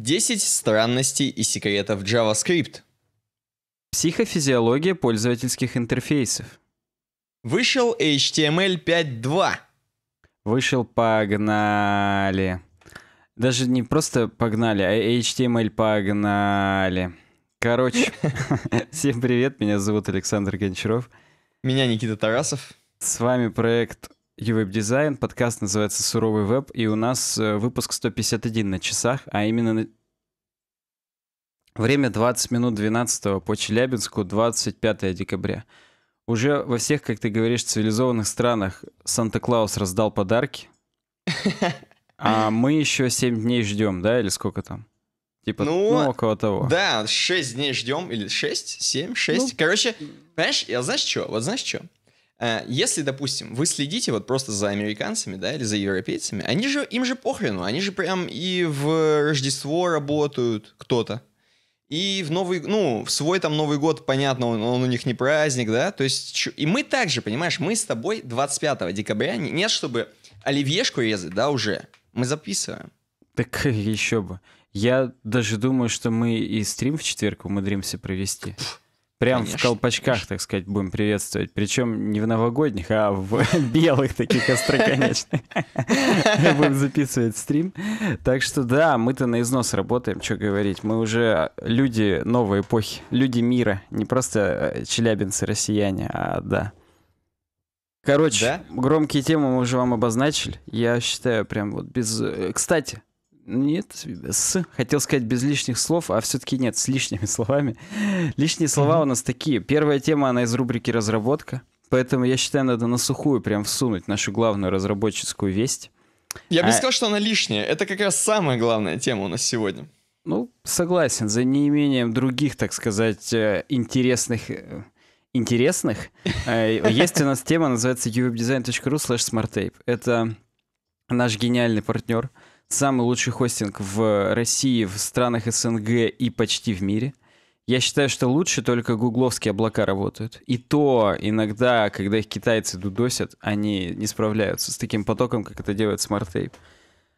10 странностей и секретов JavaScript. Психофизиология пользовательских интерфейсов. Вышел HTML 5.2. Вышел погнали. Даже не просто погнали, а HTML погнали. Короче, всем привет, меня зовут Александр Гончаров. Меня Никита Тарасов. С вами проект Ювеб Дизайн. Подкаст называется «Суровый веб», и у нас э, выпуск 151 на часах, а именно на... Время 20 минут 12 по Челябинску, 25 декабря. Уже во всех, как ты говоришь, цивилизованных странах Санта-Клаус раздал подарки, а мы еще 7 дней ждем, да, или сколько там? Типа, ну, ну, около того. Да, 6 дней ждем, или 6, 7, 6. Ну, Короче, понимаешь, я знаешь что? Вот знаешь что? Э, если, допустим, вы следите вот просто за американцами, да, или за европейцами, они же, им же похрену, они же прям и в Рождество работают кто-то, и в Новый, ну, в свой там Новый год, понятно, он, он у них не праздник, да, то есть, и мы также, понимаешь, мы с тобой 25 декабря, нет, чтобы оливьешку резать, да, уже, мы записываем. Так еще бы. Я даже думаю, что мы и стрим в четверг умудримся провести. Пфф. Прям конечно, в колпачках, так сказать, будем приветствовать. Причем не в новогодних, а в белых таких остроконечных. Будем записывать стрим. Так что да, мы-то на износ работаем, что говорить. Мы уже люди новой эпохи, люди мира. Не просто э, челябинцы, россияне, а да. Короче, громкие темы мы уже вам обозначили. Я считаю прям вот без... Э, кстати, нет, с. Хотел сказать без лишних слов, а все-таки нет, с лишними словами. Лишние слова у нас такие. Первая тема, она из рубрики «Разработка». Поэтому я считаю, надо на сухую прям всунуть нашу главную разработческую весть. Я бы не а сказал, что она лишняя. Это как раз самая главная тема у нас сегодня. Ну, согласен. За неимением других, так сказать, э, интересных э, интересных. Э, есть у нас тема, называется uwebdesign.ru slash smarttape. Это наш гениальный партнер, самый лучший хостинг в России, в странах СНГ и почти в мире. Я считаю, что лучше только гугловские облака работают. И то иногда, когда их китайцы дудосят, они не справляются с таким потоком, как это делает SmartTape.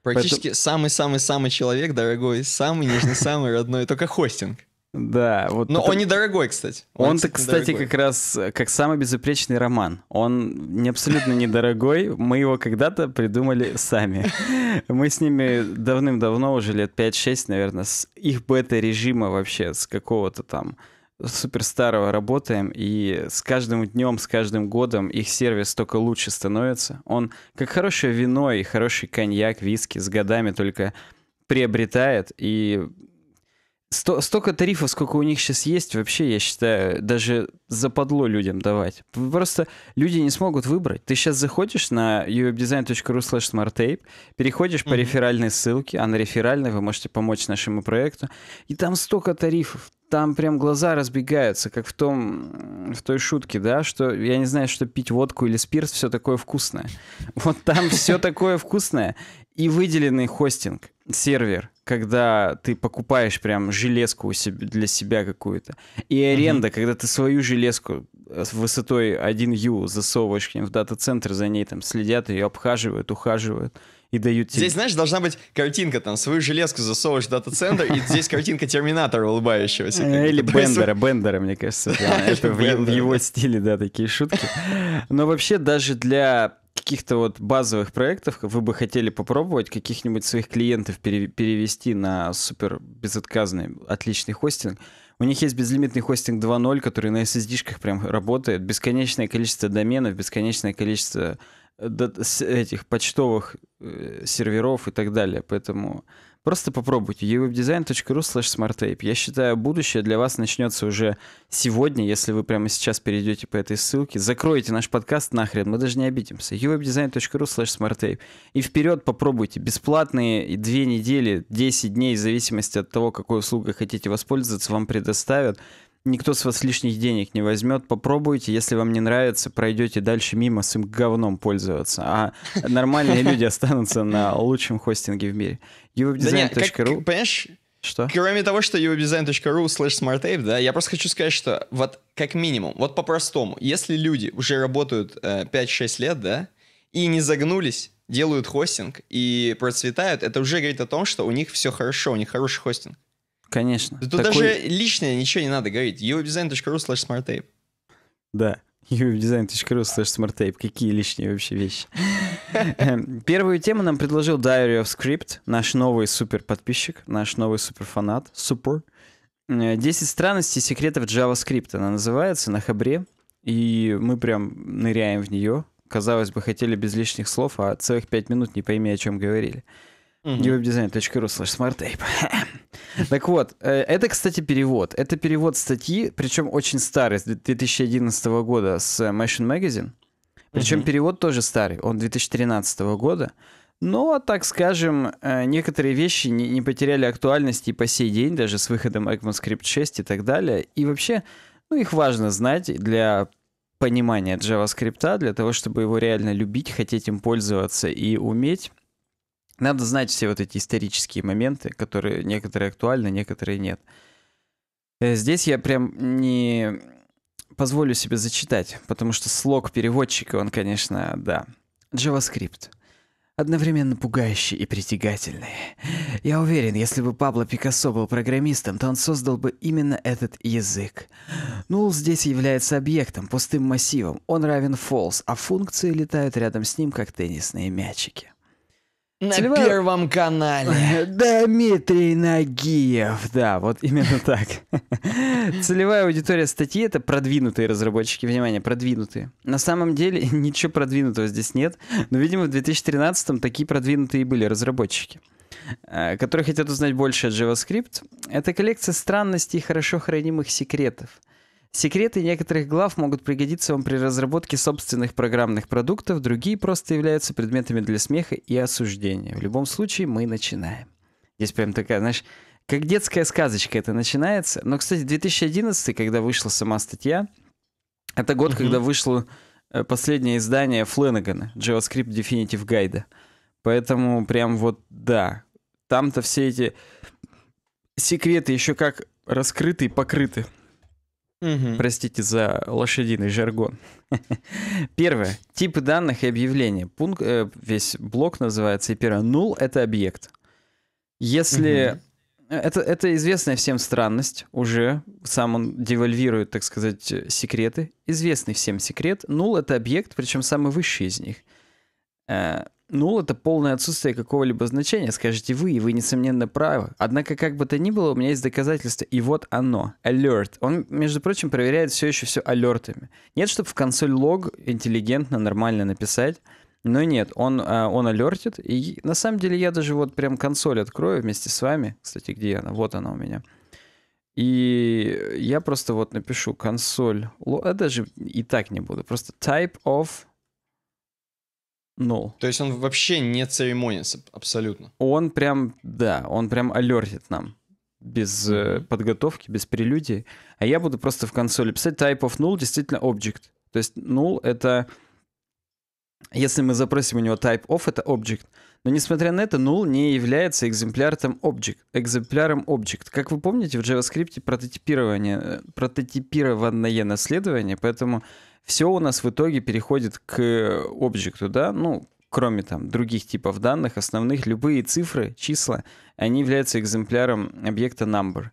Практически самый-самый-самый Поэтому... человек, дорогой, самый нежный, самый родной, только хостинг. Да, вот. Но это... он недорогой, кстати. Он, он кстати, недорогой. как раз э, как самый безупречный роман. Он не абсолютно недорогой. Мы его когда-то придумали сами. Мы с ними давным-давно, уже лет 5-6, наверное, с их бета-режима вообще, с какого-то там суперстарого работаем, и с каждым днем, с каждым годом их сервис только лучше становится. Он как хорошее вино и хороший коньяк, виски с годами только приобретает, и Сто, столько тарифов, сколько у них сейчас есть, вообще, я считаю, даже западло людям давать. Просто люди не смогут выбрать. Ты сейчас заходишь на uwebdesign.ru slash smarttape, переходишь mm-hmm. по реферальной ссылке, а на реферальной вы можете помочь нашему проекту, и там столько тарифов, там прям глаза разбегаются, как в том, в той шутке, да, что я не знаю, что пить водку или спирт, все такое вкусное. Вот там все такое вкусное. И выделенный хостинг, сервер, когда ты покупаешь прям железку у себя, для себя какую-то, и аренда, mm когда ты свою железку э, с высотой 1Ю засовываешь к ним в дата-центр, за ней там следят, ее обхаживают, ухаживают и дают тебе... Здесь, знаешь, должна быть картинка, там, свою железку засовываешь в дата-центр, и здесь картинка Терминатора улыбающегося. Или Бендера, Бендера, мне кажется. Это в его стиле, да, такие шутки. Но вообще даже для каких-то вот базовых проектов вы бы хотели попробовать, каких-нибудь своих клиентов перевести на супер безотказный, отличный хостинг. У них есть безлимитный хостинг 2.0, который на SSD-шках прям работает. Бесконечное количество доменов, бесконечное количество этих почтовых э, серверов и так далее. Поэтому просто попробуйте. uwebdesign.ru slash smarttape. Я считаю, будущее для вас начнется уже сегодня, если вы прямо сейчас перейдете по этой ссылке. Закройте наш подкаст нахрен, мы даже не обидимся. uwebdesign.ru slash smarttape. И вперед попробуйте. Бесплатные две недели, 10 дней, в зависимости от того, какой услугой хотите воспользоваться, вам предоставят. Никто с вас лишних денег не возьмет. Попробуйте, если вам не нравится, пройдете дальше мимо с им говном пользоваться. А нормальные люди останутся на лучшем хостинге в мире. uwebdesign.ru Понимаешь, что? Кроме того, что uwebdesign.ru slash smartape, да, я просто хочу сказать, что вот как минимум, вот по-простому, если люди уже работают э, 5-6 лет, да, и не загнулись, делают хостинг и процветают, это уже говорит о том, что у них все хорошо, у них хороший хостинг. Конечно. тут такой... даже личное ничего не надо говорить. uwebdesign.ru slash smarttape. Да, uwebdesign.ru slash smarttape. Какие лишние вообще вещи. Эм, первую тему нам предложил Diary of Script, наш новый супер подписчик, наш новый супер фанат, супер. 10 э, странностей секретов JavaScript она называется на хабре, и мы прям ныряем в нее. Казалось бы, хотели без лишних слов, а целых 5 минут не пойми, о чем говорили webdesign.ru slash smarttape. Так вот, э, это, кстати, перевод. Это перевод статьи, причем очень старый, с 2011 года с Machine Magazine. Причем перевод тоже старый, он 2013 года. Но, так скажем, э, некоторые вещи не, не потеряли актуальности и по сей день, даже с выходом ECMAScript 6 и так далее. И вообще, ну, их важно знать для понимания JavaScript, для того, чтобы его реально любить, хотеть им пользоваться и уметь. Надо знать все вот эти исторические моменты, которые некоторые актуальны, некоторые нет. Э, здесь я прям не позволю себе зачитать, потому что слог переводчика, он, конечно, да. JavaScript. Одновременно пугающий и притягательный. Я уверен, если бы Пабло Пикассо был программистом, то он создал бы именно этот язык. Null здесь является объектом, пустым массивом. Он равен false, а функции летают рядом с ним, как теннисные мячики. На Целевая... первом канале. Дмитрий Нагиев. Да, вот именно так. Целевая аудитория статьи — это продвинутые разработчики. Внимание, продвинутые. На самом деле ничего продвинутого здесь нет. Но, видимо, в 2013-м такие продвинутые были разработчики э, которые хотят узнать больше о JavaScript, это коллекция странностей и хорошо хранимых секретов — Секреты некоторых глав могут пригодиться вам при разработке собственных программных продуктов, другие просто являются предметами для смеха и осуждения. В любом случае, мы начинаем. Здесь прям такая, знаешь, как детская сказочка это начинается. Но, кстати, 2011, когда вышла сама статья, это год, угу. когда вышло э, последнее издание Фленагана, JavaScript Definitive Guide. Поэтому прям вот да, там-то все эти секреты еще как раскрыты и покрыты. Угу. Простите за лошадиный жаргон. Первое. Типы данных и объявления. Пункт, э, весь блок называется. И первое. Null — это объект. Если... Угу. Это, это известная всем странность уже. Сам он девальвирует, так сказать, секреты. Известный всем секрет. Null — это объект, причем самый высший из них. Э, Нул — это полное отсутствие какого-либо значения, скажете вы, и вы, несомненно, правы. Однако, как бы то ни было, у меня есть доказательство, и вот оно. Alert. Он, между прочим, проверяет все еще все алертами. Нет, чтобы в консоль лог интеллигентно, нормально написать, но нет, он, а, он алертит, и на самом деле я даже вот прям консоль открою вместе с вами. Кстати, где она? Вот она у меня. И я просто вот напишу консоль, я а даже и так не буду, просто type of ну. То есть он вообще не церемонится абсолютно. Он прям, да, он прям алертит нам без mm-hmm. подготовки, без прелюдии. А я буду просто в консоли писать type of null действительно object. То есть null это... Если мы запросим у него type of, это object. Но несмотря на это, null не является экземпляром object. Экземпляром object. Как вы помните, в JavaScript прототипирование, э, прототипированное наследование, поэтому все у нас в итоге переходит к объекту, да, ну, кроме там других типов данных, основных, любые цифры, числа, они являются экземпляром объекта number.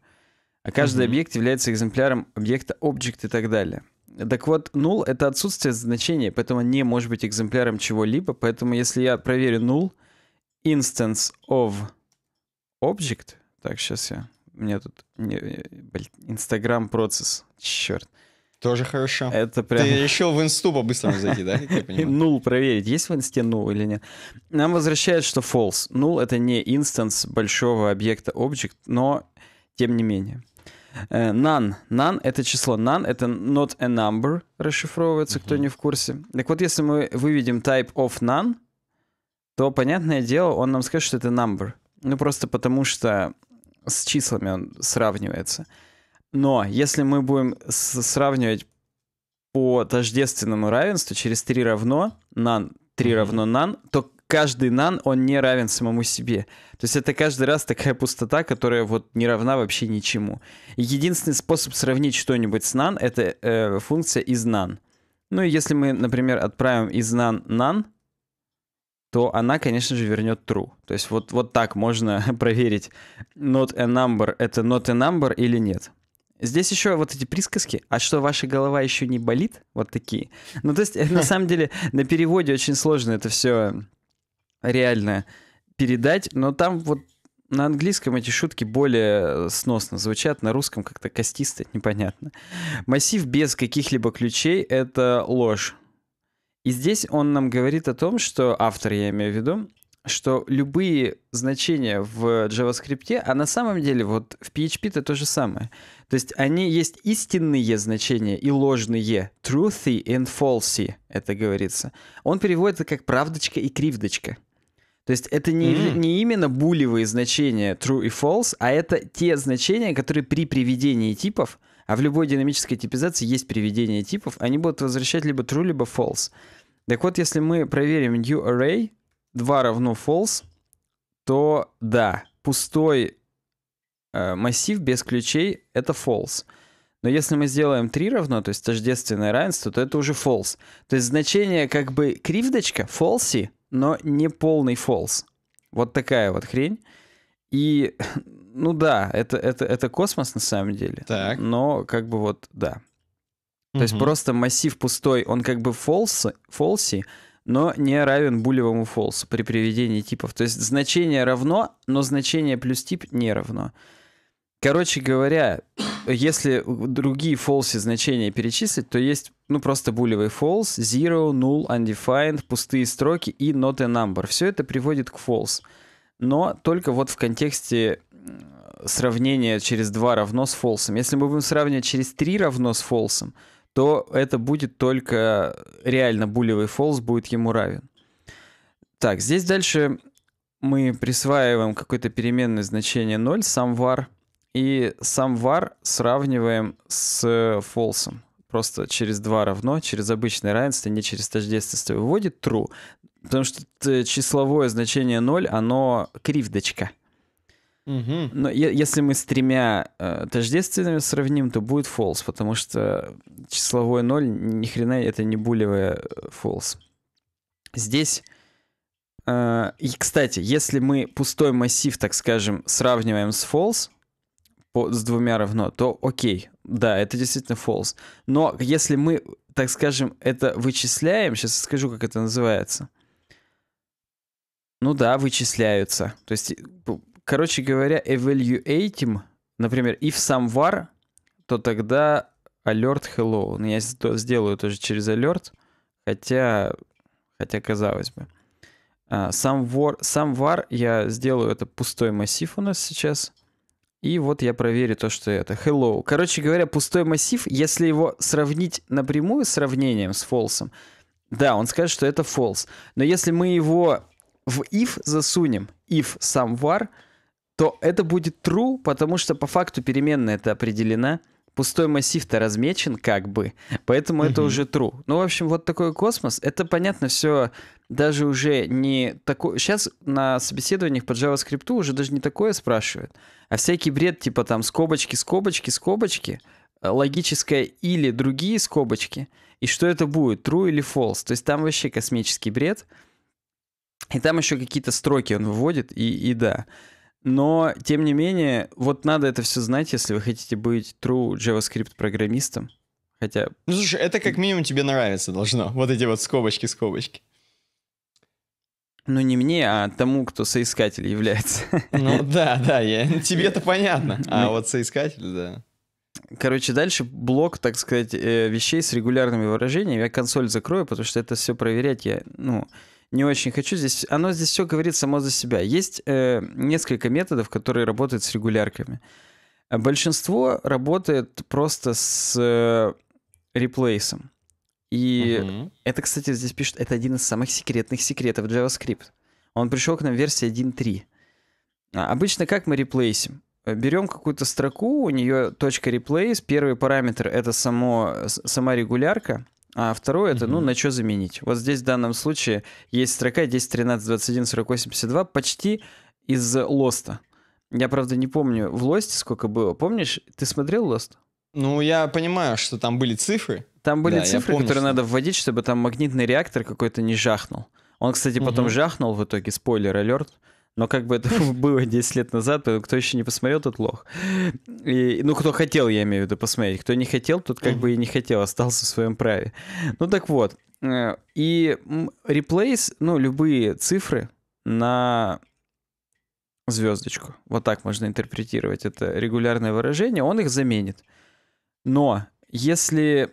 А каждый mm-hmm. объект является экземпляром объекта object и так далее. Так вот, null — это отсутствие значения, поэтому не может быть экземпляром чего-либо. Поэтому если я проверю null instance of object... Так, сейчас я... У меня тут... Инстаграм э, процесс. Черт. Э, тоже хорошо. Это прям... Ты решил в инсту по-быстрому зайти, да? Нул проверить, есть в инсте нул или нет. Нам возвращают, что false. Нул — это не инстанс большого объекта object, но тем не менее. Э, none. None — это число. None — это not a number, расшифровывается, кто не в курсе. Так вот, если мы выведем type of none, то, понятное дело, он нам скажет, что это number. Ну, просто потому что с числами он сравнивается. Но если мы будем сравнивать по тождественному равенству через 3 равно нан, 3 mm-hmm. равно нан, то каждый нан, он не равен самому себе. То есть это каждый раз такая пустота, которая вот не равна вообще ничему. единственный способ сравнить что-нибудь с нан, это э, функция из нан. Ну и если мы, например, отправим из нан нан, то она, конечно же, вернет true. То есть вот, вот так можно проверить, not a number — это not a number или нет. Здесь еще вот эти присказки, а что ваша голова еще не болит, вот такие. Ну, то есть, э, на самом деле, на переводе очень сложно это все реально передать, но там вот на английском эти шутки более э, сносно звучат, на русском как-то костисто, непонятно. Массив без каких-либо ключей — это ложь. И здесь он нам говорит о том, что автор, я имею в виду, что любые значения в JavaScript, а на самом деле вот в PHP это то же самое. То есть они есть истинные значения и ложные. Truthy and falsy, это говорится. Он переводится как правдочка и кривдочка. То есть это не, mm. не именно булевые значения true и false, а это те значения, которые при приведении типов, а в любой динамической типизации есть приведение типов, они будут возвращать либо true, либо false. Так вот, если мы проверим new array, 2 равно false, то да, пустой э, массив без ключей — это false. Но если мы сделаем 3 равно, то есть тождественное равенство, то это уже false. То есть значение как бы кривдочка, false, но не полный false. Вот такая вот хрень. И, ну да, это, это, это космос на самом деле. Так. Но как бы вот, да. То угу. есть просто массив пустой, он как бы false, false но не равен булевому False при приведении типов. То есть значение равно, но значение плюс тип не равно. Короче говоря, если другие фолсы значения перечислить, то есть ну просто булевый false, zero, null, undefined, пустые строки и not a number. Все это приводит к false. Но только вот в контексте сравнения через 2 равно с false. Если мы будем сравнивать через 3 равно с false, то это будет только реально булевый фолз будет ему равен. Так, здесь дальше мы присваиваем какое-то переменное значение 0, сам var, и сам var сравниваем с фолсом. Просто через 2 равно, через обычное равенство, не через тождественство выводит true, потому что числовое значение 0, оно кривдочка. Угу. Но если мы с тремя э, тождественными сравним, то будет false, потому что числовой ноль ни хрена это не булевая э, false. Здесь... Э, и, кстати, если мы пустой массив, так скажем, сравниваем с false, по, с двумя равно, то окей, да, это действительно false. Но если мы, так скажем, это вычисляем, сейчас скажу, как это называется. Ну да, вычисляются. То есть короче говоря, evaluating, например, if some var, то тогда alert hello. Ну, я сделаю тоже через alert, хотя, хотя казалось бы. var, а, Somewhere, var я сделаю это пустой массив у нас сейчас. И вот я проверю то, что это. Hello. Короче говоря, пустой массив, если его сравнить напрямую с сравнением с false, да, он скажет, что это false. Но если мы его в if засунем, if var то это будет true, потому что по факту переменная это определена, пустой массив-то размечен как бы, поэтому mm-hmm. это уже true. Ну, в общем, вот такой космос. Это, понятно, все даже уже не такое... Сейчас на собеседованиях по JavaScript уже даже не такое спрашивают, а всякий бред типа там скобочки, скобочки, скобочки, э, логическое или другие скобочки, и что это будет, true или false. То есть там вообще космический бред, и там еще какие-то строки он выводит, и, и да. Но, тем не менее, вот надо это все знать, если вы хотите быть true JavaScript-программистом. Хотя... Ну, слушай, это как минимум тебе нравится должно. Вот эти вот скобочки-скобочки. Ну, не мне, а тому, кто соискатель является. Ну, да, да, я... тебе-то понятно. Ну, а вот соискатель, да. Короче, дальше блок, так сказать, э, вещей с регулярными выражениями. Я консоль закрою, потому что это все проверять я, ну, не очень хочу. Здесь оно здесь все говорит само за себя. Есть э, несколько методов, которые работают с регулярками. Большинство работает просто с э, реплейсом. И угу. это, кстати, здесь пишут, это один из самых секретных секретов JavaScript. Он пришел к нам в версии 1.3. А, обычно как мы реплейсим? Э, Берем какую-то строку, у нее точка replace, первый параметр это само, сама регулярка, а второе это, ну, на что заменить. Вот здесь в данном случае есть строка 10, 13, 21, 40, 82 почти из Лоста. Я, правда, не помню в Лосте сколько было. Помнишь, ты смотрел Лост? Ну, я понимаю, что там были цифры. Там были да, цифры, помню, которые что... надо вводить, чтобы там магнитный реактор какой-то не жахнул. Он, кстати, потом угу. жахнул в итоге, спойлер-алерт. Но как бы это было 10 лет назад, э, кто еще не посмотрел, тот лох. И, ну, кто хотел, я имею в виду, посмотреть. Кто не хотел, тот как бы и не хотел, остался в своем праве. Ну так вот. Э, и реплейс, ну, любые цифры на звездочку. Вот так можно интерпретировать это регулярное выражение. Он их заменит. Но если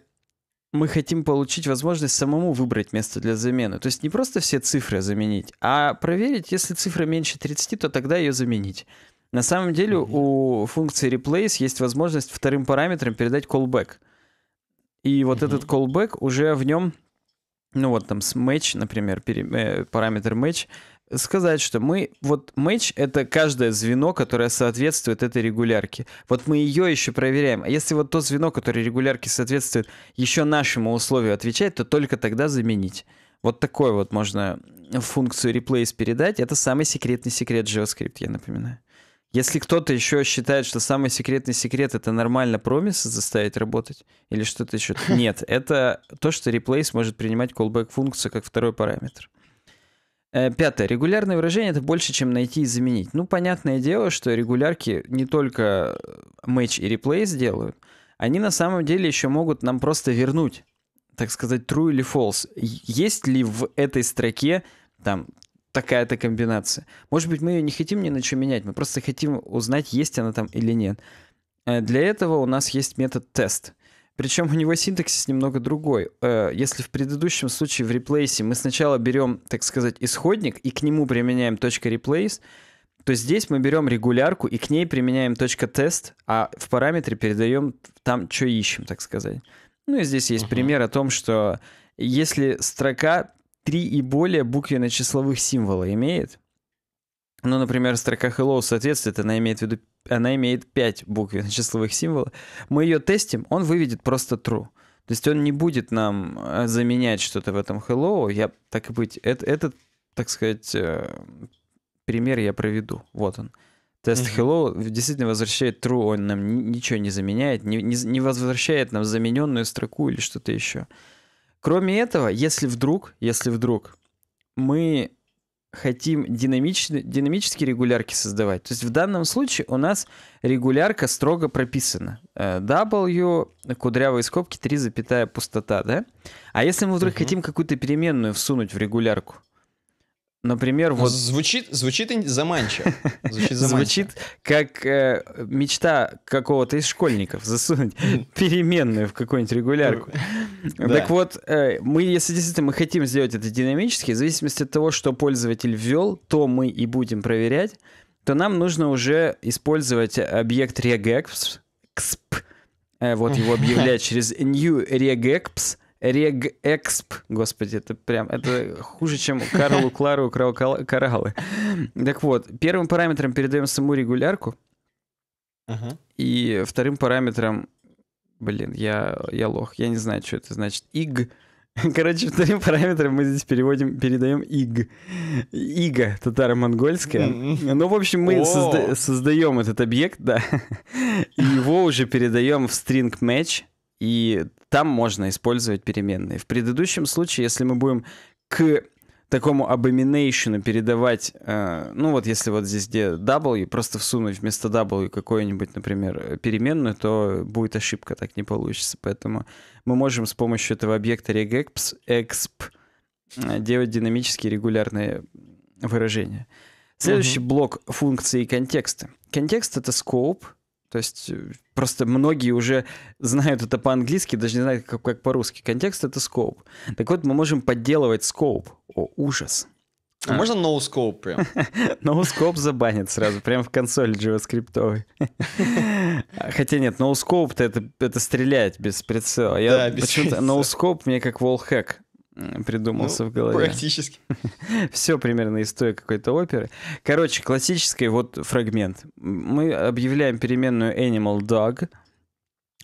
мы хотим получить возможность самому выбрать место для замены. То есть не просто все цифры заменить, а проверить, если цифра меньше 30, то тогда ее заменить. На самом деле mm-hmm. у функции replace есть возможность вторым параметром передать callback. И вот mm-hmm. этот callback уже в нем, ну вот там с match, например, пере, э, параметр match, сказать, что мы, вот матч — это каждое звено, которое соответствует этой регулярке. Вот мы ее еще проверяем. А если вот то звено, которое регулярке соответствует, еще нашему условию отвечает, то только тогда заменить. Вот такой вот можно функцию replace передать. Это самый секретный секрет JavaScript, я напоминаю. Если кто-то еще считает, что самый секретный секрет это нормально промисы заставить работать или что-то еще. Нет, это то, что replace может принимать callback функцию как второй параметр. Э, пятое. Регулярное выражение – это больше, чем найти и заменить. Ну, понятное дело, что регулярки не только match э, и replace делают, они на самом деле еще могут нам просто вернуть, так сказать, true или false. Есть ли в этой строке там такая-то комбинация? Может быть, мы ее не хотим ни на что менять, мы просто хотим узнать, есть она там или нет. Э, для этого у нас есть метод тест – причем у него синтаксис немного другой. Э, если в предыдущем случае в реплейсе мы сначала берем, так сказать, исходник и к нему применяем .replace, то здесь мы берем регулярку и к ней применяем .test, а в параметре передаем там, что ищем, так сказать. Ну и здесь есть uh-huh. пример о том, что если строка 3 и более буквенно-числовых символов имеет, ну, например, строка hello соответствует, она имеет в виду, она имеет 5 букв числовых символов. Мы ее тестим, он выведет просто true. То есть он не будет нам э, заменять что-то в этом hello. Я, так и быть, это, этот, так сказать, э, пример я проведу. Вот он. Тест hello действительно возвращает true, он нам ничего не заменяет, не, не, не возвращает нам замененную строку или что-то еще. Кроме этого, если вдруг, если вдруг мы хотим динамич, динамические регулярки создавать. То есть в данном случае у нас регулярка строго прописана. Э, w, кудрявые скобки, 3, запятая пустота, да? А если мы вдруг угу. хотим какую-то переменную всунуть в регулярку, Например, вот... Звучит, звучит заманчиво. Звучит, заманчиво. звучит как э, мечта какого-то из школьников засунуть переменную в какую-нибудь регулярку. Так вот, э, мы, если действительно мы хотим сделать это динамически, в зависимости от того, что пользователь ввел, то мы и будем проверять, то нам нужно уже использовать объект regex, э, вот его объявлять через new regex, Регэксп. Господи, это прям, это хуже, чем Карлу, Клару, Крау, Кораллы. Так вот, первым параметром передаем саму регулярку. И вторым параметром, блин, я, я лох, я не знаю, что это значит. Иг. Короче, вторым параметром мы здесь переводим, передаем иг. Ига татаро-монгольская. М-м. Ну, в общем, мы созда- создаем этот объект, да, и его уже передаем в string match, и там можно использовать переменные. В предыдущем случае, если мы будем к такому абоминейшену передавать, э, ну вот если вот здесь где W, просто всунуть вместо W какую-нибудь, например, переменную, то будет ошибка, так не получится. Поэтому мы можем с помощью этого объекта regexp exp э, делать динамические регулярные выражения. Следующий угу. блок функции контекста. Контекст — это scope — то есть э, просто многие уже знают это по-английски, даже не знают, как, как по-русски. Контекст — это scope. Так вот, мы можем подделывать scope. О, ужас. А. а. Можно no scope прям? no scope забанят сразу, прям в консоли JavaScript. Хотя нет, no scope это, это стрелять без прицела. Я да, без прицела. no scope мне как wallhack придумался ну, в голове. Практически. Все примерно из той какой-то оперы. Короче, классический вот фрагмент. Мы объявляем переменную Animal Dog.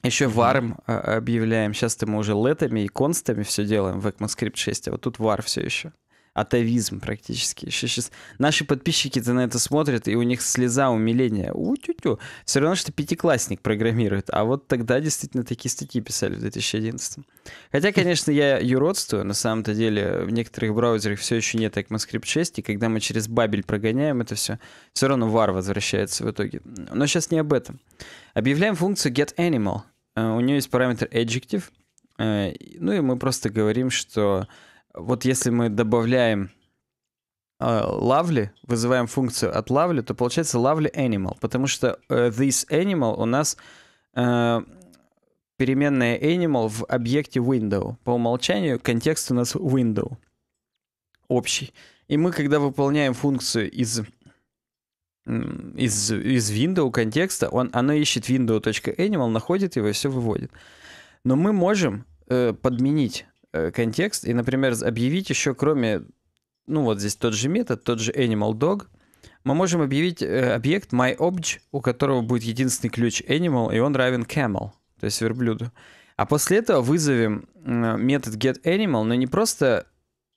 Еще varm а, объявляем. сейчас мы уже летами и констами все делаем в ECMAScript 6, а вот тут var все еще атовизм практически. Еще сейчас наши подписчики-то на это смотрят, и у них слеза умиления. у тю тю Все равно, что пятиклассник программирует. А вот тогда действительно такие статьи писали в 2011. Хотя, конечно, я юродствую. На самом-то деле в некоторых браузерах все еще нет ECMAScript 6, и когда мы через бабель прогоняем это все, все равно вар возвращается в итоге. Но сейчас не об этом. Объявляем функцию getAnimal. Э, у нее есть параметр adjective, э, ну и мы просто говорим, что вот если мы добавляем lovely, э, вызываем функцию от lovely, то получается lovely animal, потому что э, this animal у нас э, переменная animal в объекте window. По умолчанию контекст у нас window общий. И мы, когда выполняем функцию из, из, из window контекста, он, оно ищет window.animal, находит его и все выводит. Но мы можем э, подменить Э, контекст и, например, объявить еще кроме, ну вот здесь тот же метод, тот же animal dog, мы можем объявить э, объект myobj, у которого будет единственный ключ animal, и он равен camel, то есть верблюду. А после этого вызовем метод getAnimal, но не просто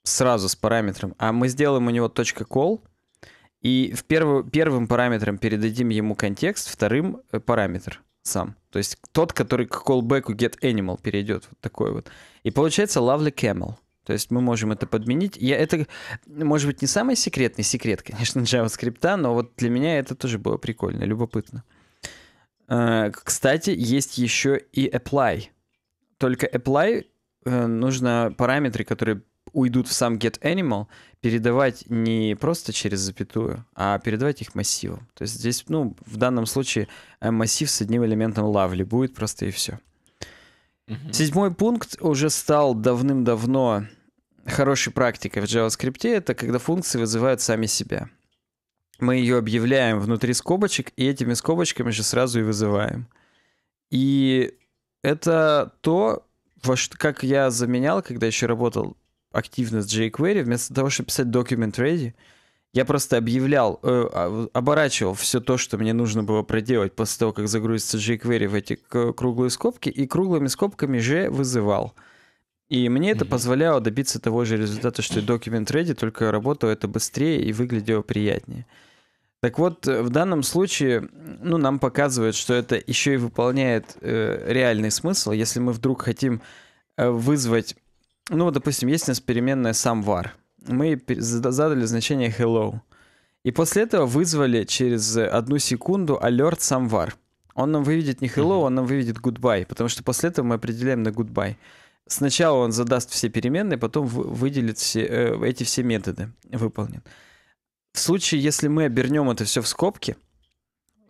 сразу с параметром, а мы сделаем у него .call, и в первую, первым параметром передадим ему контекст, вторым э, параметр сам. То есть тот, который к callback get animal перейдет, вот такой вот. И получается lovely camel. То есть мы можем это подменить. Я, это, может быть, не самый секретный секрет, конечно, JavaScript, но вот для меня это тоже было прикольно, любопытно. Э, кстати, есть еще и apply. Только apply э, нужно параметры, которые уйдут в сам get animal, передавать не просто через запятую, а передавать их массивом. То есть здесь, ну, в данном случае э, массив с одним элементом lovely будет просто и все. mm Седьмой пункт уже стал давным-давно хорошей практикой в JavaScript. Это когда функции вызывают сами себя. Мы ее объявляем внутри скобочек, и этими скобочками же сразу и вызываем. И это то, как я заменял, когда еще работал активно с jQuery, вместо того, чтобы писать document ready, я просто объявлял, э, а, оборачивал все то, что мне нужно было проделать после того, как загрузится jQuery в эти круглые скобки, и круглыми скобками же вызывал. И мне это позволяло добиться того же результата, что и Document Ready, только работало это быстрее и выглядело приятнее. Так вот, э, в данном случае, ну, нам показывают, что это еще и выполняет э, реальный смысл. Если мы вдруг хотим э, вызвать ну, вот, допустим, есть у нас переменная сам var. Мы задали значение hello. И после этого вызвали через одну секунду alert сам var. Он нам выведет не hello, он нам выведет goodbye, потому что после этого мы определяем на goodbye. Сначала он задаст все переменные, потом выделит все, э, эти все методы, выполнит. В случае, если мы обернем это все в скобки,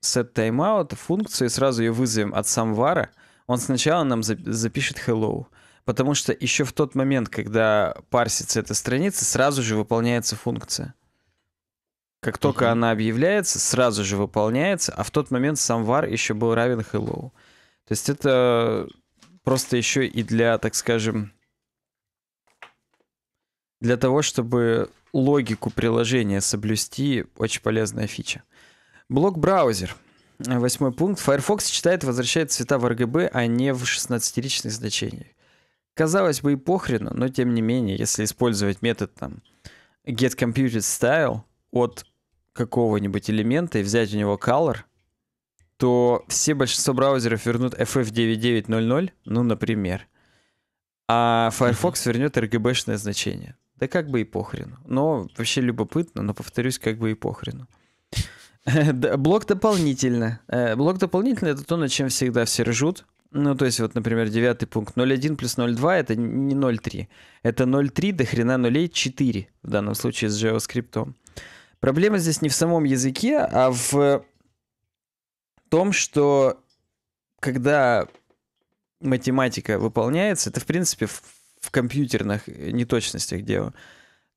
set timeout, функцию, и сразу ее вызовем от самвара, он сначала нам запишет hello потому что еще в тот момент, когда парсится эта страница, сразу же выполняется функция. Как только uh-huh. она объявляется, сразу же выполняется, а в тот момент сам вар еще был равен hello. То есть это просто еще и для, так скажем, для того, чтобы логику приложения соблюсти, очень полезная фича. Блок-браузер. Восьмой пункт. Firefox читает и возвращает цвета в RGB, а не в 16-ричных значениях. Казалось бы и похрену, но тем не менее, если использовать метод там getComputedStyle от какого-нибудь элемента и взять у него color, то все большинство браузеров вернут FF9900, ну, например. А Firefox вернет RGB-шное значение. Да как бы и похрену. Но вообще любопытно, но повторюсь, как бы и похрену. Блок дополнительно. Э, блок дополнительно это то, над чем всегда все ржут. Ну, то есть, вот, например, девятый пункт. 0,1 плюс 0,2 — это не 0,3. Это 0,3 до хрена нулей 4, в данном случае с JavaScript. Проблема здесь не в самом языке, а в том, что когда математика выполняется, это, в принципе, в, в компьютерных неточностях дело,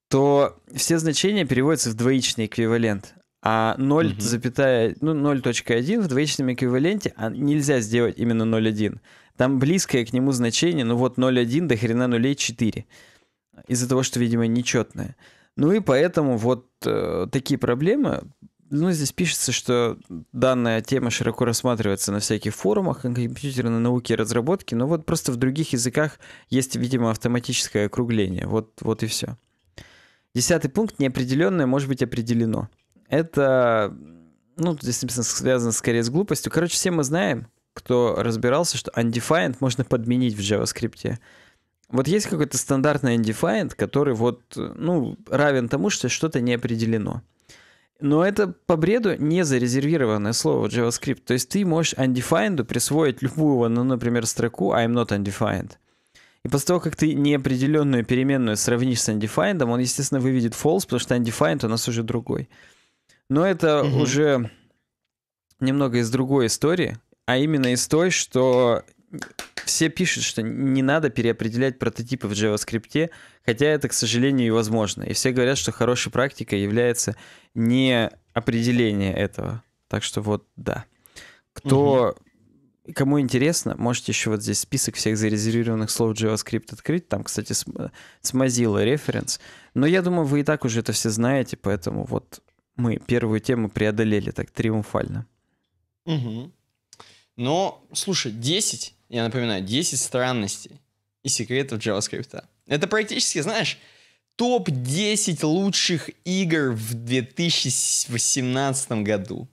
то все значения переводятся в двоичный эквивалент. А 0, угу. запятая, ну, 0.1 в двоичном эквиваленте а нельзя сделать именно 0.1. Там близкое к нему значение, ну вот 0.1 до хрена нулей 4. Из-за того, что, видимо, нечетное. Ну и поэтому вот э, такие проблемы. Ну, здесь пишется, что данная тема широко рассматривается на всяких форумах компьютерной науки и разработки, но вот просто в других языках есть, видимо, автоматическое округление. Вот, вот и все. Десятый пункт. Неопределенное может быть определено это, ну, здесь написано, связано скорее с глупостью. Короче, все мы знаем, кто разбирался, что undefined можно подменить в JavaScript. Вот есть какой-то стандартный undefined, который вот, ну, равен тому, что что-то не определено. Но это по бреду не зарезервированное слово JavaScript. То есть ты можешь undefined присвоить любую, ну, например, строку I'm not undefined. И после того, как ты неопределенную переменную сравнишь с undefined, он, естественно, выведет false, потому что undefined у нас уже другой. Но это угу. уже немного из другой истории, а именно из той, что все пишут, что не надо переопределять прототипы в JavaScript, хотя это, к сожалению, и возможно. И все говорят, что хорошей практикой является не определение этого. Так что вот, да. Кто, угу. кому интересно, можете еще вот здесь список всех зарезервированных слов JavaScript открыть. Там, кстати, с, э, с Mozilla референс. Но я думаю, вы и так уже это все знаете, поэтому вот мы первую тему преодолели так триумфально. Угу. Но, слушай, 10, я напоминаю, 10 странностей и секретов JavaScript. Это практически, знаешь, топ-10 лучших игр в 2018 году.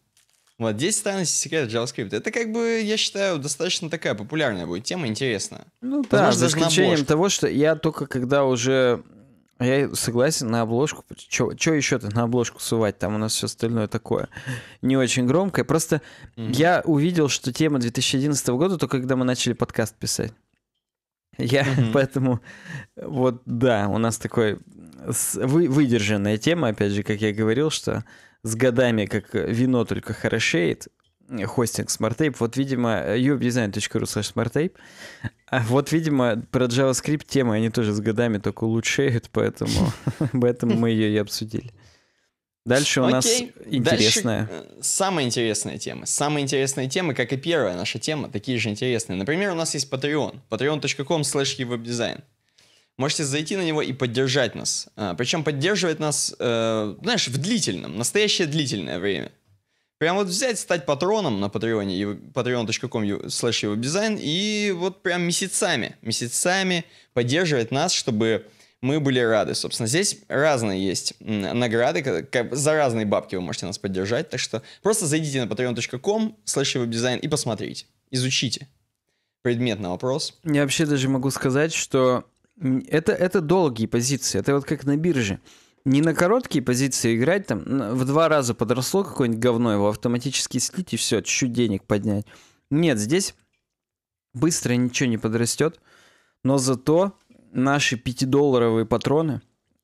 Вот, 10 странностей и секретов JavaScript. Это как бы, я считаю, достаточно такая популярная будет тема, интересная. Ну да, Возможно, за исключением набор. того, что я только когда уже я согласен, на обложку. Что еще-то на обложку сувать? Там у нас все остальное такое не очень громкое. Просто mm-hmm. я увидел, что тема 2011 года, только когда мы начали подкаст писать. Я mm-hmm. поэтому... Вот да, у нас такой вы, выдержанная тема, опять же, как я говорил, что с годами, как вино только хорошеет, хостинг SmartTape. Вот, видимо, ubdesign.ru slash smarttape. А вот, видимо, про JavaScript темы они тоже с годами только улучшают, поэтому, поэтому мы ее и обсудили. Дальше у нас интересная. Э, самая интересная тема. Самая интересная тема, как и первая наша тема, такие же интересные. Например, у нас есть Patreon. patreon.com slash webdesign. Можете зайти на него и поддержать нас. А, причем поддерживать нас, э, знаешь, в длительном, настоящее длительное время. Прям вот взять, стать патроном на патреоне, patreon.com slash дизайн и вот прям месяцами, месяцами поддерживать нас, чтобы мы были рады. Собственно, здесь разные есть награды, за разные бабки вы можете нас поддержать, так что просто зайдите на patreon.com slash дизайн и посмотрите, изучите предмет на вопрос. Я вообще даже могу сказать, что это, это долгие позиции, это вот как на бирже не на короткие позиции играть, там в два раза подросло какое-нибудь говно, его автоматически слить и все, чуть-чуть денег поднять. Нет, здесь быстро ничего не подрастет, но зато наши 5-долларовые патроны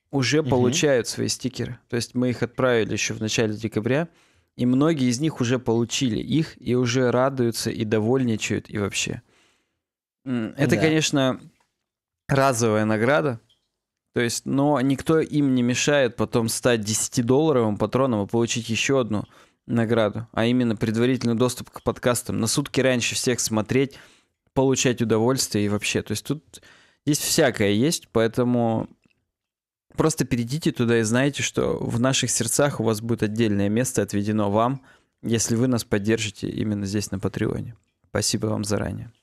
уже угу. получают свои стикеры. То есть мы их отправили еще в начале декабря, и многие из них уже получили их и уже радуются и довольничают и вообще. Это, да. конечно, разовая награда, то есть, но никто им не мешает потом стать 10-долларовым патроном и получить еще одну награду, а именно предварительный доступ к подкастам, на сутки раньше всех смотреть, получать удовольствие и вообще. То есть тут здесь всякое есть, поэтому просто перейдите туда и знайте, что в наших сердцах у вас будет отдельное место отведено вам, если вы нас поддержите именно здесь на Патреоне. Спасибо вам заранее.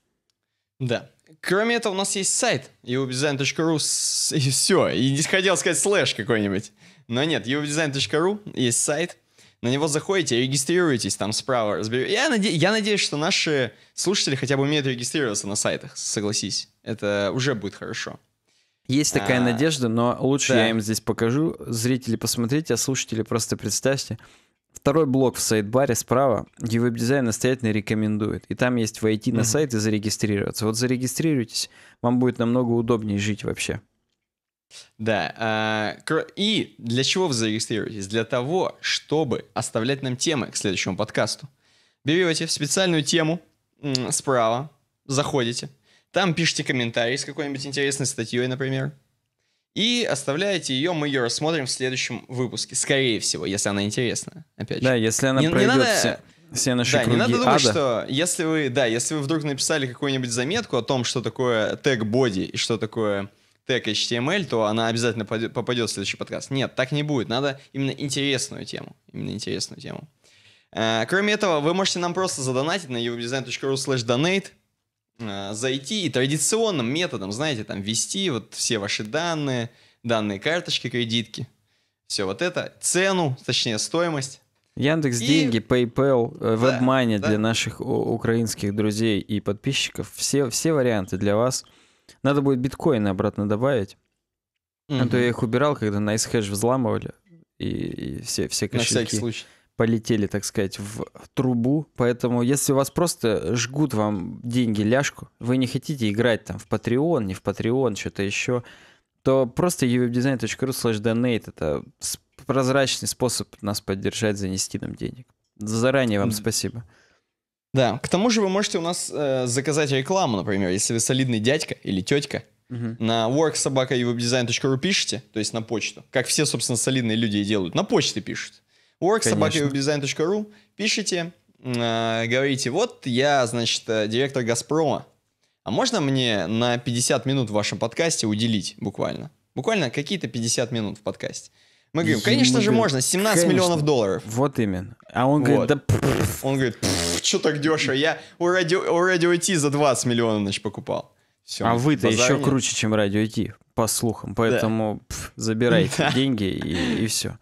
Да. Кроме этого, у нас есть сайт uwebdesign.ru и все. И не хотел сказать слэш какой-нибудь. Но нет, uwebdesign.ru есть сайт. На него заходите, регистрируетесь, там справа. Разбер... Я, наде... я надеюсь, что наши слушатели хотя бы умеют регистрироваться на сайтах, согласись. Это уже будет хорошо. Есть такая а, надежда, но лучше да. я им здесь покажу. Зрители, посмотрите, а слушатели просто представьте. Второй блок в сайт-баре справа, где веб-дизайн настоятельно рекомендует. И там есть войти на сайт и зарегистрироваться. Вот зарегистрируйтесь, вам будет намного удобнее жить вообще. Да. А, и для чего вы зарегистрируетесь? Для того, чтобы оставлять нам темы к следующему подкасту. Берете специальную тему справа, заходите. Там пишите комментарий с какой-нибудь интересной статьей, например и оставляете ее, мы ее рассмотрим в следующем выпуске, скорее всего, если она интересна, опять же. Да, если она не, пройдет не надо... все, все наши да, круги не надо думать, ада. что если вы, да, если вы вдруг написали какую-нибудь заметку о том, что такое тег body и что такое тег HTML, эм то она обязательно попадет в следующий подкаст. Нет, так не будет. Надо именно интересную тему. Именно интересную тему. Э, кроме этого, вы можете нам просто задонатить на uvdesign.ru slash donate. Э, зайти и традиционным методом, знаете, там ввести вот все ваши данные, данные карточки, кредитки, все вот это, цену, точнее стоимость. Яндекс и... деньги, PayPal, э, WebMoney да, да. для наших украинских друзей и подписчиков. Все, все варианты для вас. Надо будет биткоины обратно добавить. Угу. А то я их убирал, когда на Хэш взламывали. И, и все, все кошельки. На всякий случай полетели, так сказать, в трубу. Поэтому, если у вас просто жгут вам деньги ляжку, вы не хотите играть там в Patreon, не в Patreon, что-то еще, то просто uwebdesign.ru slash donate — это прозрачный способ нас поддержать, занести нам денег. Заранее вам спасибо. Да, к тому же вы можете у нас э, заказать рекламу, например, если вы солидный дядька или тетка, Uh-huh. На worksobaka.uwebdesign.ru пишите, то есть на почту, как все, собственно, солидные люди и делают. На почты пишут worksobaka.design.ru. Пишите, э, говорите, вот я, значит, э, директор «Газпрома», а можно мне на 50 минут в вашем подкасте уделить буквально? Буквально какие-то 50 минут в подкасте. Мы говорим, конечно же можно, 17 конечно. миллионов долларов. Вот именно. А он вот. говорит, да... Он говорит, что так дешево, а я у радио, у радио IT за 20 миллионов, значит, покупал. Все, а вы-то еще круче, чем радио IT, по слухам. Поэтому да. пф, забирайте деньги и, и все.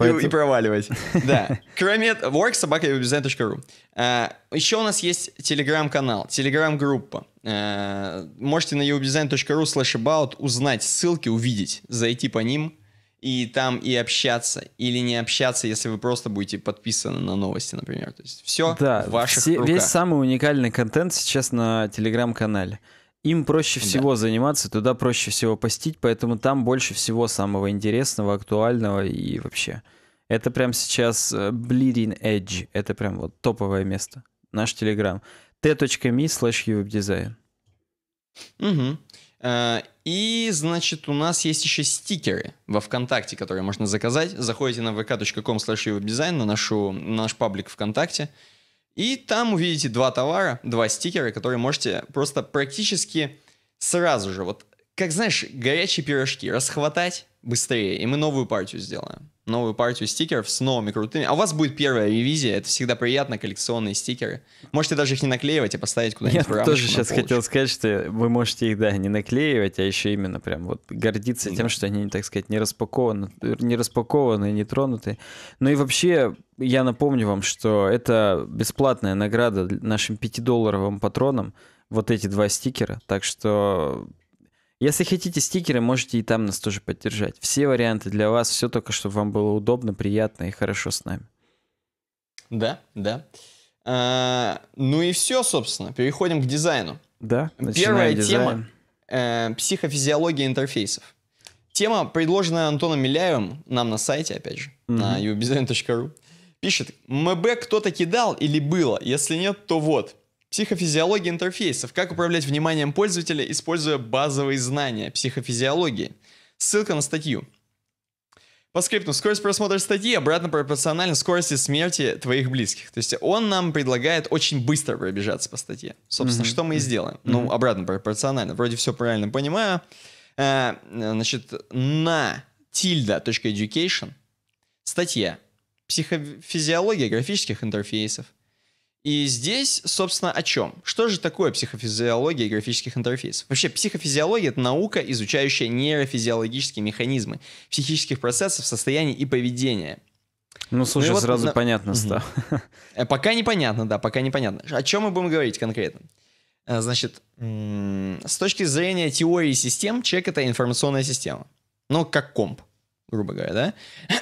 Поэтому... И, и проваливать. Да. Кроме worksobaka.ubzn.ru. А, Еще у нас есть телеграм-канал, телеграм-группа. А, можете на ubdesign.ru slash about узнать ссылки, увидеть, зайти по ним и там и общаться, или не общаться, если вы просто будете подписаны на новости, например. То есть все да, в ваших все, руках. Весь самый уникальный контент сейчас на телеграм-канале им проще всего да. заниматься, туда проще всего постить, поэтому там больше всего самого интересного, актуального и вообще. Это прям сейчас э, Bleeding Edge, это прям вот топовое место. Наш телеграм. t.me slash webdesign. Угу. Э, и, значит, у нас есть еще стикеры во ВКонтакте, которые можно заказать. Заходите на vk.com slash webdesign, на, нашу, на наш паблик ВКонтакте. И там увидите два товара, два стикера, которые можете просто практически сразу же, вот как знаешь, горячие пирожки расхватать быстрее, и мы новую партию сделаем. Новую партию стикеров с новыми крутыми. А у вас будет первая ревизия, это всегда приятно, коллекционные стикеры. Можете даже их не наклеивать, а поставить куда-нибудь Я тоже сейчас полочку. хотел сказать, что вы можете их, да, не наклеивать, а еще именно прям вот гордиться да. тем, что они, так сказать, не распакованы, не распакованы, не тронуты. Ну и вообще, я напомню вам, что это бесплатная награда нашим 5-долларовым патронам, вот эти два стикера. Так что если хотите стикеры, можете и там нас тоже поддержать. Все варианты для вас, все только, чтобы вам было удобно, приятно и хорошо с нами. Да, да. А, ну и все, собственно. Переходим к дизайну. Да. Первая дизайн. тема э, психофизиология интерфейсов. Тема, предложенная Антоном Миляевым, нам на сайте, опять же, mm-hmm. на ubidesign.ru, пишет, МБ кто-то кидал или было? Если нет, то вот. Психофизиология интерфейсов. Как управлять вниманием пользователя, используя базовые знания психофизиологии. Ссылка на статью. По скрипту, скорость просмотра статьи обратно пропорциональна скорости смерти твоих близких. То есть он нам предлагает очень быстро пробежаться по статье. Собственно, mm-hmm. что мы и сделаем. Mm-hmm. Ну, обратно пропорционально. Вроде все правильно понимаю. А, значит, на tilda.education статья «Психофизиология графических интерфейсов». И здесь, собственно, о чем? Что же такое психофизиология графических интерфейсов? Вообще, психофизиология — это наука, изучающая нейрофизиологические механизмы психических процессов, состояний и поведения. Ну, слушай, ну, вот сразу на... понятно стало. Э, пока непонятно, да, пока непонятно. О чем мы будем говорить конкретно? Э, значит, с точки зрения теории систем, человек — это информационная система. Ну, как комп грубо говоря, да?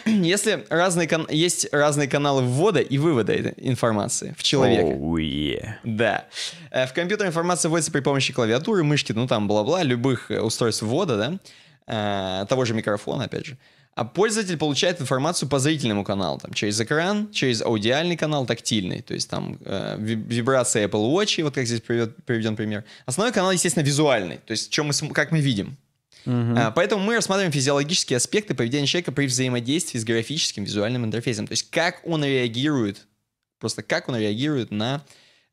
Если разные кан... есть разные каналы ввода и вывода информации в человека. Oh, yeah. Да. Э, в компьютер информация вводится при помощи клавиатуры, мышки, ну там бла-бла, любых э, устройств ввода, да? Э, того же микрофона, опять же. А пользователь получает информацию по зрительному каналу, там, через экран, через аудиальный канал, тактильный, то есть там э, вибрация Apple Watch, вот как здесь приведен пример. Основной канал, естественно, визуальный, то есть чем мы, как мы видим, Угу. Поэтому мы рассматриваем физиологические аспекты поведения человека при взаимодействии с графическим визуальным интерфейсом. То есть как он реагирует, просто как он реагирует на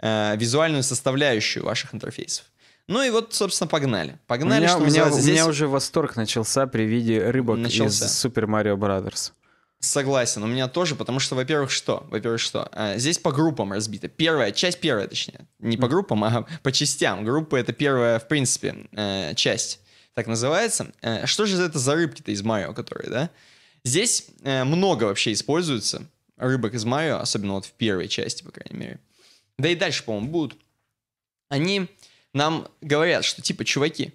э, визуальную составляющую ваших интерфейсов. Ну и вот, собственно, погнали. Погнали, у меня, что у меня, здесь... у меня уже восторг начался при виде рыбок начался. из Супер Марио Brothers. Согласен, у меня тоже, потому что, во-первых, что? Во-первых, что? А, здесь по группам разбито. Первая, часть первая, точнее. Не по группам, а по частям. Группы — это первая, в принципе, э, часть так называется. Э, что же это за рыбки-то из Марио, которые, да? Здесь э, много вообще используется рыбок из Марио, особенно вот в первой части, по крайней мере. Да и дальше, по-моему, будут. Они нам говорят, что типа, чуваки,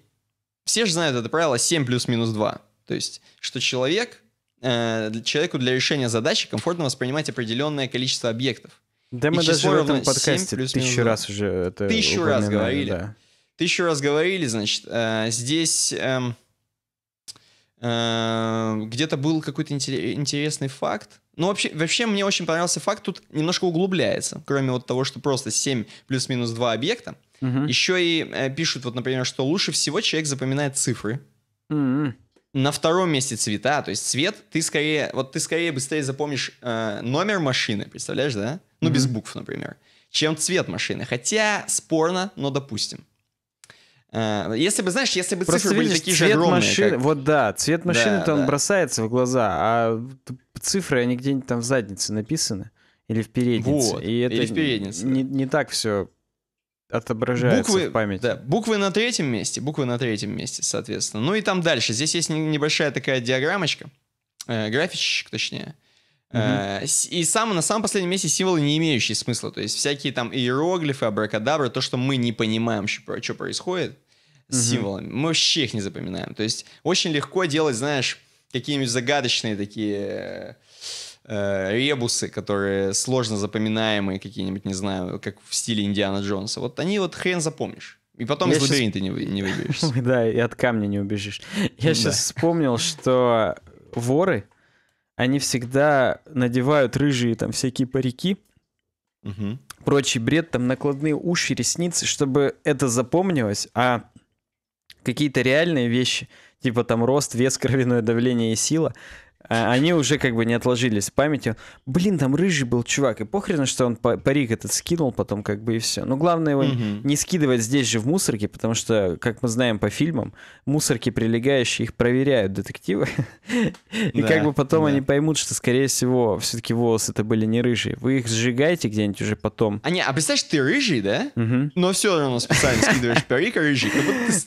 все же знают это правило 7 плюс-минус 2. То есть, что человек, э, человеку для решения задачи комфортно воспринимать определенное количество объектов. Да и мы даже в этом подкасте тысячу раз уже это Тысячу раз говорили. Да. Тысячу раз говорили, значит, э, здесь эм, э, где-то был какой-то интересный факт. Ну, вообще, вообще мне очень понравился факт, тут немножко углубляется, кроме вот того, что просто 7 плюс-минус 2 объекта. Угу. Еще и э, пишут, вот, например, что лучше всего человек запоминает цифры. Угу. На втором месте цвета, то есть цвет, ты скорее, вот ты скорее быстрее запомнишь э, номер машины, представляешь, да? Ну, угу. без букв, например, чем цвет машины. Хотя спорно, но допустим. Э, если бы, знаешь, если бы Просто цифры видишь, были такие цвет же огромные. Машины, как... Вот да, цвет машины-то да, он да. бросается в глаза, а цифры, они где-нибудь там в заднице написаны. Или в переднице. Вот, и это или в переднице. Не, не так все отображается буквы, в памяти. Да, буквы на третьем месте, буквы на третьем месте, соответственно. Ну и там дальше. Здесь есть небольшая такая диаграммочка, э, графичек, точнее, Mm-hmm. И сам, на самом последнем месте символы, не имеющие смысла. То есть всякие там иероглифы, абракадабры, то, что мы не понимаем, что происходит с mm-hmm. символами, мы вообще их не запоминаем. То есть очень легко делать, знаешь, какие-нибудь загадочные такие э, ребусы, которые сложно запоминаемые какие-нибудь, не знаю, как в стиле Индиана Джонса. Вот они вот хрен запомнишь. И потом я из лабиринта сейчас... не, вы, не выберешься. Да, и от камня не убежишь. Я сейчас вспомнил, что воры они всегда надевают рыжие там всякие парики, угу. прочий бред, там накладные уши, ресницы, чтобы это запомнилось, а какие-то реальные вещи, типа там рост, вес, кровяное давление и сила, а они уже как бы не отложились в памяти. Блин, там рыжий был чувак, и похрена, что он парик этот скинул потом как бы и все. Но главное его mm не скидывать здесь же в мусорке, потому что, как мы знаем по фильмам, мусорки прилегающие их проверяют детективы. и как бы потом они поймут, что, скорее всего, все-таки волосы это были не рыжие. Вы их сжигаете где-нибудь уже потом. А не, а представляешь, ты рыжий, да? Но все равно специально скидываешь парик, рыжий.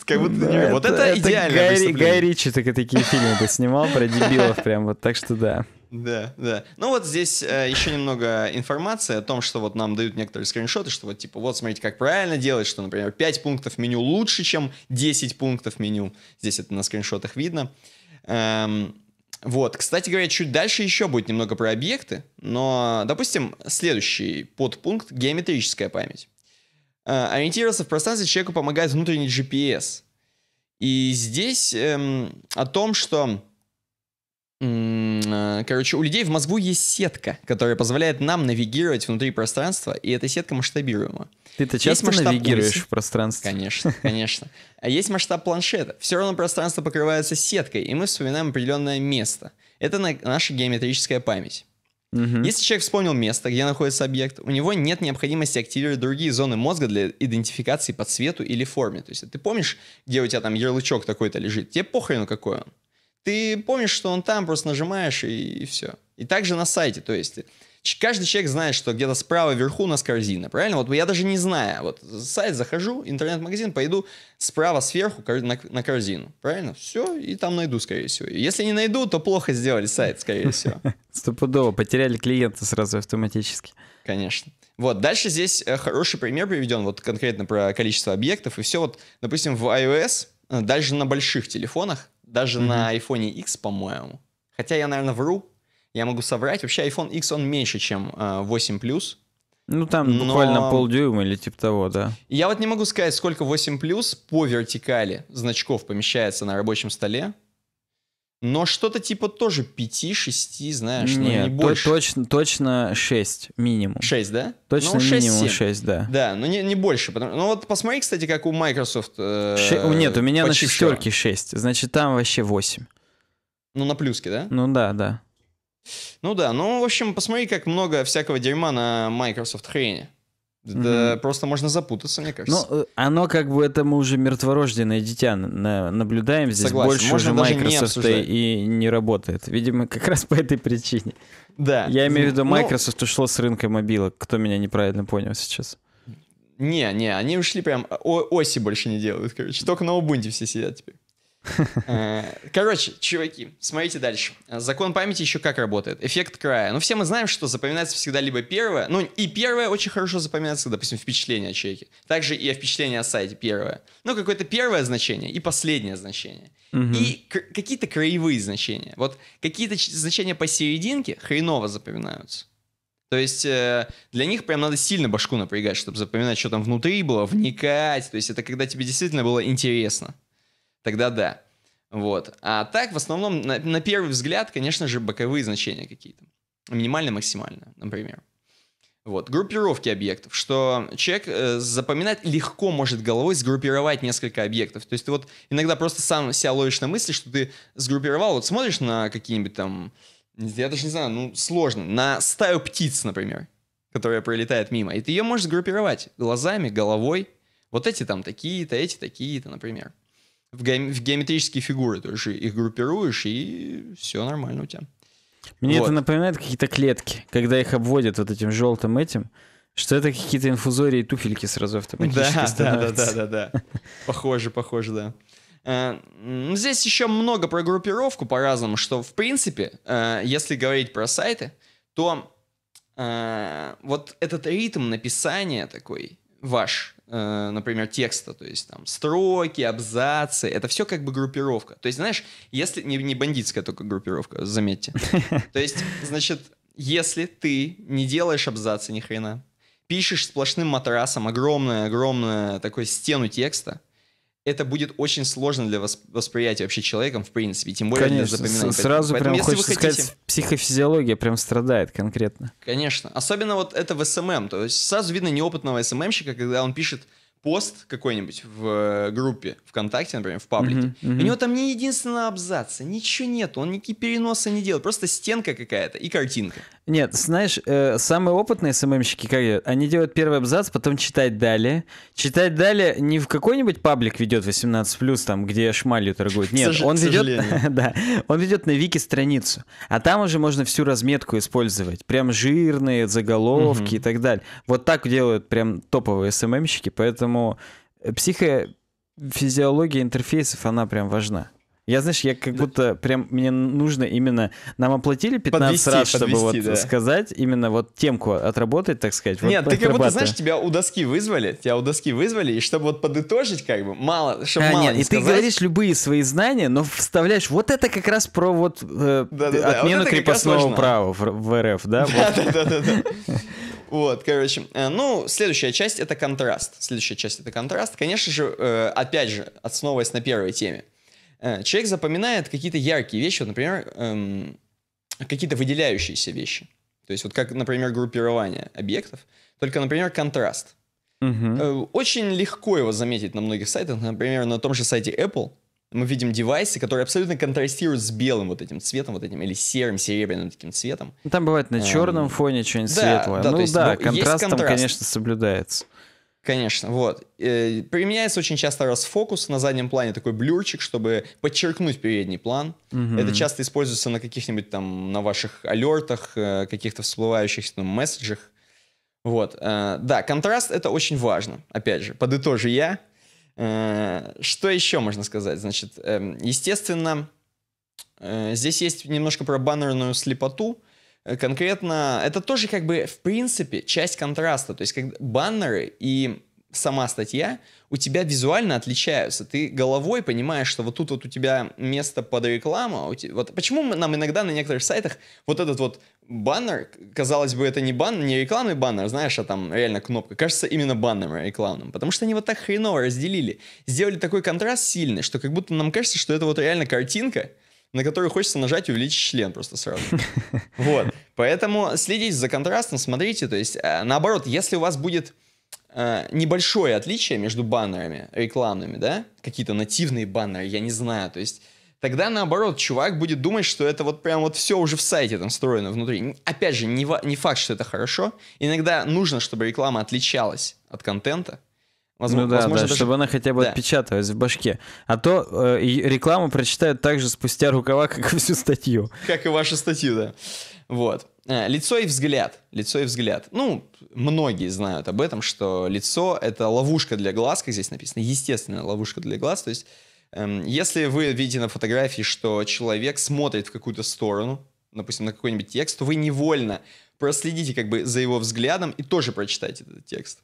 Как будто, не... вот это, идеально. Гай, Ричи только такие фильмы бы снимал про дебилов прям вот вот, так что да. Да, да. Ну вот здесь э, еще немного информации о том, что вот нам дают некоторые скриншоты, что вот типа вот смотрите, как правильно делать, что, например, 5 пунктов меню лучше, чем 10 пунктов меню. Здесь это на скриншотах видно. Эм, вот, кстати говоря, чуть дальше еще будет немного про объекты, но, допустим, следующий подпункт — геометрическая память. Э, ориентироваться в пространстве человеку помогает внутренний GPS. И здесь эм, о том, что Э, короче, у людей в мозгу есть сетка, которая позволяет нам навигировать внутри пространства, и эта сетка масштабируема. Ты-то часто есть навигируешь улицы? в пространстве? Конечно, конечно. А есть масштаб планшета. Все равно пространство покрывается сеткой, и мы вспоминаем определенное место. Это наша геометрическая память. Если человек вспомнил место, где находится объект, у него нет необходимости активировать другие зоны мозга для идентификации по цвету или форме. То есть ты помнишь, где у тебя там ярлычок такой-то лежит? Тебе похрену какой он. Ты помнишь, что он там, просто нажимаешь и, и все. И также на сайте, то есть каждый человек знает, что где-то справа вверху у нас корзина, правильно? Вот я даже не знаю, вот сайт захожу, интернет-магазин, пойду справа сверху на, на корзину, правильно? Все, и там найду, скорее всего. Если не найду, то плохо сделали сайт, скорее всего. Стопудово, потеряли клиента сразу автоматически. Конечно. Вот, дальше здесь э, хороший пример приведен, вот конкретно про количество объектов и все. Вот, допустим, в iOS, э, дальше на больших телефонах, даже mm-hmm. на iPhone X, по-моему. Хотя я, наверное, вру. Я могу соврать. Вообще iPhone X, он меньше, чем 8 э, Plus. Ну, там но... буквально полдюйма или типа того, да. Я вот не могу сказать, сколько 8 Plus по вертикали значков помещается на рабочем столе. Но что-то типа тоже 5-6, знаешь, Нет, но не больше. Точно, точно 6 минимум. 6, да? Точно ну, 6, минимум 7. 6, да. Да, но не, не больше. Потому... Ну вот посмотри, кстати, как у Microsoft. Э, Ше... Нет, у меня на шестерке 6. Значит, там вообще 8. Ну, на плюске, да? Ну да, да. Ну да, ну, в общем, посмотри, как много всякого дерьма на Microsoft хрени да mm просто можно запутаться, мне кажется. Ну, э, оно как бы это мы уже мертворожденное дитя на, наблюдаем здесь Согласен. больше можно уже Microsoft не и не работает. Видимо, как раз по этой причине. Да. Я имею в виду, ну, Microsoft ну, ушло с рынка мобилок. Кто меня неправильно понял сейчас? Не, не, они ушли прям, о, оси больше не делают, короче. Только на Ubuntu все сидят теперь. Э, короче, чуваки, смотрите дальше. Закон памяти еще как работает. Эффект края. Ну, все мы знаем, что запоминается всегда либо первое, ну, и первое очень хорошо запоминается, допустим, впечатление о человеке. Также и впечатление о сайте первое. Ну, какое-то первое значение и последнее значение. Угу. И какие-то краевые значения. Вот какие-то значения посерединке хреново запоминаются. То есть э, для них прям надо сильно башку напрягать, чтобы запоминать, что там внутри было, вникать. То есть это когда тебе действительно было интересно тогда да. Вот. А так, в основном, на, на первый взгляд, конечно же, боковые значения какие-то. Минимально-максимально, например. Вот. Группировки объектов, что человек э, запоминать легко может головой сгруппировать несколько объектов. То есть ты вот иногда просто сам себя ловишь на мысли, что ты сгруппировал, вот смотришь на какие-нибудь там, я даже не знаю, ну сложно, на стаю птиц, например, которая пролетает мимо, и ты ее можешь сгруппировать глазами, головой, вот эти там такие-то, эти такие-то, например в, ге в геометрические фигуры, тоже их группируешь, и все нормально у тебя. Мне вот. это напоминает какие-то клетки, когда их обводят вот этим желтым этим, что это какие-то инфузории и туфельки сразу автоматически становятся. Да, да, да, да, да. Похоже, похоже, да. Э, здесь еще много про группировку по-разному, что в принципе, э, если говорить про сайты, то э, вот этот ритм написания такой, ваш, э, например, текста, то есть там строки, абзацы, это все как бы группировка. То есть, знаешь, если не, не бандитская только группировка, заметьте. То есть, значит, если ты не делаешь абзацы ни хрена, пишешь сплошным матрасом огромную-огромную такую стену текста, это будет очень сложно для восприятия вообще человеком, в принципе, тем более Конечно, для запоминания. Сразу Поэтому, прям если хочется хотите... сказать, психофизиология прям страдает конкретно. Конечно. Особенно вот это в СММ. То есть сразу видно неопытного СММщика, когда он пишет пост какой-нибудь в э, группе ВКонтакте, например, в паблике, uh-huh, uh-huh. у него там ни единственного абзаца, ничего нет, он никакие переносы не делает, просто стенка какая-то и картинка. Нет, знаешь, э, самые опытные СММщики, как делают? Они делают первый абзац, потом читать далее. Читать далее не в какой-нибудь паблик ведет 18+, там, где шмалью торгуют. Нет, он ведет, да, он ведет на вики страницу. А там уже можно всю разметку использовать. Прям жирные заголовки и так далее. Вот так делают прям топовые СММщики, поэтому поэтому э, психофизиология интерфейсов, она прям важна. Я, знаешь, я как будто прям мне нужно именно... Нам оплатили 15 подвести, раз, чтобы подвести, вот да. сказать именно вот темку отработать, так сказать. Нет, вот ты как будто, знаешь, тебя у доски вызвали, тебя у доски вызвали, и чтобы вот подытожить как бы, мало, чтобы а, мало нет, не И сказать. ты говоришь любые свои знания, но вставляешь вот это как раз про вот э, да, да, отмену да, вот крепостного права в, в РФ, да? Да-да-да. Вот, короче. Э, ну, следующая часть — это контраст. Следующая часть — это контраст. Конечно же, э, опять же, основываясь на первой теме. Э, человек запоминает какие-то яркие вещи, вот, например, эм, какие-то выделяющиеся вещи. То есть вот как, например, группирование объектов, только, например, контраст. Угу. Очень легко его заметить на многих сайтах, например, на том же сайте Apple — мы видим девайсы, которые абсолютно контрастируют с белым вот этим цветом, вот этим, или серым, серебряным таким цветом. Ну, там бывает на черном эм... фоне что-нибудь да, светлое. Да, ну есть, да, ну, контраст там, контраст. конечно, соблюдается. Конечно, вот. Э, применяется очень часто расфокус на заднем плане, такой блюрчик, чтобы подчеркнуть передний план. Угу. Это часто используется на каких-нибудь там, на ваших алертах, э, каких-то всплывающих ну, месседжах. Вот, э, да, контраст это очень важно. Опять же, подытожу я, Э, что еще можно сказать? Значит, эм, естественно, э, здесь есть немножко про баннерную слепоту. Э, конкретно, это тоже как бы, в принципе, часть контраста. То есть, как баннеры и сама статья у тебя визуально отличаются. Ты головой понимаешь, что вот тут вот у тебя место под рекламу. А вот почему нам иногда на некоторых сайтах вот этот вот баннер, казалось бы, это не бан, не рекламный баннер, знаешь, а там реально кнопка. Кажется, именно баннером рекламным, потому что они вот так хреново разделили. Сделали такой контраст сильный, что как будто нам кажется, что это вот реально картинка, на которую хочется нажать и увеличить член просто сразу. Вот. Поэтому следите за контрастом, смотрите. То есть, э, наоборот, если у вас будет э, небольшое отличие между баннерами рекламными, да, какие-то нативные баннеры, я не знаю, то есть Тогда, наоборот, чувак будет думать, что это вот прям вот все уже в сайте там встроено внутри. Опять же, не, не факт, что это хорошо. Иногда нужно, чтобы реклама отличалась от контента. Возможно, ну да, возможно, да даже... чтобы она хотя бы да. отпечаталась в башке. А то э, рекламу прочитают так же спустя рукава, как и всю статью. Как и вашу статью, да. Вот. Э, лицо и взгляд. Лицо и взгляд. Ну, многие знают об этом, что лицо — это ловушка для глаз, как здесь написано. Естественная ловушка для глаз. То есть Эм, если вы видите на фотографии, что человек смотрит в какую-то сторону, допустим, на какой-нибудь текст, то вы невольно проследите как бы за его взглядом и тоже прочитайте этот текст.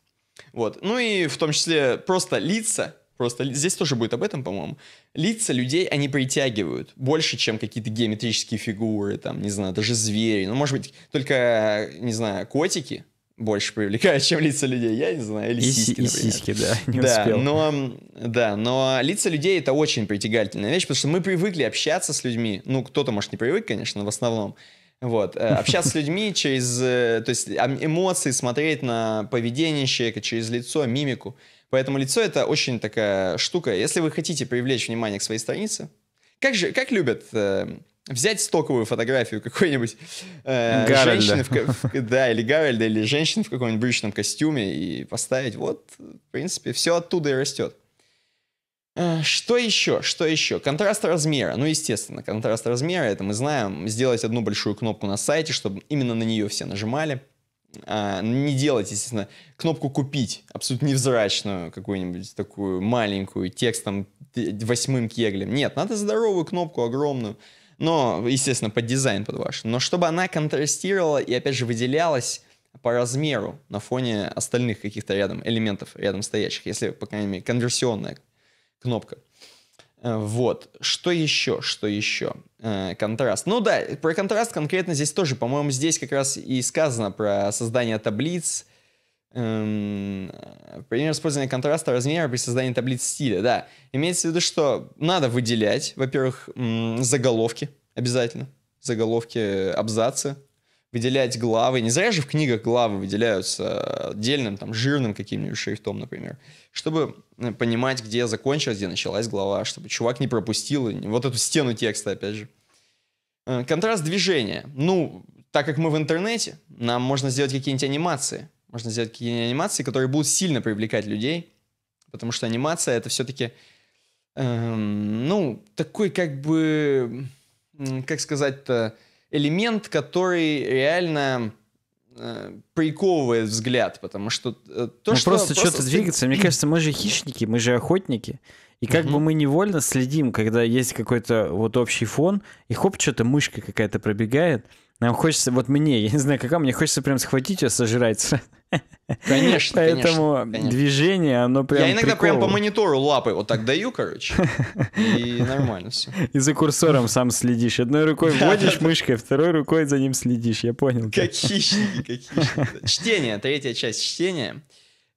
Вот. Ну и в том числе просто лица, просто здесь тоже будет об этом, по-моему, лица людей они притягивают больше, чем какие-то геометрические фигуры, там, не знаю, даже звери, ну, может быть, только, не знаю, котики, больше привлекают, чем лица людей, я не знаю, или и сиськи, и сиськи, да, не да, успел. Но, да, но лица людей — это очень притягательная вещь, потому что мы привыкли общаться с людьми, ну, кто-то, может, не привык, конечно, в основном, вот, э, общаться с людьми через, э, то есть, эмоции, смотреть на поведение человека через лицо, мимику, поэтому лицо — это очень такая штука, если вы хотите привлечь внимание к своей странице, как же, как любят э, взять стоковую фотографию какой-нибудь э, женщины, в, в, да, или Гарольда, или женщины в каком-нибудь брючном костюме и поставить. Вот, в принципе, все оттуда и растет. Э, что еще? Что еще? Контраст размера. Ну, естественно, контраст размера, это мы знаем. Сделать одну большую кнопку на сайте, чтобы именно на нее все нажимали. А, не делать, естественно, кнопку «Купить», абсолютно невзрачную какую-нибудь такую маленькую, текстом э, восьмым кеглем. Нет, надо здоровую кнопку, огромную, но, естественно, под дизайн под ваш, но чтобы она контрастировала и, опять же, выделялась по размеру на фоне остальных каких-то рядом элементов, рядом стоящих, если, по крайней мере, конверсионная кнопка. Э, вот. Что еще? Что еще? Э, контраст. Ну да, про контраст конкретно здесь тоже, по-моему, здесь как раз и сказано про создание таблиц, Эм, пример использования контраста размера при создании таблиц стиля, да. Имеется в виду, что надо выделять, во-первых, заголовки обязательно, заголовки, э, абзацы, выделять главы. Не зря же в книгах главы выделяются э, отдельным, там, жирным каким-нибудь шрифтом, например, чтобы э, понимать, где закончилась, где началась глава, чтобы чувак не пропустил вот эту стену текста, опять же. Контраст движения. Ну, так как мы в интернете, нам можно сделать какие-нибудь анимации можно сделать какие-нибудь анимации, которые будут сильно привлекать людей, потому что анимация это все-таки, эм, ну, такой как бы, как сказать-то, элемент, который реально э, приковывает взгляд, потому что э, то, ну, что... Просто, просто что-то двигается. Мне кажется, мы же хищники, мы же охотники. И как угу. бы мы невольно следим, когда есть какой-то вот общий фон, и хоп, что-то мышка какая-то пробегает. Нам хочется, вот мне, я не знаю, какая, мне хочется прям схватить ее, сожрать. Конечно, Поэтому конечно, движение, оно прям Я иногда прикол. прям по монитору лапы вот так даю, короче, и нормально все. И за курсором сам следишь. Одной рукой вводишь мышкой, второй рукой за ним следишь, я понял. Как хищники, как хищники. Чтение, третья часть чтения.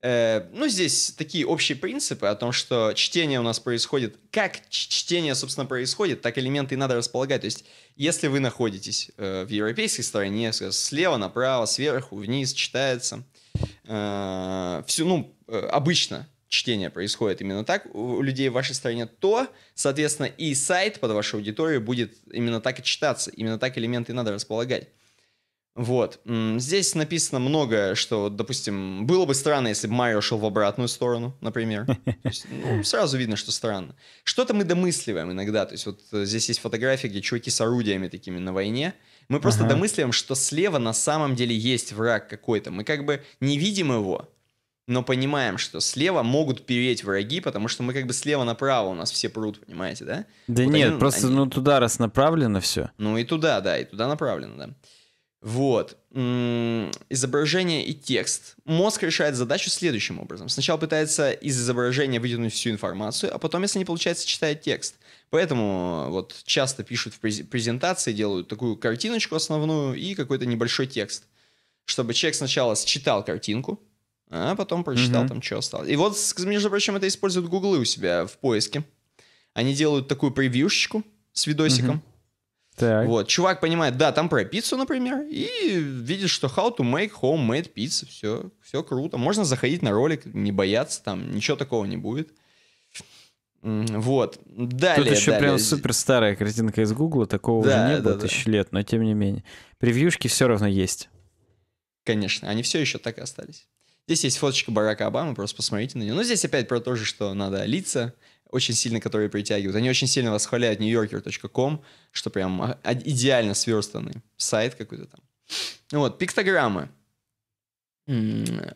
Э, ну, здесь такие общие принципы о том, что чтение у нас происходит, как чтение, собственно, происходит, так элементы и надо располагать. То есть, если вы находитесь э, в европейской стране, слева направо, сверху, вниз читается, э, все, ну, обычно чтение происходит именно так у людей в вашей стране, то, соответственно, и сайт под вашу аудиторию будет именно так и читаться, именно так элементы надо располагать. Вот. Здесь написано многое, что, допустим, было бы странно, если бы Марио шел в обратную сторону, например. Ну, сразу видно, что странно. Что-то мы домысливаем иногда. То есть вот э, здесь есть фотографии, где чуваки с орудиями такими на войне. Мы просто ага. домысливаем, что слева на самом деле есть враг какой-то. Мы как бы не видим его, но понимаем, что слева могут переть враги, потому что мы как бы слева направо у нас все прут, понимаете, да? Да нет, просто ну туда раз направлено все. Ну и туда, да, и туда направлено, да. Вот. Изображение и текст. Мозг решает задачу следующим образом. Сначала пытается из изображения вытянуть всю информацию, а потом, если не получается, читает текст. Поэтому э, вот часто пишут в презентации, делают такую картиночку основную и какой-то небольшой текст. Чтобы человек сначала считал картинку, а потом прочитал mm-hmm. там, что осталось. И вот, между прочим, это используют гуглы у себя в поиске. Они делают такую превьюшечку с видосиком. Mm-hmm так. Вот, чувак понимает, да, там про пиццу, например, и видит, что how to make homemade pizza, все, все круто. Можно заходить на ролик, не бояться, там ничего такого не будет. Вот. Далее. Тут еще далее. прям супер старая картинка из Гугла, такого да, уже не да, было да, тысячи да. лет, но тем не менее. Превьюшки все равно есть. Конечно, они все еще так и остались. Здесь есть фоточка Барака Обамы, просто посмотрите на нее. Но ну, здесь опять про то же, что надо лица, очень сильно которые притягивают. Они очень сильно восхваляют newyorker.com, что прям а, идеально сверстанный сайт какой-то там. Вот, пиктограммы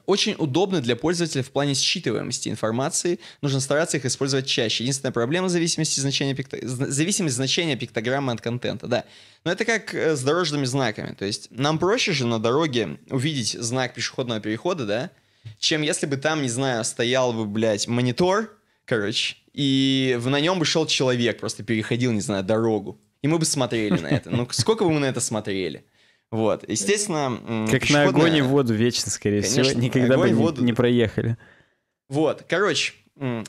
очень удобно для пользователя в плане считываемости информации. Нужно стараться их использовать чаще. Единственная проблема зависимости значения, пикто... зависимость значения пиктограммы от контента, да. Но это как э, с дорожными знаками. То есть нам проще же на дороге увидеть знак пешеходного перехода, да, чем если бы там, не знаю, стоял бы, блядь, монитор, короче, и на нем бы шел человек, просто переходил, не знаю, дорогу. И мы бы смотрели на это. Ну, сколько бы мы на это смотрели? Вот, естественно... Как пешеходная... на огонь и воду вечно, скорее Конечно, всего, никогда бы не, воду... не проехали. Вот, короче,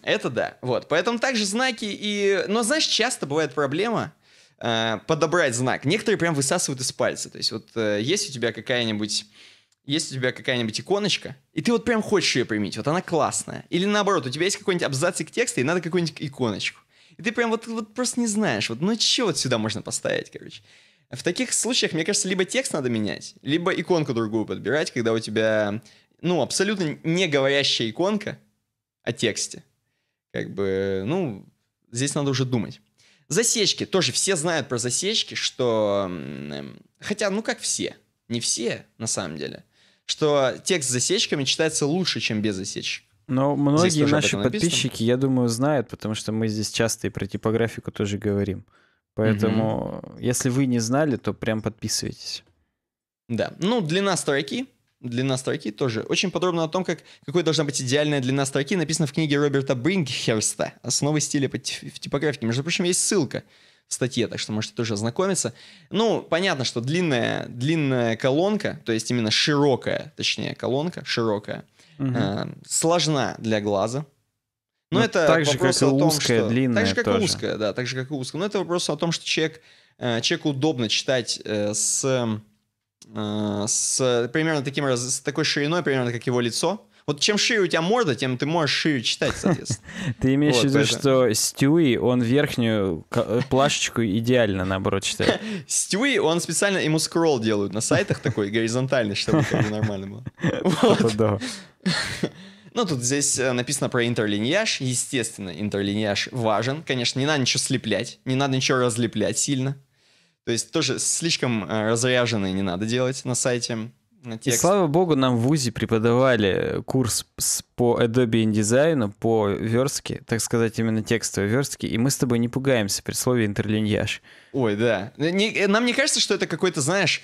это да. Вот, поэтому также знаки и... Но знаешь, часто бывает проблема э, подобрать знак. Некоторые прям высасывают из пальца. То есть вот э, есть у тебя какая-нибудь... Есть у тебя какая-нибудь иконочка, и ты вот прям хочешь ее применить, вот она классная. Или наоборот, у тебя есть какой-нибудь абзацик текста, и надо какую-нибудь иконочку. И ты прям вот, вот просто не знаешь, вот ну что вот сюда можно поставить, короче. В таких случаях, мне кажется, либо текст надо менять, либо иконку другую подбирать, когда у тебя, ну, абсолютно не говорящая иконка о тексте. Как бы, ну, здесь надо уже думать. Засечки. Тоже все знают про засечки, что... Хотя, ну как все. Не все, на самом деле. Что текст с засечками читается лучше, чем без засечек. Но многие наши подписчики, я думаю, знают, потому что мы здесь часто и про типографику тоже говорим. Поэтому, угу. если вы не знали, то прям подписывайтесь. Да. Ну, длина строки. Длина строки тоже. Очень подробно о том, как, какой должна быть идеальная длина строки, написано в книге Роберта Брингхерста «Основы стиля в типографике». Между прочим, есть ссылка в статье, так что можете тоже ознакомиться. Ну, понятно, что длинная, длинная колонка, то есть именно широкая, точнее, колонка широкая, угу. э, сложна для глаза, но, ну, Но ну, это так же, вопрос как и о том, узкая, что... длинная Так же, как тоже. и узкая, да, так же, как и узкая. Но это вопрос о том, что человек, э, человеку удобно читать э, с, э, с примерно таким, с такой шириной, примерно как его лицо. Вот чем шире у тебя морда, тем ты можешь шире читать, соответственно. Ты имеешь в виду, что Стюи, он верхнюю плашечку идеально, наоборот, читает. Стюи, он специально, ему скролл делают на сайтах такой горизонтальный, чтобы нормально было. Ну, тут здесь э, написано про интерлиньяж. Естественно, интерлиньяж важен. Конечно, не надо ничего слеплять, не надо ничего разлеплять сильно. То есть тоже слишком э, разряженные не надо делать на сайте. Текст. И слава богу, нам в ВУЗе преподавали курс по Adobe InDesign, по верстке, так сказать, именно текстовой верстке, и мы с тобой не пугаемся при слове интерлиньяж. Ой, да. Э, нам не кажется, что это какой-то, знаешь,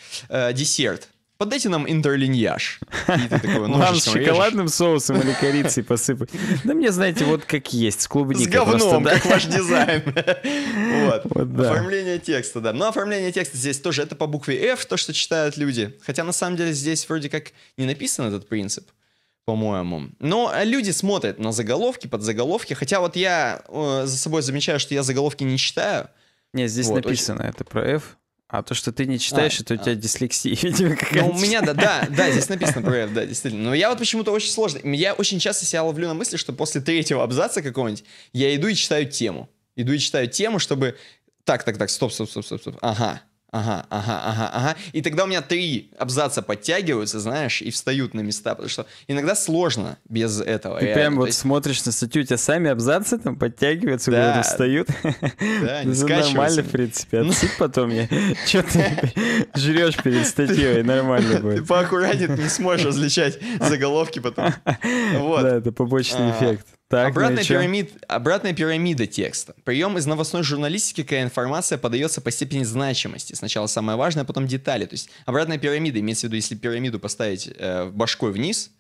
десерт подайте нам интерлиньяж. Нам с шоколадным соусом или корицей посыпать. Да мне, знаете, вот как есть, с клубникой. С говном, да? как ваш дизайн. вот. Оформление текста, да. Но ну, оформление текста здесь тоже, это по букве F, то, что читают люди. Хотя, на самом деле, здесь вроде как не написан этот принцип по-моему. Но люди смотрят на заголовки, подзаголовки. Хотя вот я э, за собой замечаю, что я заголовки не читаю. Нет, здесь написано это про F. А то, что ты не читаешь, а, это у а. тебя дислексия, видимо, ну, какая-то. Ну, у меня, да, да, да, здесь написано про да, действительно. Но я вот почему-то очень сложно. Я очень часто себя ловлю на мысли, что после третьего абзаца какого-нибудь я иду и читаю тему. Иду и читаю тему, чтобы... Так, так, так, стоп, стоп, стоп, стоп, стоп. Ага, ага, ага, ага, ага. И тогда у меня три абзаца подтягиваются, знаешь, и встают на места, потому что иногда сложно без этого. Ты реально. прям вот есть... смотришь на статью, у тебя сами абзацы там подтягиваются, да. говорят, встают. Да, не Это ну, нормально, в принципе, ну. отсыпь потом я. Че ты жрешь перед статьей, нормально будет. Ты поаккуратнее, не сможешь различать заголовки потом. Вот. Да, это побочный а. эффект. Так, обратная, пирамид, обратная пирамида текста. Прием из новостной журналистики, когда информация подается по степени значимости. Сначала самое важное, а потом детали. То есть обратная пирамида, имеется в виду, если пирамиду поставить э, башкой вниз,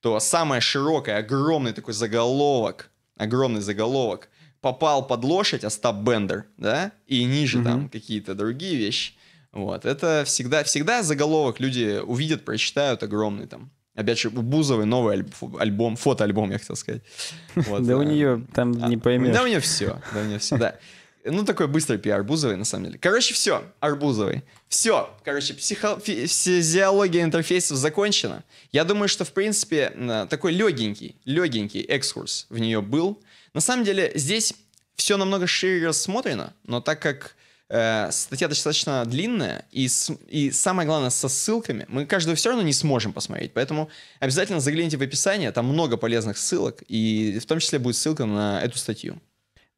то самое широкое, огромный такой заголовок, огромный заголовок, попал под лошадь Остап Бендер, да, и ниже mm там какие-то другие вещи. Вот, это всегда, всегда заголовок люди увидят, прочитают огромный там. Опять же, у Бузовой новый альб, альбом, фотоальбом, я хотел сказать. да у э, нее там а, не поймешь. Да у нее все, да у нее все, да. Ну, такой быстрый пиар Бузовой, на самом деле. Короче, все, Арбузовой Все, короче, психо... физиология интерфейсов закончена. Я думаю, что, в принципе, э, такой легенький, легенький экскурс в нее был. На самом деле, здесь все намного шире рассмотрено, но так как Э, статья достаточно длинная, и, с, и самое главное, со ссылками. Мы каждого все равно не сможем посмотреть, поэтому обязательно загляните в описание, там много полезных ссылок, и в том числе будет ссылка на эту статью.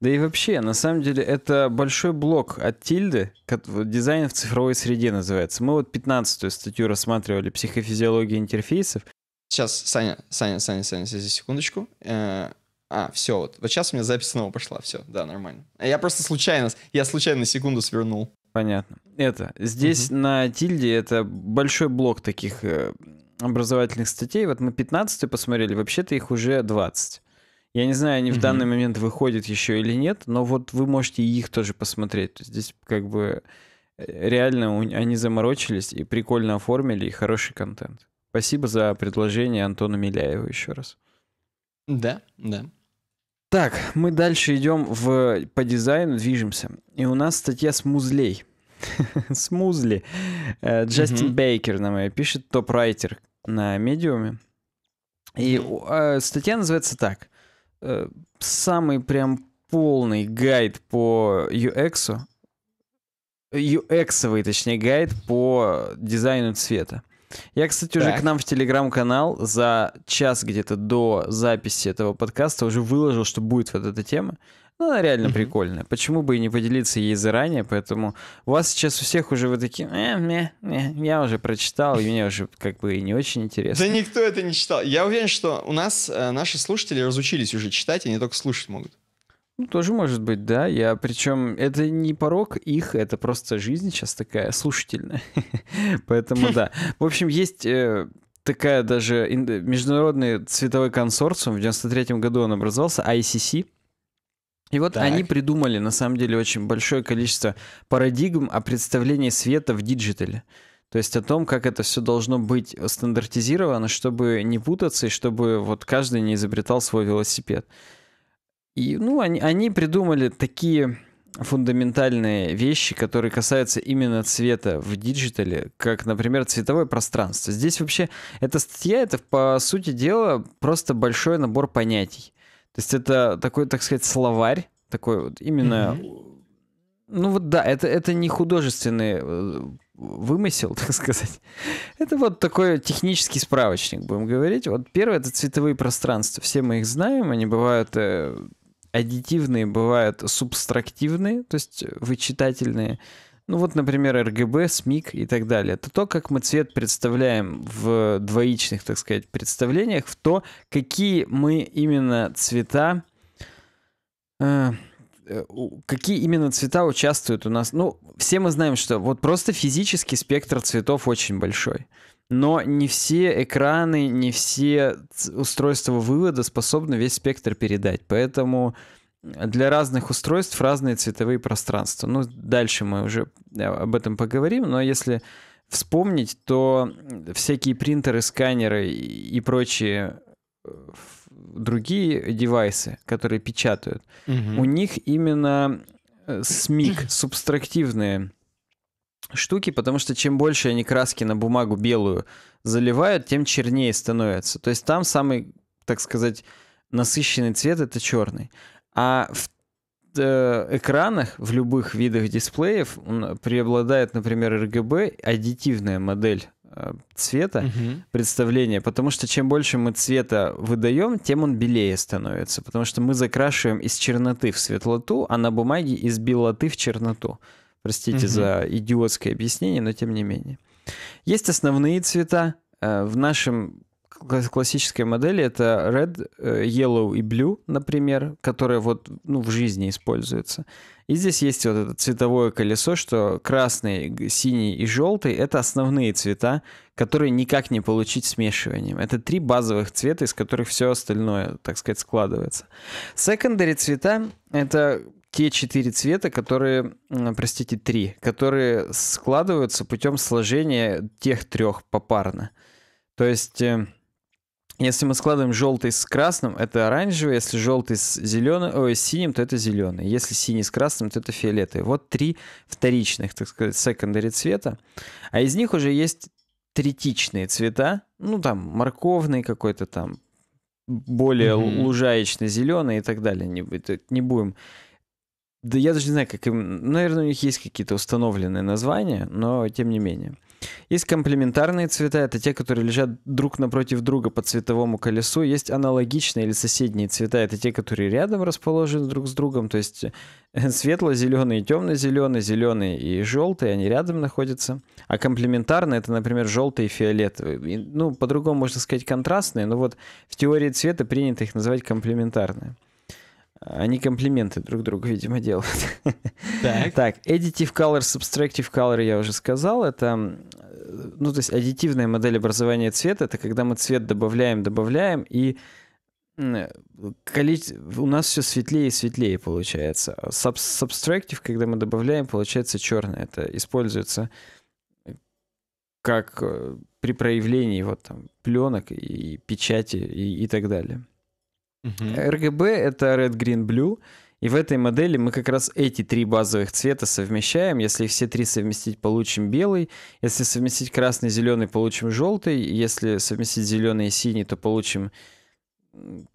Да и вообще, на самом деле, это большой блок от Тильды, дизайн в цифровой среде называется. Мы вот 15-ю статью рассматривали «Психофизиология интерфейсов». Сейчас, Саня, Саня, Саня, Саня, здесь секундочку. Э, а, все, вот. Вот сейчас у меня запись снова пошла. Все, да, нормально. А я просто случайно, я случайно секунду свернул. Понятно. Это, здесь угу. на Тильде это большой блок таких э, образовательных статей. Вот мы 15 посмотрели, вообще-то их уже 20. Я не знаю, они угу. в данный момент выходят еще или нет, но вот вы можете их тоже посмотреть. Здесь как бы э, реально они заморочились и прикольно оформили, и хороший контент. Спасибо за предложение Антону Миляеву еще раз. Да, да. Так, мы дальше идем в, по дизайну, движемся. И у нас статья с музлей. Смузли. Э, Джастин Бейкер нам ее пишет, топ-райтер на медиуме. И э, статья называется так. Э, самый прям полный гайд по UX. UX-овый, точнее, гайд по дизайну цвета. Я, кстати, уже так. к нам в телеграм-канал за час где-то до записи этого подкаста уже выложил, что будет вот эта тема. Ну, она реально mm-hmm. прикольная. Почему бы и не поделиться ей заранее? Поэтому у вас сейчас у всех уже вы такие, э, э, э, я уже прочитал, и мне уже как бы и не очень интересно. Да никто это не читал. Я уверен, что у нас э, наши слушатели разучились уже читать, они только слушать могут. Ну, тоже может быть, да. Я причем это не порог их, это просто жизнь сейчас такая слушательная. Поэтому да. В общем, есть э, такая даже э, международный цветовой консорциум. В 93 году он образовался, ICC. И вот так. они придумали, на самом деле, очень большое количество парадигм о представлении света в диджитале. То есть о том, как это все должно быть стандартизировано, чтобы не путаться и чтобы вот каждый не изобретал свой велосипед. И, ну, они, они придумали такие фундаментальные вещи, которые касаются именно цвета в диджитале, как, например, цветовое пространство. Здесь вообще эта статья, это, по сути дела, просто большой набор понятий. То есть это такой, так сказать, словарь, такой вот именно... Mm-hmm. Ну вот да, это, это не художественный э, вымысел, так сказать. Это вот такой технический справочник, будем говорить. Вот первое — это цветовые пространства. Все мы их знаем, они бывают э, аддитивные бывают субстрактивные, то есть вычитательные. Ну вот, например, RGB, СМИК и так далее. Это то, как мы цвет представляем в двоичных, так сказать, представлениях, в то, какие мы именно цвета э, э какие именно цвета участвуют у нас. Ну, все мы знаем, что вот просто физический спектр цветов очень большой но не все экраны, не все устройства вывода способны весь спектр передать. Поэтому для разных устройств разные цветовые пространства. Ну, дальше мы уже э, об этом поговорим, но если вспомнить, то всякие принтеры, сканеры и прочие э, другие девайсы, которые печатают, угу. у них именно э, смик, субстрактивные штуки, потому что чем больше они краски на бумагу белую заливают, тем чернее становится. То есть там самый, так сказать, насыщенный цвет это черный. А в э, экранах, в любых видах дисплеев преобладает, например, RGB, аддитивная модель э, цвета угу. представления, потому что чем больше мы цвета выдаем, тем он белее становится, потому что мы закрашиваем из черноты в светлоту, а на бумаге из белоты в черноту. Простите угу. за идиотское объяснение, но тем не менее. Есть основные цвета. Э, в нашем классической модели это red, э, yellow и blue, например, которые вот ну, в жизни используются. И здесь есть вот это цветовое колесо, что красный, синий и желтый — это основные цвета, которые никак не получить смешиванием. Это три базовых цвета, из которых все остальное, так сказать, складывается. Секондари цвета — это те четыре цвета, которые, простите, три, которые складываются путем сложения тех трех попарно. То есть, э, если мы складываем желтый с красным, это оранжевый, если желтый с зеленым, ой, с синим, то это зеленый, если синий с красным, то это фиолетовый. Вот три вторичных, так сказать, секондари цвета, а из них уже есть третичные цвета, ну там морковный какой-то там, более mm-hmm. лужаечный зеленый и так далее. Не, не будем да я даже не знаю, как им... Наверное, у них есть какие-то установленные названия, но тем не менее. Есть комплементарные цвета, это те, которые лежат друг напротив друга по цветовому колесу. Есть аналогичные или соседние цвета, это те, которые рядом расположены друг с другом. То есть э, светло-зеленый и темно-зеленый, зеленый и желтый, они рядом находятся. А комплементарные это, например, желтый и фиолетовый. Ну, по-другому можно сказать контрастные, но вот в теории цвета принято их называть комплементарные. Они комплименты друг другу, видимо, делают. Так. так, additive color, subtractive color я уже сказал. Это, э, ну, то есть аддитивная модель образования цвета. Это когда мы цвет добавляем, добавляем, и э, количе... у нас все светлее и светлее получается. Sub subtractive, когда мы добавляем, получается черное. Это используется э, как при проявлении вот там пленок и печати и, и так далее. Uh-huh. RGB — это Red, Green, Blue. И в этой модели мы как раз эти три базовых цвета совмещаем. Если их все три совместить, получим белый. Если совместить красный и зеленый, получим желтый. Если совместить зеленый и синий, то получим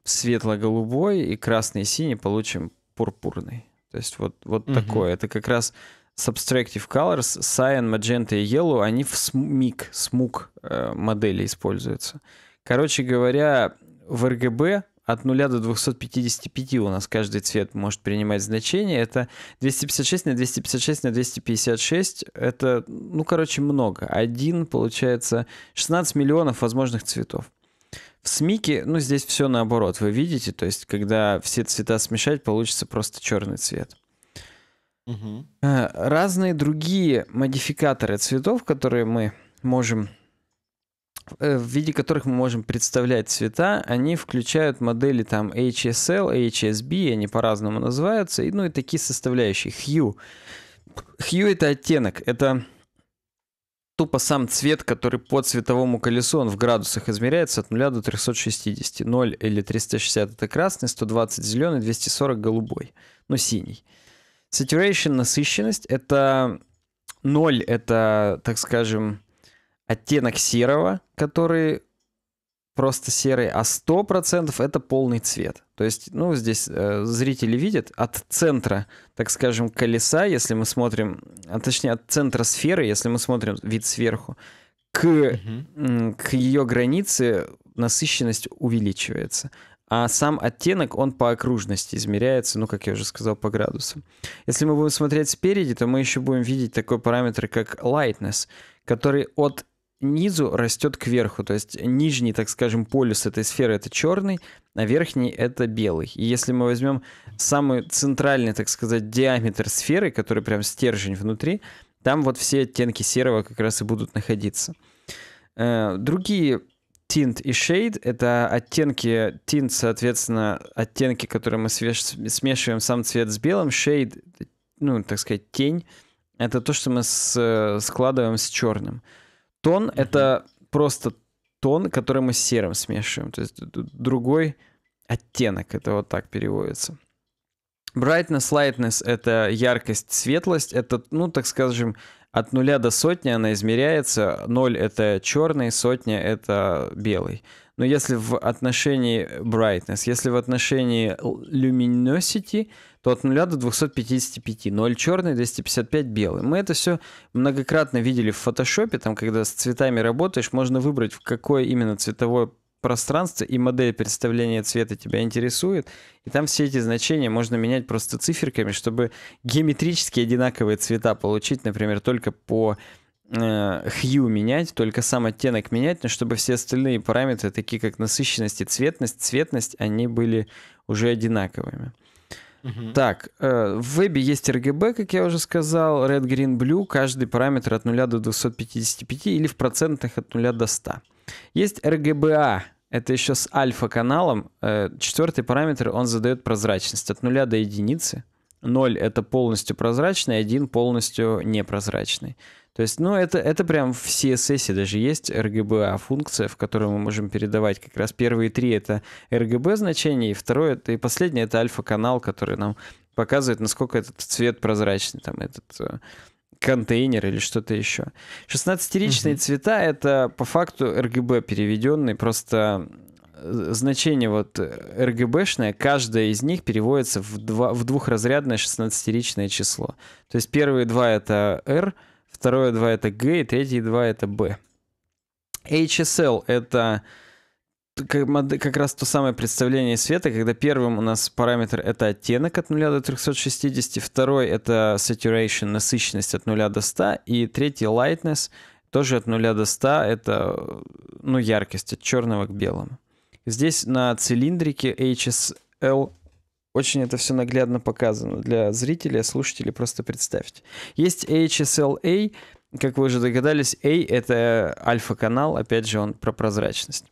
светло-голубой. И красный и синий получим пурпурный. То есть вот, вот угу. такое. Это как раз Subtractive Colors, Cyan, Magenta и Yellow, они в смик, смук э, модели используются. Короче говоря, в RGB от 0 до 255 у нас каждый цвет может принимать значение. Это 256 на 256 на 256. Это, ну, короче, много. Один, получается, 16 миллионов возможных цветов. В смике, ну, здесь все наоборот, вы видите, то есть, когда все цвета смешать, получится просто черный цвет. Угу. Разные другие модификаторы цветов, которые мы можем Э, в виде которых мы можем представлять цвета, они включают модели там HSL, HSB, они по-разному называются, и, ну и такие составляющие. Hue. Hue — это оттенок, это тупо сам цвет, который по цветовому колесу, он в градусах измеряется от 0 до 360. 0 или 360 это красный, 120 зеленый, 240 голубой, ну синий. Saturation, насыщенность, это 0 это, так скажем, оттенок серого, который просто серый, а 100% это полный цвет. То есть, ну, здесь э, зрители видят от центра, так скажем, колеса, если мы смотрим, а точнее от центра сферы, если мы смотрим вид сверху, к, к ее границе насыщенность увеличивается. А сам оттенок, он по окружности измеряется, ну, как я уже сказал, по градусам. Если мы будем смотреть спереди, то мы еще будем видеть такой параметр, как lightness, который от низу растет кверху. То есть нижний, так скажем, полюс этой сферы это черный, а верхний это белый. И если мы возьмем самый центральный, так сказать, диаметр сферы, который прям стержень внутри, там вот все оттенки серого как раз и будут находиться. Э, другие tint и shade — это оттенки, tint, соответственно, оттенки, которые мы смешиваем сам цвет с белым, shade, ну, так сказать, тень, это то, что мы с, складываем с черным. Тон — это просто тон, который мы с серым смешиваем. То есть другой оттенок, это вот так переводится. Brightness, lightness — это яркость, светлость. Это, ну, так скажем, от нуля до сотни она измеряется. Ноль — это черный, сотня — это белый. Но если в отношении brightness, если в отношении luminosity — то от 0 до 255. 0 черный, 255 белый. Мы это все многократно видели в фотошопе, там, когда с цветами работаешь, можно выбрать, в какое именно цветовое пространство и модель представления цвета тебя интересует. И там все эти значения можно менять просто циферками, чтобы геометрически одинаковые цвета получить, например, только по э, хью менять, только сам оттенок менять, но чтобы все остальные параметры, такие как насыщенность и цветность, цветность, они были уже одинаковыми. Так, э, в вебе есть RGB, как я уже сказал, red, green, blue, каждый параметр от 0 до 255 или в процентах от 0 до 100. Есть RGBA, это еще с альфа-каналом. Э, Четвертый параметр, он задает прозрачность от 0 до единицы. 0 это полностью прозрачный, 1 полностью непрозрачный. То есть, ну, это, это прям в CSS даже есть RGBA функция, в которой мы можем передавать как раз первые три — это RGB значение, и второе — это и последнее — это альфа-канал, который нам показывает, насколько этот цвет прозрачный, там, этот э, контейнер или что-то еще. 16-ричные mm цвета — это по факту RGB переведенный, просто э, значение вот RGB-шное, э, каждая из них переводится в, два, в двухразрядное 16-ричное число. То есть первые два — это R — второе 2 это G, и третье 2 это B. HSL — это как раз то самое представление света, когда первым у нас параметр — это оттенок от 0 до 360, второй — это saturation, насыщенность от 0 до 100, и третий — lightness, тоже от 0 до 100, это ну, яркость от черного к белому. Здесь на цилиндрике HSL очень это все наглядно показано для зрителей, слушателей, просто представьте. Есть HSLA, как вы уже догадались, A — это альфа-канал, опять же, он про прозрачность.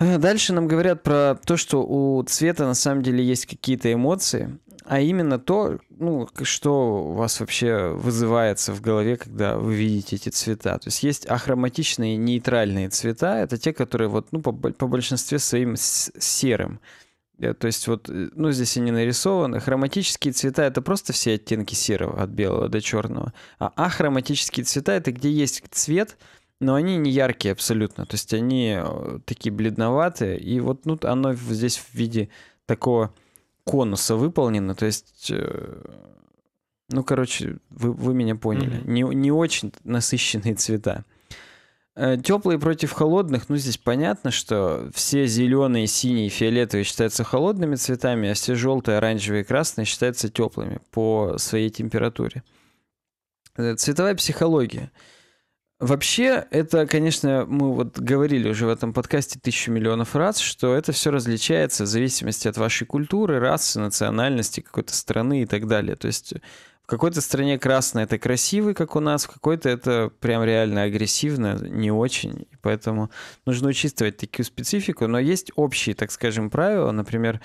Дальше нам говорят про то, что у цвета на самом деле есть какие-то эмоции, а именно то, ну, что у вас вообще вызывается в голове, когда вы видите эти цвета. То есть есть ахроматичные нейтральные цвета, это те, которые вот, ну, по, по большинстве своим серым. Э, то есть вот, э, ну, здесь они нарисованы. Хроматические цвета — это просто все оттенки серого, от белого до черного. А ахроматические цвета — это где есть цвет, но они не яркие абсолютно. То есть они э, такие бледноватые. И вот ну, оно здесь в виде такого конуса выполнено. То есть... Ну, короче, вы, вы меня поняли. Mm-hmm. Не, не очень насыщенные цвета. Э, Теплые против холодных, ну здесь понятно, что все зеленые, синие, фиолетовые считаются холодными цветами, а все желтые, оранжевые красные считаются теплыми по своей температуре. Э, цветовая психология. Вообще, это, конечно, мы вот говорили уже в этом подкасте тысячу миллионов раз, что это все различается в зависимости от вашей культуры, расы, национальности какой-то страны и так далее. То есть какой-то стране красный это красивый, как у нас, в какой-то это прям реально агрессивно, не очень. И поэтому нужно учитывать такую специфику. Но есть общие, так скажем, правила. Например,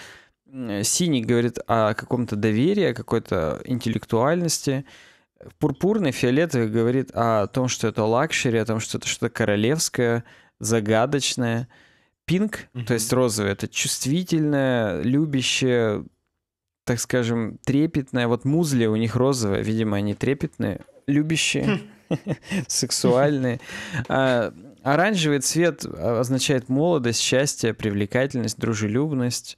синий говорит о каком-то доверии, о какой-то интеллектуальности. Пурпурный, фиолетовый говорит о том, что это лакшери, о том, что это что-то королевское, загадочное. Пинг, mm-hmm. то есть розовый, это чувствительное, любящее, так скажем, трепетная. Вот музли у них розовая, видимо, они трепетные, любящие, хм. сексуальные. А, оранжевый цвет означает молодость, счастье, привлекательность, дружелюбность.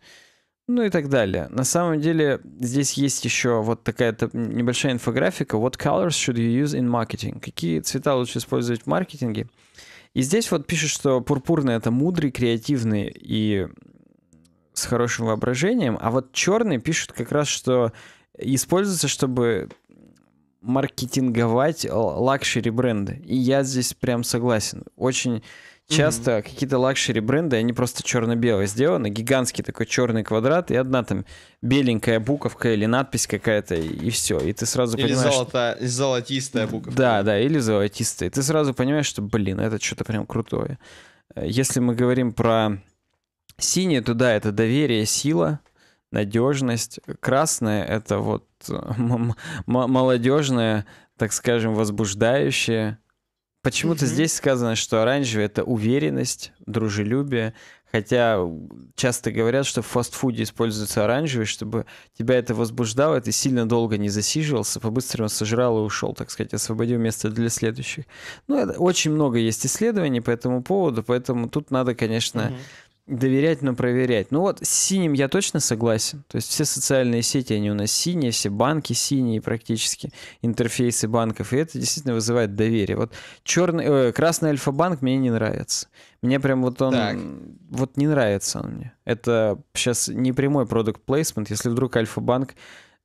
Ну и так далее. На самом деле здесь есть еще вот такая небольшая инфографика. What colors should you use in marketing? Какие цвета лучше использовать в маркетинге? И здесь вот пишет, что пурпурный — это мудрый, креативный и с хорошим воображением, а вот черные пишут как раз, что используется, чтобы маркетинговать лакшери бренды. И я здесь прям согласен. Очень часто mm-hmm. какие-то лакшери бренды, они просто черно-белые сделаны, гигантский такой черный квадрат и одна там беленькая буковка или надпись какая-то и, все, и ты сразу или понимаешь. Золото, что... золотистая буковка. Да, да, или золотистая. И ты сразу понимаешь, что, блин, это что-то прям крутое. Если мы говорим про Синее туда это доверие, сила, надежность. Красное это вот э, молодежное, так скажем, возбуждающее. Почему-то mm здесь сказано, что оранжевый это уверенность, дружелюбие. Хотя часто говорят, что в фастфуде используется оранжевый, чтобы тебя это возбуждало, и ты сильно долго не засиживался, по-быстрому сожрал и ушел, так сказать, освободил место для следующих. Ну, очень много есть исследований по этому поводу, поэтому тут надо, конечно, mm доверять, но проверять. Ну вот с синим я точно согласен. То есть все социальные сети, они у нас синие, все банки синие практически, интерфейсы банков, и это действительно вызывает доверие. Вот черный, э, красный альфа-банк мне не нравится. Мне прям вот он, так. вот не нравится он мне. Это сейчас не прямой продукт плейсмент, если вдруг альфа-банк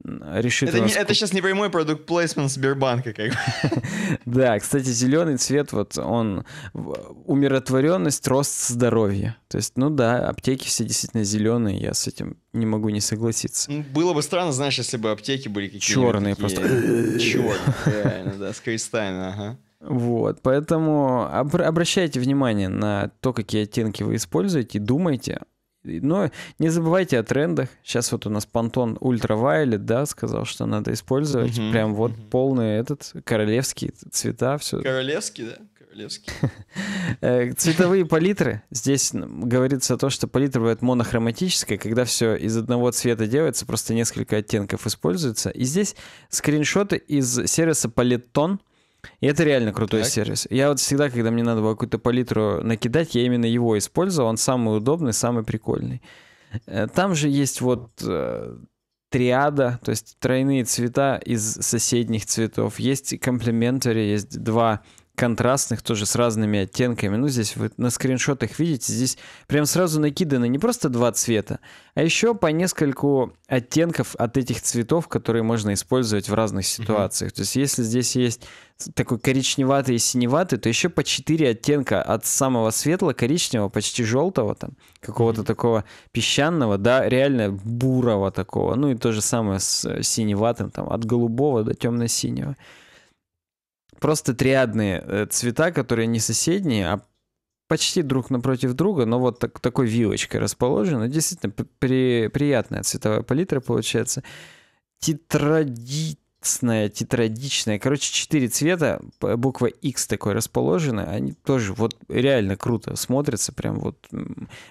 решит... Это, не, это сейчас не прямой продукт плейсмент Сбербанка. Как бы. да, кстати, зеленый цвет, вот он умиротворенность, рост здоровья. То есть, ну да, аптеки все действительно зеленые, я с этим не могу не согласиться. Было бы странно, знаешь, если бы аптеки были какие-то... Черные просто. Черные, да, с крестами, ага. Вот, поэтому обращайте внимание на то, какие оттенки вы используете, думайте, но не забывайте о трендах. Сейчас вот у нас Понтон ультравайлет, да, сказал, что надо использовать. Угу, Прям вот угу. полный этот королевский цвета. Все. Королевский, да? Королевский. Э, цветовые палитры. Здесь говорится о том, что палитра бывает монохроматическая, когда все из одного цвета делается, просто несколько оттенков используется. И здесь скриншоты из сервиса Palettone и это реально крутой так. сервис. Я вот всегда, когда мне надо было какую-то палитру накидать, я именно его использовал. Он самый удобный, самый прикольный. Э, там же есть вот э, триада, то есть тройные цвета из соседних цветов. Есть комплементари, есть два контрастных тоже с разными оттенками. Ну, здесь вы на скриншотах видите, здесь прям сразу накиданы не просто два цвета, а еще по нескольку оттенков от этих цветов, которые можно использовать в разных ситуациях. Mm-hmm. То есть если здесь есть такой коричневатый и синеватый, то еще по четыре оттенка от самого светло-коричневого, почти желтого, там, какого-то mm-hmm. такого песчанного, да, реально бурого такого. Ну и то же самое с э, синеватым, там, от голубого до темно-синего просто триадные э, цвета, которые не соседние, а почти друг напротив друга, но вот так, такой вилочкой расположены. Ну, действительно, при, приятная цветовая палитра получается. Тетрадичная, тетрадичная. Короче, четыре цвета, буква X такой расположена. Они тоже вот реально круто смотрятся. Прям вот.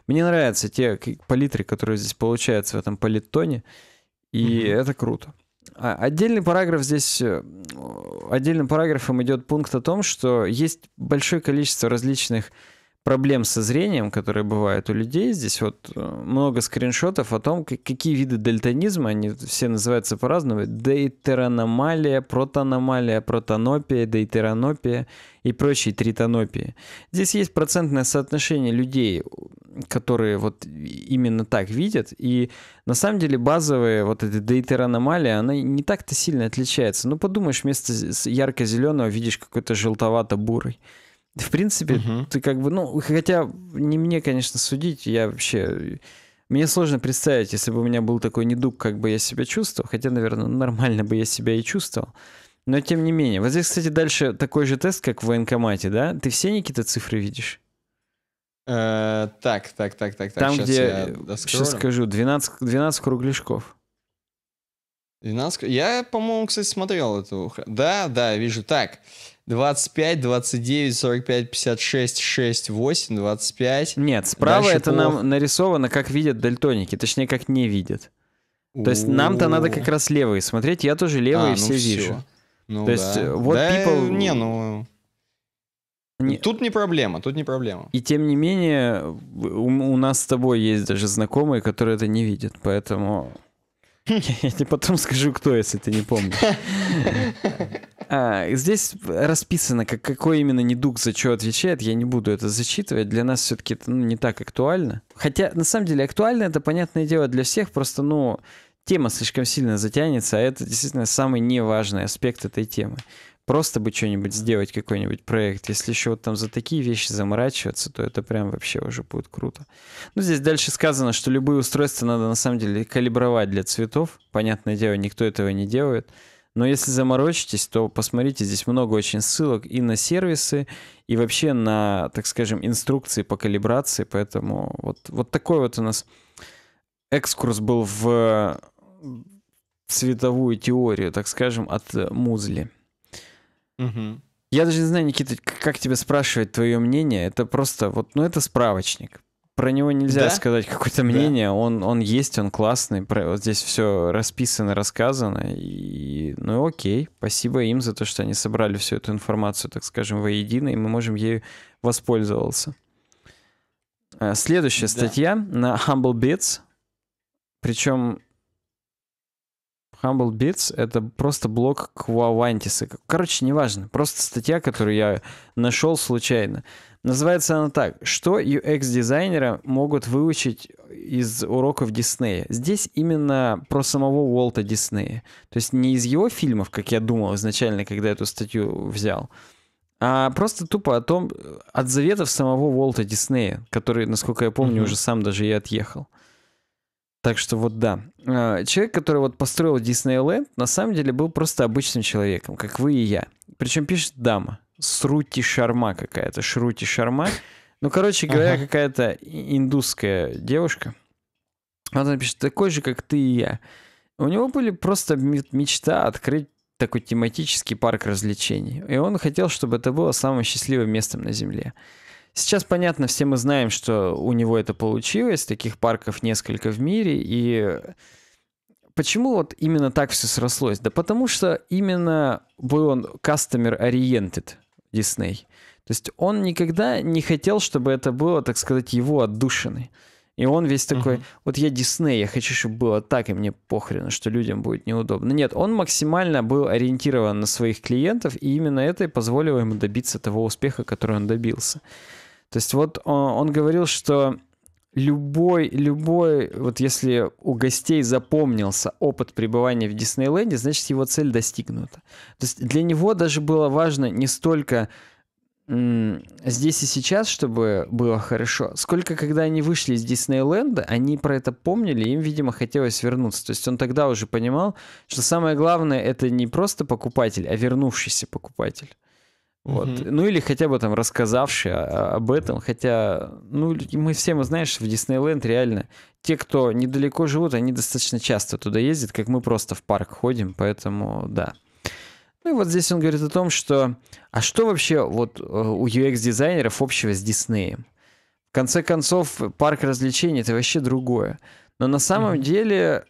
Мне нравятся те палитры, которые здесь получаются в этом политоне, И mm-hmm. это круто. А, отдельный параграф здесь, э, отдельным параграфом идет пункт о том, что есть большое количество различных проблем со зрением, которые бывают у людей. Здесь вот э, много скриншотов о том, какие виды дальтонизма, они все называются по-разному. дейтераномалия, протаномалия, протанопия, дейтеранопия и прочие тритонопии. Здесь есть процентное соотношение людей, которые вот именно так видят. И на самом деле базовая вот эта дейтерономалия, она не так-то сильно отличается. Ну подумаешь, вместо ярко-зеленого видишь какой-то желтовато-бурый. В принципе, угу. ты как бы, ну, хотя не мне, конечно, судить, я вообще... Мне сложно представить, если бы у меня был такой недуг, как бы я себя чувствовал, хотя, наверное, нормально бы я себя и чувствовал. Но тем не менее. Вот здесь, кстати, дальше такой же тест, как в военкомате, да? Ты все, то цифры видишь? Так, так, так, так, так. Там, сейчас где, сейчас скажу, 12, 12 кругляшков. 12? Я, по-моему, кстати, смотрел эту... Да, да, вижу. Так, 25, 29, 45, 56, 6, 8, 25. Нет, справа Дальше это плохо. нам нарисовано, как видят дальтоники, точнее, как не видят. То есть нам-то надо как раз левые смотреть, я тоже левые а, ну все все вижу. Ну, То да. есть э, вот да, people... Не, ну... Не... Тут не проблема, тут не проблема. И тем не менее, у, у нас с тобой есть даже знакомые, которые это не видят, поэтому... Я тебе потом скажу, кто, если ты не помнишь. А, здесь расписано, как, какой именно недуг за что отвечает. Я не буду это зачитывать. Для нас все-таки это ну, не так актуально. Хотя, на самом деле, актуально это, понятное дело, для всех. Просто, ну, тема слишком сильно затянется, а это действительно самый неважный аспект этой темы. Просто бы что-нибудь сделать, какой-нибудь проект. Если еще вот там за такие вещи заморачиваться, то это прям вообще уже будет круто. Ну, здесь дальше сказано, что любые устройства надо на самом деле калибровать для цветов. Понятное дело, никто этого не делает. Но если заморочитесь, то посмотрите, здесь много очень ссылок и на сервисы, и вообще на, так скажем, инструкции по калибрации. Поэтому вот, вот такой вот у нас экскурс был в цветовую теорию, так скажем, от Музли. Угу. Я даже не знаю, Никита, как тебе спрашивать твое мнение. Это просто вот, ну это справочник про него нельзя да? сказать какое-то мнение. Да. Он, он есть, он классный. Про, вот здесь все расписано, рассказано. И, ну окей, спасибо им за то, что они собрали всю эту информацию, так скажем, воедино, и мы можем ею воспользоваться. Э, следующая да. статья на Humble Bits. Причем Humble Bits — это просто блок Квавантиса. Короче, неважно. Просто статья, которую я нашел случайно. Называется она так. Что UX-дизайнеры могут выучить из уроков Диснея? Здесь именно про самого Уолта Диснея. То есть не из его фильмов, как я думал изначально, когда эту статью взял, а просто тупо о том, от заветов самого Уолта Диснея, который, насколько я помню, mm-hmm. уже сам даже и отъехал. Так что вот да. А, человек, который вот построил Диснейленд, на самом деле был просто обычным человеком, как вы и я. Причем пишет дама. Срути Шарма какая-то, Шрути Шарма. Ну, короче говоря, ага. какая-то индусская девушка. Она пишет, такой же, как ты и я. У него были просто мечта открыть такой тематический парк развлечений. И он хотел, чтобы это было самым счастливым местом на Земле. Сейчас, понятно, все мы знаем, что у него это получилось. Таких парков несколько в мире. И почему вот именно так все срослось? Да потому что именно был он customer-oriented. Дисней. То есть он никогда не хотел, чтобы это было, так сказать, его отдушиной. И он весь такой, mm-hmm. вот я Дисней, я хочу, чтобы было так, и мне похрен, что людям будет неудобно. Нет, он максимально был ориентирован на своих клиентов, и именно это и позволило ему добиться того успеха, который он добился. То есть вот он, э, он говорил, что любой, любой, вот если у гостей запомнился опыт пребывания в Диснейленде, значит его цель достигнута. То есть для него даже было важно не столько здесь и сейчас, чтобы было хорошо. Сколько, когда они вышли из Диснейленда, они про это помнили, им, видимо, хотелось вернуться. То есть он тогда уже понимал, что самое главное это не просто покупатель, а вернувшийся покупатель. Вот. Mm-hmm. Ну или хотя бы там рассказавший об этом, хотя, ну, мы все, мы знаешь, в Диснейленд реально, те, кто недалеко живут, они достаточно часто туда ездят, как мы просто в парк ходим, поэтому да. Ну и вот здесь он говорит о том, что, а что вообще вот э, у UX-дизайнеров общего с Диснеем? В конце концов, парк развлечений это вообще другое. Но на самом mm-hmm. деле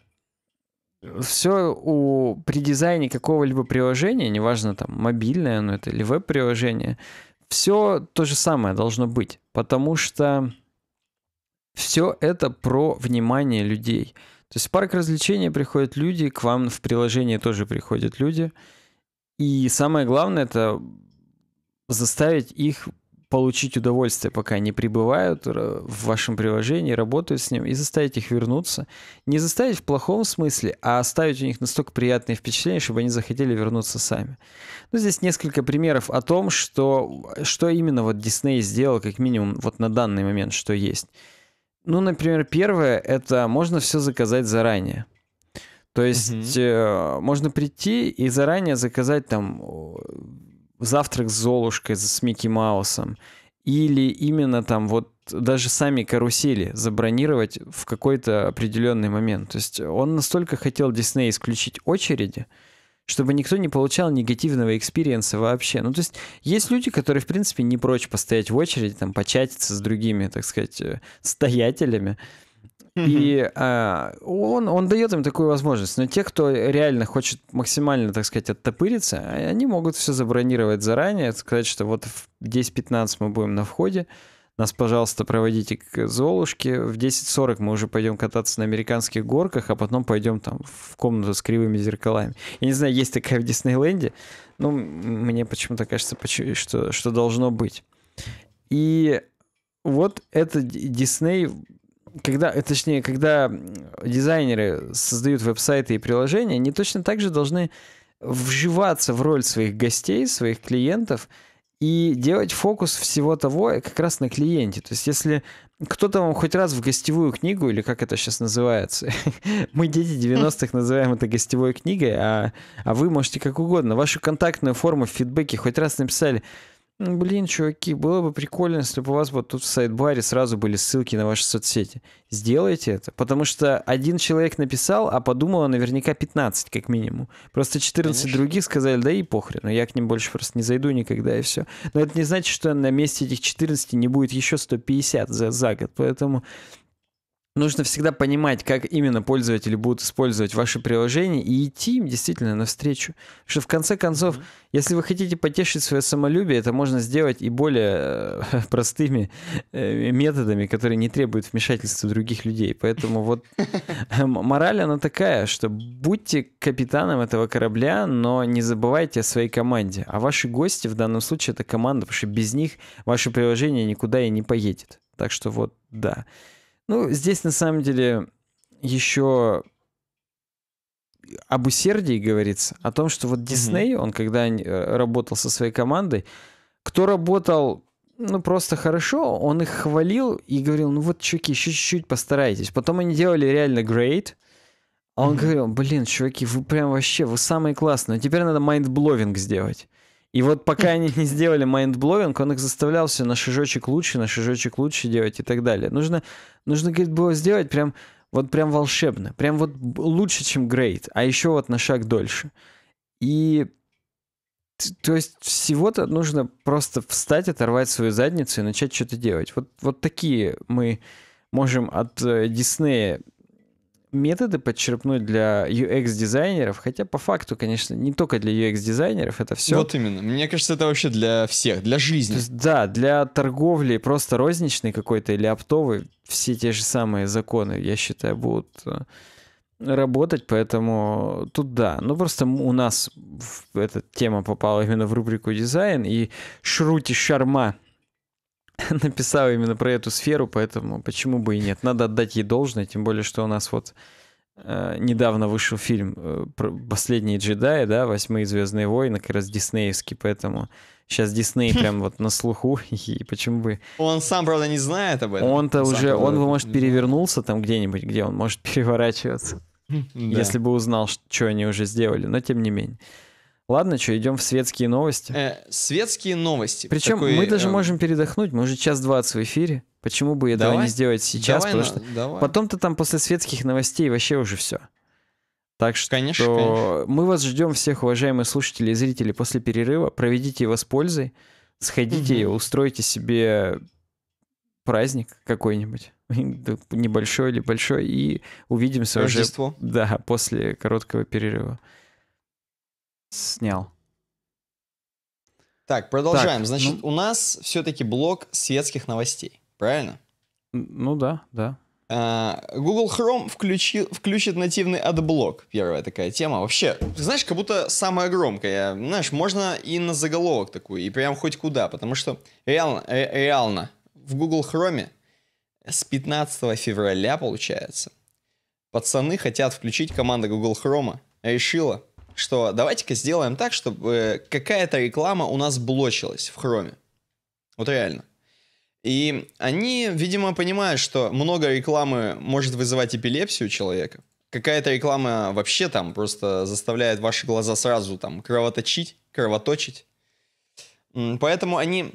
все у, при дизайне какого-либо приложения, неважно там мобильное оно это или веб-приложение, все то же самое должно быть, потому что все это про внимание людей. То есть в парк развлечений приходят люди, к вам в приложение тоже приходят люди. И самое главное это заставить их получить удовольствие, пока они прибывают э, в вашем приложении, работают с ним, и заставить их вернуться. Не заставить в плохом смысле, а оставить у них настолько приятные впечатления, чтобы они захотели вернуться сами. Ну, здесь несколько примеров о том, что, что именно вот Disney сделал, как минимум, вот на данный момент, что есть. Ну, например, первое, это можно все заказать заранее. То есть угу. э, можно прийти и заранее заказать там завтрак с Золушкой, с Микки Маусом, или именно там вот даже сами карусели забронировать в какой-то определенный момент. То есть он настолько хотел Дисней исключить очереди, чтобы никто не получал негативного экспириенса вообще. Ну, то есть есть люди, которые, в принципе, не прочь постоять в очереди, там, початиться с другими, так сказать, э, стоятелями. И а, он, он дает им такую возможность. Но те, кто реально хочет максимально, так сказать, оттопыриться, а, они могут все забронировать заранее, сказать, что вот в 10-15 мы будем на входе, нас, пожалуйста, проводите к Золушке. В 10.40 мы уже пойдем кататься на американских горках, а потом пойдем там в комнату с кривыми зеркалами. Я не знаю, есть такая в Диснейленде, но мне почему-то кажется, что, что должно быть. И вот это Дисней когда, э, точнее, когда дизайнеры создают веб-сайты и приложения, они точно так же должны вживаться в роль своих гостей, своих клиентов и делать фокус всего того э, как раз на клиенте. То есть если кто-то вам хоть раз в гостевую книгу, или как это сейчас называется, мы дети 90-х называем это гостевой книгой, а, а вы можете как угодно, вашу контактную форму в фидбэке хоть раз написали – Блин, чуваки, было бы прикольно, если бы у вас вот тут в сайт-баре сразу были ссылки на ваши соцсети. Сделайте это, потому что один человек написал, а подумало наверняка 15, как минимум. Просто 14 Конечно. других сказали, да и похрен, а я к ним больше просто не зайду никогда, и все. Но это не значит, что на месте этих 14 не будет еще 150 за, за год, поэтому нужно всегда понимать, как именно пользователи будут использовать ваше приложение и идти им действительно навстречу. Потому что в конце концов, если вы хотите потешить свое самолюбие, это можно сделать и более э, простыми э, методами, которые не требуют вмешательства других людей. Поэтому вот мораль она такая, что будьте капитаном этого корабля, но не забывайте о своей команде. А ваши гости в данном случае это команда, потому что без них ваше приложение никуда и не поедет. Так что вот, да. Ну, здесь на самом деле еще об усердии говорится, о том, что вот Дисней, mm-hmm. он когда э, работал со своей командой, кто работал ну, просто хорошо, он их хвалил и говорил, ну вот, чуваки, еще чуть-чуть постарайтесь. Потом они делали реально great, а он mm-hmm. говорил, блин, чуваки, вы прям вообще, вы самые классные, теперь надо майндбловинг сделать. И вот пока они не сделали майндбловинг, он их заставлял все на шажочек лучше, на шажочек лучше делать и так далее. Нужно, нужно говорит, было сделать прям вот прям волшебно, прям вот лучше, чем грейд, а еще вот на шаг дольше. И то есть всего-то нужно просто встать, оторвать свою задницу и начать что-то делать. Вот, вот такие мы можем от э, Диснея методы подчерпнуть для UX-дизайнеров, хотя по факту, конечно, не только для UX-дизайнеров, это все. Вот именно. Мне кажется, это вообще для всех, для жизни. Есть, да, для торговли просто розничной какой-то или оптовой все те же самые законы, я считаю, будут э, работать, поэтому тут да. Ну, просто у нас эта тема попала именно в рубрику дизайн, и Шрути Шарма Написал именно про эту сферу, поэтому почему бы и нет. Надо отдать ей должное, тем более, что у нас вот э, недавно вышел фильм э, про «Последние джедаи», да, «Восьмые звездные войны», как раз диснеевский, поэтому сейчас Дисней прям вот на слуху, и почему бы... Он сам, правда, не знает об этом. Он-то уже, он, может, перевернулся там где-нибудь, где он может переворачиваться, если бы узнал, что они уже сделали, но тем не менее. Ладно, что, идем в светские новости. Э, светские новости. Причем такой, мы даже э... можем передохнуть, мы уже час двадцать в эфире. Почему бы этого давай, не сделать сейчас? Давай, потому что давай. потом то там после светских новостей вообще уже все. Так что конечно, конечно. мы вас ждем всех, уважаемые слушатели и зрители, после перерыва. Проведите его с пользой. Сходите, угу. устройте себе праздник какой-нибудь небольшой или большой, и увидимся Рождество. уже да, после короткого перерыва снял. Так, продолжаем. Так, ну Значит, ну... у нас все-таки блок светских новостей, правильно? Ну да, да. А, Google Chrome включи, включит нативный отблок. Первая такая тема. Вообще, знаешь, как будто самая громкая. Знаешь, можно и на заголовок такую, и прям хоть куда. Потому что реально, реально в Google Chrome с 15 февраля, получается, пацаны хотят включить команда Google Chrome. Решила что давайте-ка сделаем так, чтобы э, какая-то реклама у нас блочилась в хроме. Вот реально. И они, видимо, понимают, что много рекламы может вызывать эпилепсию человека. Какая-то реклама вообще там просто заставляет ваши глаза сразу там кровоточить, кровоточить. Поэтому они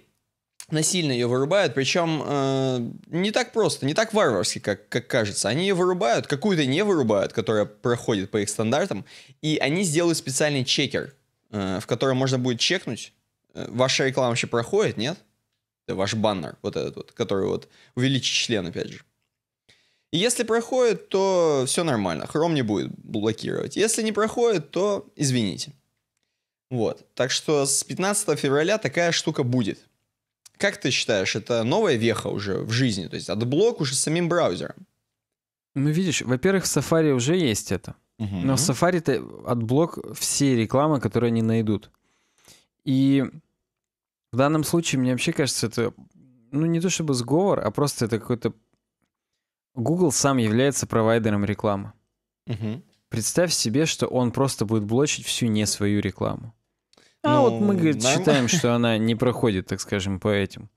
насильно ее вырубают, причем э, не так просто, не так варварски, как, как кажется. Они ее вырубают, какую-то не вырубают, которая проходит по их стандартам, и они сделают специальный чекер, э, в котором можно будет чекнуть, э, ваша реклама вообще проходит, нет? Это ваш баннер, вот этот вот, который вот увеличит член, опять же. И если проходит, то все нормально, Chrome не будет блокировать. Если не проходит, то извините. Вот, так что с 15 февраля такая штука будет. Как ты считаешь, это новая веха уже в жизни, то есть отблок уже самим браузером? Ну, видишь, во-первых, в Safari уже есть это. Угу. Но в safari это отблок всей рекламы, которую они найдут. И в данном случае мне вообще кажется, это ну не то чтобы сговор, а просто это какой-то... Google сам является провайдером рекламы. Угу. Представь себе, что он просто будет блочить всю не свою рекламу. А ну, вот мы, ну, говорит, норм... считаем, что она не проходит, так скажем, по этим.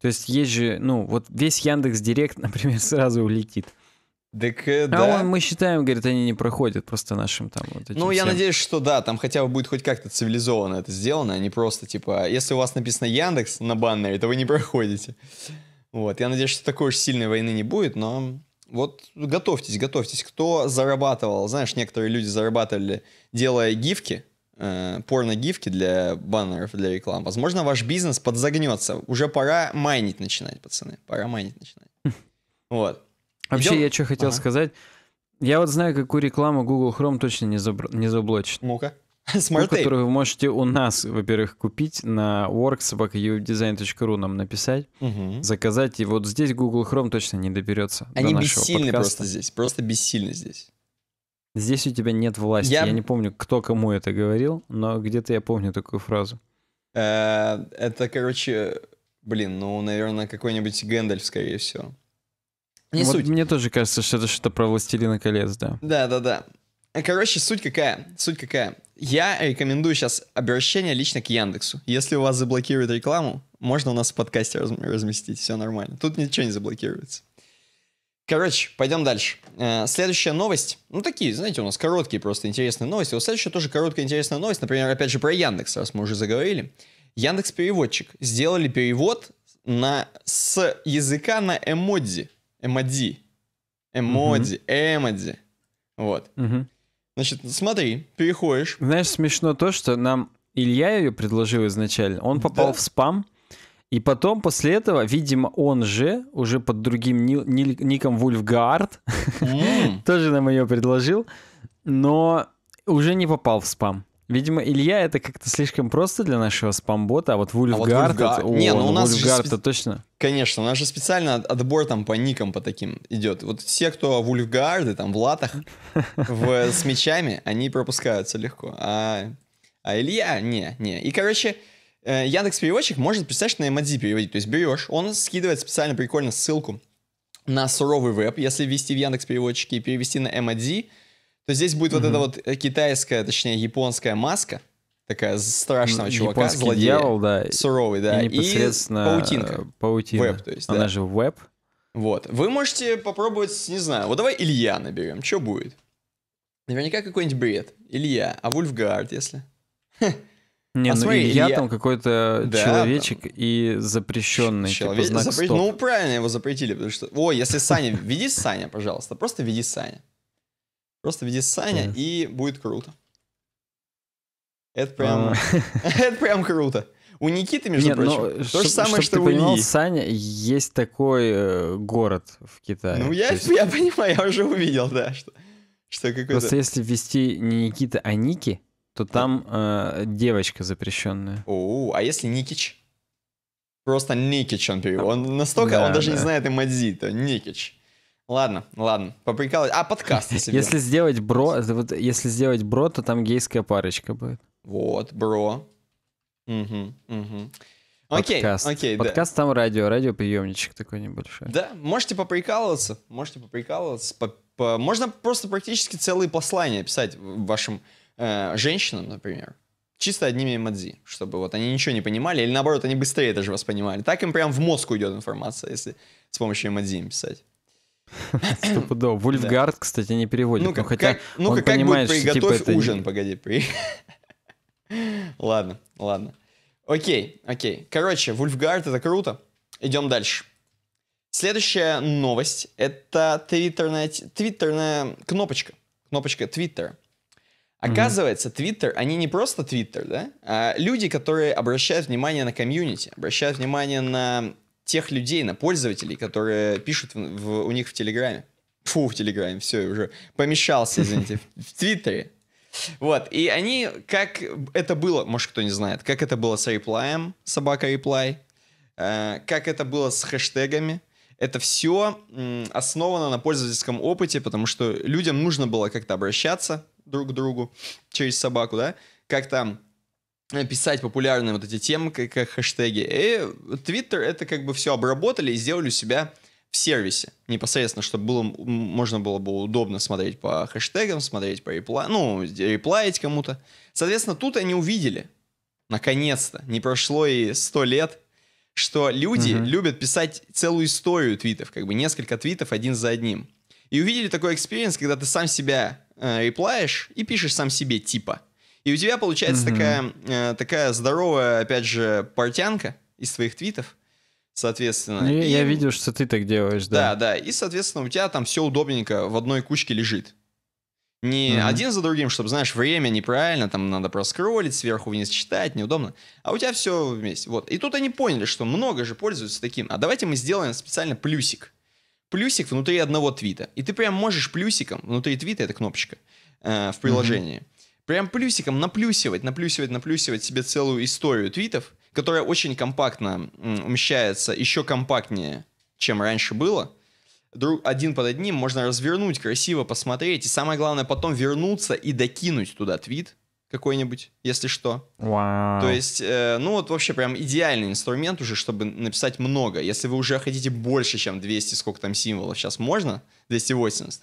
То есть есть же, ну, вот весь Яндекс Директ, например, сразу улетит. Так, э, а да. он, мы считаем, говорит, они не проходят просто нашим там вот этим Ну, я надеюсь, что да, там хотя бы будет хоть как-то цивилизованно это сделано, а не просто, типа, а если у вас написано Яндекс на баннере, то вы не проходите. Вот, я надеюсь, что такой уж сильной войны не будет, но вот готовьтесь, готовьтесь. Кто зарабатывал, знаешь, некоторые люди зарабатывали, делая гифки, э, порно-гифки для баннеров, для реклам, возможно, ваш бизнес подзагнется. Уже пора майнить начинать, пацаны. Пора майнить начинать. Вот. Вообще, Идем? я что хотел ага. сказать. Я вот знаю, какую рекламу Google Chrome точно не, забр... не заблочит. Ну-ка. которую вы можете у нас, во-первых, купить на worksobakauvdesign.ru нам написать, угу. заказать. И вот здесь Google Chrome точно не доберется. Они до бессильны подкаста. просто здесь, просто бессильны здесь. Здесь у тебя нет власти. Я, я не помню, кто кому это говорил, но где-то я помню такую фразу. Э, это, короче, блин, ну, наверное, какой-нибудь Гэндальф, скорее всего. Не вот суть. Мне тоже кажется, что это что-то про «Властелина колец», да. Да-да-да. Э, короче, суть какая? Суть какая? Я рекомендую сейчас обращение лично к Яндексу. Если у вас заблокируют рекламу, можно у нас в подкасте разместить, все нормально. Тут ничего не заблокируется. Короче, пойдем дальше. Э, следующая новость. Ну, такие, знаете, у нас короткие просто интересные новости. Вот следующая тоже короткая интересная новость. Например, опять же, про Яндекс, раз мы уже заговорили. Яндекс Переводчик сделали перевод на, с языка на эмодзи. Эмодзи. Эмодзи. Эмодзи. Вот. Угу. Значит, смотри, переходишь. Знаешь, смешно то, что нам Илья ее предложил изначально. Он попал да. в спам. И потом, после этого, видимо, он же, уже под другим ником Вульфгард тоже нам ее предложил, но уже не попал в спам. Видимо, Илья это как-то слишком просто для нашего спамбота, а вот а Вульфгард... не, ну, ну у нас же... точно. Конечно, у нас же специально отбор там по никам по таким идет. Вот все, кто Вульфгарды, там в латах, с мечами, они пропускаются легко. а, а Илья, не, не. И, короче, Э, Яндекс переводчик может, представь, на MAD переводить. То есть берешь, он скидывает специально прикольно ссылку на суровый веб, если ввести в Яндекс переводчике и перевести на MAD, то здесь будет mm-hmm. вот эта вот э, китайская, точнее, японская маска, такая страшного чувака, Японский злодея. дьявол, да. Суровый, да. И непосредственно и паутинка. Э, паутина. Веб, то есть, Она да. же веб. Вот. Вы можете попробовать, не знаю, вот давай Илья наберем, что будет? Наверняка какой-нибудь бред. Илья, а Вульфгард, если? Не, а ну смотри, я Илья там какой-то да, человечек там... и запрещенный. Человек... Типа знак Запре... стоп. Ну, правильно его запретили, потому что... О, если Саня, веди Саня, пожалуйста, просто веди Саня. Просто веди Саня, и будет круто. Это а. прям... Это прям круто. У Никиты, между Нет, ну, прочим, то же самое, что ты у понимал, Ильи. Саня, есть такой э, город в Китае. Ну, я, есть... я понимаю, я уже увидел, да, что, что какой-то... Просто если ввести не Никита, а Ники, то э. там э, девочка запрещенная. О, а если Никич? Просто Никич он перевел. Он настолько, да, он даже да. не знает эмодзи-то. Никич. Ладно, ладно, поприкалывать. А, подкаст. Если, если сделать бро, э, вот если сделать бро, то там гейская парочка будет. Вот, бро. Угу, угу. Окей, подкаст. окей, Подкаст да. там радио, радиоприемничек такой небольшой. Да, можете поприкалываться, можете поприкалываться. По, по, можно просто практически целые послания писать в вашем э, женщинам, например, чисто одними эмодзи, чтобы вот они ничего не понимали, или наоборот, они быстрее даже воспринимали. Так им прям в мозг уйдет информация, если с помощью эмодзи им писать. Стопудово. Вульфгард, да. кстати, не переводит. Ну-ка, ну, хотя как, ну он как понимает, будет типа, приготовь типа ужин, это... погоди. При... ладно, ладно. Окей, окей. Короче, Вульфгард это круто. Идем дальше. Следующая новость — это твиттерная, твиттерная кнопочка. Кнопочка Твиттера. Оказывается, Твиттер, они не просто Твиттер, да? А люди, которые обращают внимание на комьюнити, обращают внимание на тех людей, на пользователей, которые пишут в, в, у них в Телеграме. Фу, в Телеграме, все, уже помещался, извините, в Твиттере. Вот, и они, как это было, может, кто не знает, как это было с реплаем, собака реплай, э, как это было с хэштегами, это все основано на пользовательском опыте, потому что людям нужно было как-то обращаться, друг другу через собаку, да, как там э, писать популярные вот эти темы, как, как хэштеги. И Twitter это как бы все обработали и сделали у себя в сервисе непосредственно, чтобы было, можно было бы удобно смотреть по хэштегам, смотреть по реплай, ну, реплаить кому-то. Соответственно, тут они увидели, наконец-то, не прошло и сто лет, что люди угу. любят писать целую историю твитов, как бы несколько твитов один за одним. И увидели такой экспириенс, когда ты сам себя э, реплаешь и пишешь сам себе типа. И у тебя получается mm-hmm. такая, э, такая здоровая, опять же, портянка из твоих твитов, соответственно. Ну, я, и, я видел, что ты так делаешь, да. Да, да. И, соответственно, у тебя там все удобненько в одной кучке лежит. Не mm-hmm. один за другим, чтобы, знаешь, время неправильно, там надо проскролить сверху вниз, читать, неудобно. А у тебя все вместе. Вот. И тут они поняли, что много же пользуются таким. А давайте мы сделаем специально плюсик плюсик внутри одного твита. И ты прям можешь плюсиком, внутри твита эта кнопочка э, в приложении, mm-hmm. прям плюсиком наплюсивать, наплюсивать, наплюсивать себе целую историю твитов, которая очень компактно м, умещается, еще компактнее, чем раньше было. Друг, один под одним можно развернуть, красиво посмотреть, и самое главное потом вернуться и докинуть туда твит, какой-нибудь, если что. Wow. То есть, э, ну вот вообще прям идеальный инструмент уже, чтобы написать много. Если вы уже хотите больше, чем 200, сколько там символов сейчас можно, 280,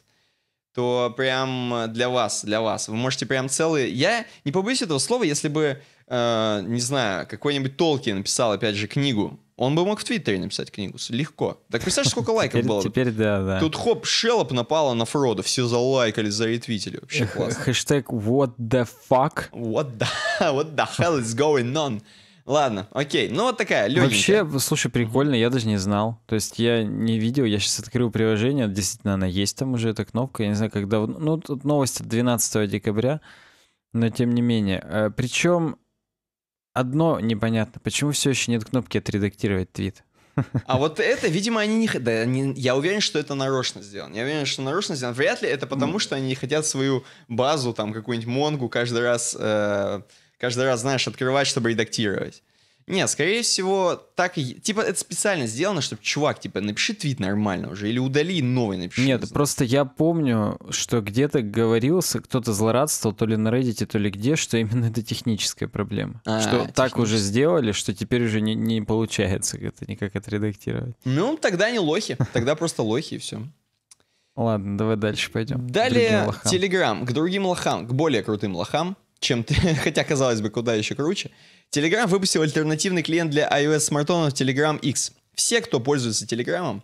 то прям для вас, для вас. Вы можете прям целый... Я не побоюсь этого слова, если бы, э, не знаю, какой-нибудь Толкин написал, опять же, книгу он бы мог в Твиттере написать книгу. Легко. Так представляешь, сколько лайков теперь, было? Теперь да, да. Тут хоп, шелоп напала на Фрода. Все залайкали, заретвитили. Вообще классно. Хэштег what the fuck? What the, what the hell is going on? Ладно, окей. Ну вот такая легенькая. Вообще, слушай, прикольно, я даже не знал. То есть я не видел, я сейчас открыл приложение, действительно она есть там уже, эта кнопка. Я не знаю, когда. Ну, тут новость 12 декабря, но тем не менее. Э, Причем Одно непонятно, почему все еще нет кнопки отредактировать твит? А вот это, видимо, они не... Да, не... Я уверен, что это нарочно сделано. Я уверен, что нарочно сделано. Вряд ли это потому, что они не хотят свою базу, там, какую-нибудь Монгу каждый раз... Э... Каждый раз, знаешь, открывать, чтобы редактировать. Нет, скорее всего, так... Типа, это специально сделано, чтобы, чувак, типа, напиши твит нормально уже, или удали и новый напиши. Нет, не просто я помню, что где-то говорился, кто-то злорадствовал, то ли на Reddit, то ли где, что именно это техническая проблема. А, что так уже сделали, что теперь уже не, не получается это никак отредактировать. Ну, тогда не лохи, тогда просто лохи и все. Ладно, давай дальше пойдем. Далее Телеграм, к другим лохам, к более крутым лохам, чем ты, хотя, казалось бы, куда еще круче. Telegram выпустил альтернативный клиент для iOS смартфонов Telegram X. Все, кто пользуется Telegram,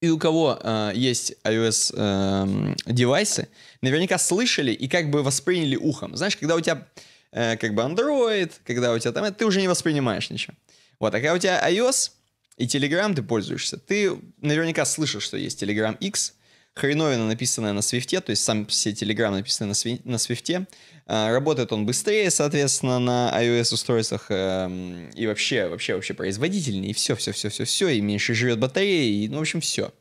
и у кого э, есть iOS э, девайсы, наверняка слышали и как бы восприняли ухом. Знаешь, когда у тебя э, как бы Android, когда у тебя там, ты уже не воспринимаешь ничего. Вот, а когда у тебя iOS и Telegram ты пользуешься, ты наверняка слышал, что есть Telegram X, хреновина, написанная на свифте, то есть сам все Telegram написаны на, сви- на свифте, а, работает он быстрее, соответственно, на iOS-устройствах эм, и вообще, вообще, вообще производительнее, и все, все, все, все, все, и меньше живет батарея, и, ну, в общем, все.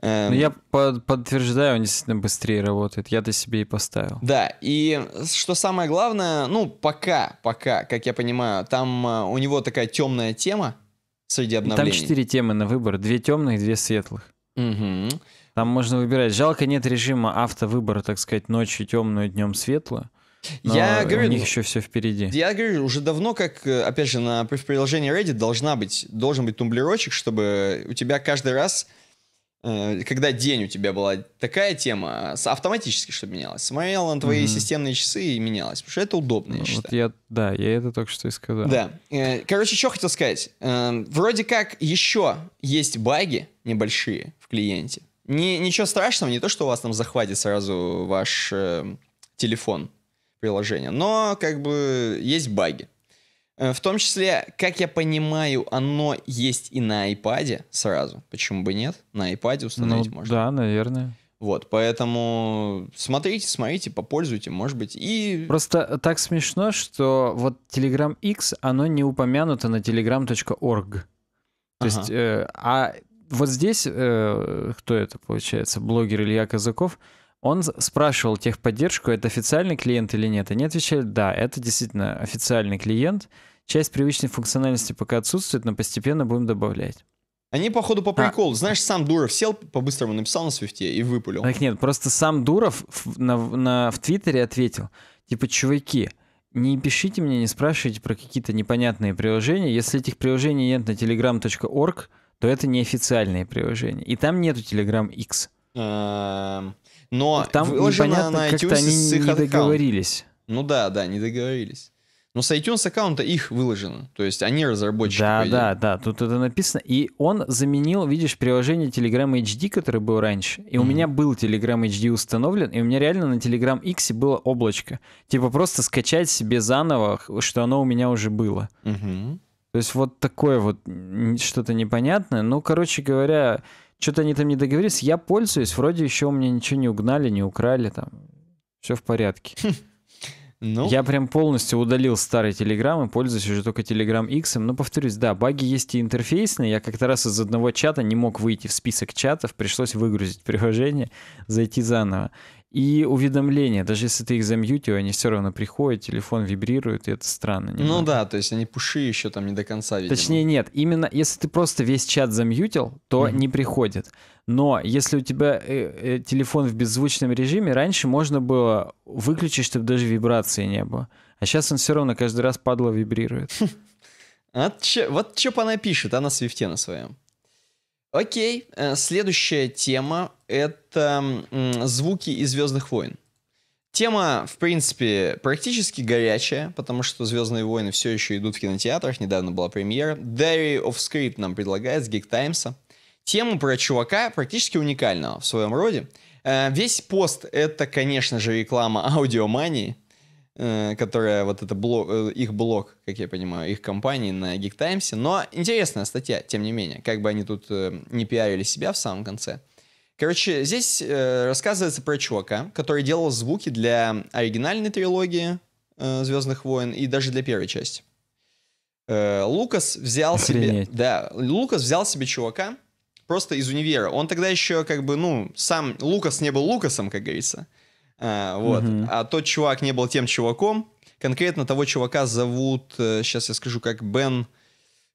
Ну, эм... Я под, подтверждаю, он действительно быстрее работает. Я-то себе и поставил. Да, и что самое главное, ну, пока, пока, как я понимаю, там э, у него такая темная тема среди обновлений. Там четыре темы на выбор. Две темных, две светлых. Угу. Там можно выбирать. Жалко, нет режима автовыбора, так сказать, ночью темную, днем светло. Но я говорю, у них еще все впереди. Я говорю, уже давно, как, э, опять же, на, в приложении Reddit должна быть, должен быть тумблерочек, чтобы у тебя каждый раз Э, когда день у тебя была такая тема, а, автоматически что менялось. Смотрел на твои mm-hmm. системные часы и менялось, потому что это удобно, я ну, считаю. я, да, я это только что и сказал. Да. Э, короче, еще хотел сказать. Э, вроде как еще есть баги небольшие в клиенте. Не, ничего страшного, не то, что у вас там захватит сразу ваш эм, телефон приложение, но как бы есть баги. Э, в том числе, как я понимаю, оно есть и на iPad сразу. Почему бы нет? На iPad установить ну, можно. Да, наверное. Вот, поэтому смотрите, смотрите, попользуйте, может быть, и... Просто так смешно, что вот Telegram X, оно не упомянуто на telegram.org. То ага. есть, э, а вот здесь, э, кто это получается, блогер Илья Казаков, он спрашивал техподдержку, это официальный клиент или нет. Они отвечали, да, это действительно официальный клиент. Часть привычной функциональности пока отсутствует, но постепенно будем добавлять. Они, походу, по а. приколу. А. Знаешь, сам Дуров сел, по-быстрому написал на свифте и выпулил. Так нет, просто сам Дуров на, на, в Твиттере ответил, типа, чуваки, не пишите мне, не спрашивайте про какие-то непонятные приложения. Если этих приложений нет на telegram.org, то это неофициальные приложения. И там нету Telegram X но там выложена как-то они с их не договорились. Аккаунт. Ну да, да, не договорились. Но с iTunes аккаунта их выложено. То есть они разработчики. Да, да, да. Тут это написано. И он заменил, видишь, приложение Telegram HD, которое было раньше. И mm-hmm. у меня был Telegram HD установлен, и у меня реально на Telegram X было облачко. Типа просто скачать себе заново, что оно у меня уже было. Mm-hmm. То есть вот такое вот что-то непонятное. Ну, короче говоря, что-то они там не договорились. Я пользуюсь, вроде еще у меня ничего не угнали, не украли, там все в порядке. Хм. Ну. Я прям полностью удалил старый Telegram и пользуюсь уже только Telegram X. Но повторюсь, да, баги есть и интерфейсные. Я как-то раз из одного чата не мог выйти в список чатов, пришлось выгрузить приложение, зайти заново. И уведомления, даже если ты их замьютил, они все равно приходят, телефон вибрирует, и это странно. Ну немного. Ну да, то есть они пуши еще там не до конца, видимо. Точнее нет, именно если ты просто весь чат замьютил, то mm-hmm. не приходит. Но если у тебя э, э, телефон в беззвучном режиме, раньше можно было выключить, чтобы даже вибрации не было. А сейчас он все равно каждый раз падло вибрирует. Вот что она пишет, она а свифте на своем. Окей, э, следующая тема — это звуки из «Звездных войн». Тема, в принципе, практически горячая, потому что «Звездные войны» все еще идут в кинотеатрах, недавно была премьера. Diary of Script нам предлагает с Geek Times. Тему про чувака практически уникального в своем роде. Э, весь пост — это, конечно же, реклама аудиомании — Э, которая вот это блог, э, их блог, как я понимаю, их компании на Geek Times. Но интересная статья, тем не менее, как бы они тут э, не пиарили себя в самом конце. Короче, здесь рассказывается про чувака, который делал звуки для оригинальной трилогии Звездных войн и даже для первой части. Лукас взял Охренеть. себе, да, Лукас взял себе чувака просто из универа. Он тогда еще как бы, ну, сам Лукас не был Лукасом, как говорится. А, вот. Угу. А тот чувак не был тем чуваком. Конкретно того чувака зовут, сейчас э, я скажу, как Бен...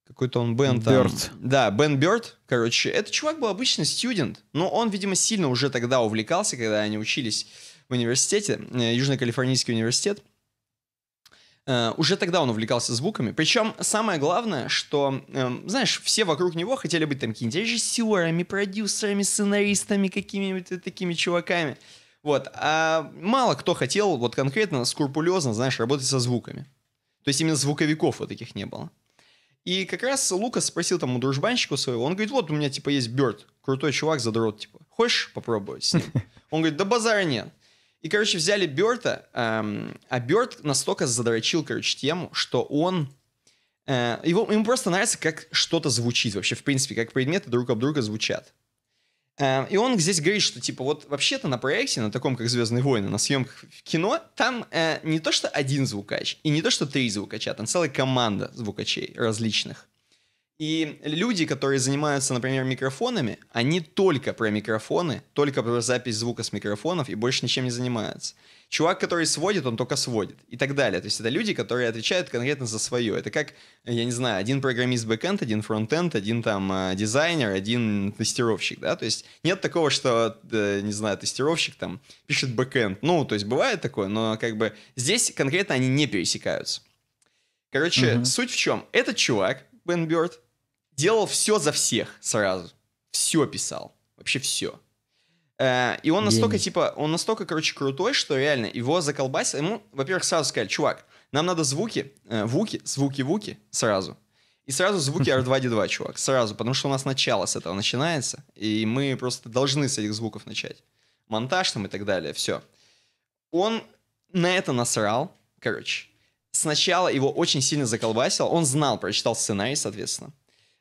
Какой-то он Бен там. Бёрд. Да, Бен Бёрд, короче. Этот чувак был обычный студент, но он, видимо, сильно уже тогда увлекался, когда они учились в университете, э, Южно-Калифорнийский университет. уже тогда он увлекался звуками. Причем самое главное, что, эм, знаешь, все вокруг него хотели быть там какими-то режиссерами, продюсерами, сценаристами, какими-то такими чуваками. Вот. А мало кто хотел вот конкретно скрупулезно, знаешь, работать со звуками. То есть именно звуковиков вот таких не было. И как раз Лукас спросил там у дружбанщика своего, он говорит, вот у меня типа есть Бёрд, крутой чувак, задрот, типа, хочешь попробовать с ним? Он говорит, да базара нет. И, короче, взяли Бёрта, эм, а Бёрт настолько задрочил, короче, тему, что он... Э, его, ему просто нравится, как что-то звучит вообще, в принципе, как предметы друг об друга звучат. Эм, и он здесь говорит, что типа вот вообще-то на проекте, на таком как «Звездные войны», на съемках в кино, там э, не то что один звукач и не то что три звукача, там целая команда звукачей различных. И люди, которые занимаются, например, микрофонами, они только про микрофоны, только про запись звука с микрофонов и больше ничем не занимаются. Чувак, который сводит, он только сводит и так далее. То есть это люди, которые отвечают конкретно за свое. Это как, я не знаю, один программист бэкэнд, один фронтенд, один там а, дизайнер, один тестировщик, да? То есть нет такого, что, э, не знаю, тестировщик там пишет бэкэнд. Ну, то есть бывает такое, но как бы здесь конкретно они не пересекаются. Короче, угу. суть в чем? Этот чувак Бен Бёрд, делал все за всех сразу. Все писал. Вообще все. Э, и он настолько, Денис. типа, он настолько, короче, крутой, что реально его заколбасил. Ему, во-первых, сразу сказали, чувак, нам надо звуки, э, вуки, звуки, вуки сразу. И сразу звуки R2-D2, чувак, сразу, потому что у нас начало с этого начинается, и мы просто должны с этих звуков начать. Монтаж там и так далее, все. Он на это насрал, короче, сначала его очень сильно заколбасило. Он знал, прочитал сценарий, соответственно.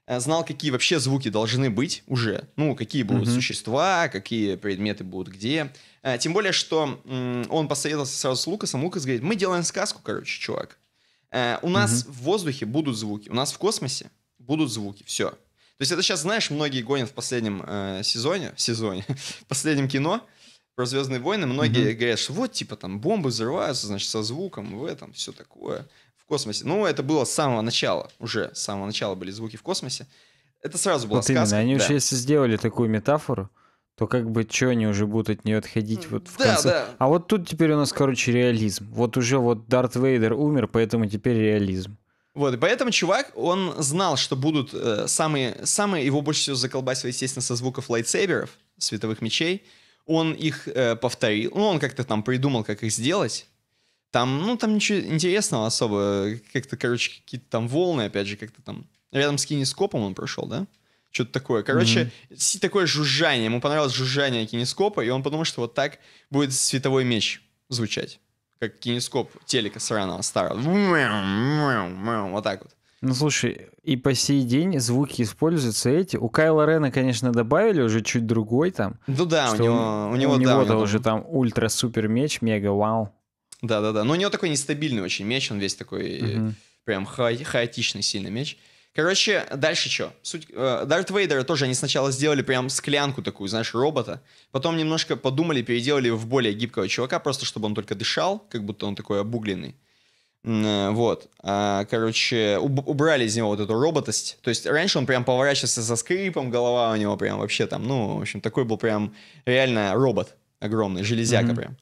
Э, знал, какие вообще звуки должны быть уже. Ну, какие будут mm-hmm. существа, какие предметы будут где. Э, тем более, что он посоветовался сразу с Лукасом. Лукас говорит, мы делаем сказку, короче, чувак. Э, у нас mm-hmm. в воздухе будут звуки, у нас в космосе будут звуки, все. То есть это сейчас, знаешь, многие гонят в последнем э, сезоне, сезоне, в последнем кино, про Звездные войны многие mm-hmm. говорят, что вот типа там бомбы взрываются, значит, со звуком, в этом, все такое, в космосе. Ну, это было с самого начала, уже с самого начала были звуки в космосе. Это сразу было вот сказка. Именно. Они да. уже если сделали такую метафору, то как бы что они уже будут от нее отходить вот в да, конце. Да. А вот тут теперь у нас, короче, реализм. Вот уже вот Дарт Вейдер умер, поэтому теперь реализм. Вот, и поэтому чувак, он знал, что будут э, самые, самые его больше всего заколбасило, естественно, со звуков лайтсейберов, световых мечей он их э, повторил, ну, он как-то там придумал, как их сделать. Там, ну, там ничего интересного особо, как-то, короче, какие-то там волны, опять же, как-то там, рядом с кинескопом он прошел, да? Что-то такое. Короче, mm-hmm. такое жужжание, ему понравилось жужжание кинескопа, и он подумал, что вот так будет световой меч звучать, как кинескоп телека сраного старого. Вот так вот. Ну, слушай, и по сей день звуки используются эти. У Кайла Рена, конечно, добавили уже чуть другой там. Ну да, у него, у него, у да, него да, уже там ультра-супер меч, мега-вау. Да-да-да, но у него такой нестабильный очень меч, он весь такой угу. прям ха- хаотичный сильный меч. Короче, дальше что? Суть, э, Дарт Вейдера тоже они сначала сделали прям склянку такую, знаешь, робота. Потом немножко подумали, переделали его в более гибкого чувака, просто чтобы он только дышал, как будто он такой обугленный. Э, вот. А, короче, убрали из него вот эту роботость. То есть раньше он прям поворачивался со скрипом, голова у него прям вообще там, ну, в общем, такой был прям реально робот огромный, железяка mm-hmm. прям.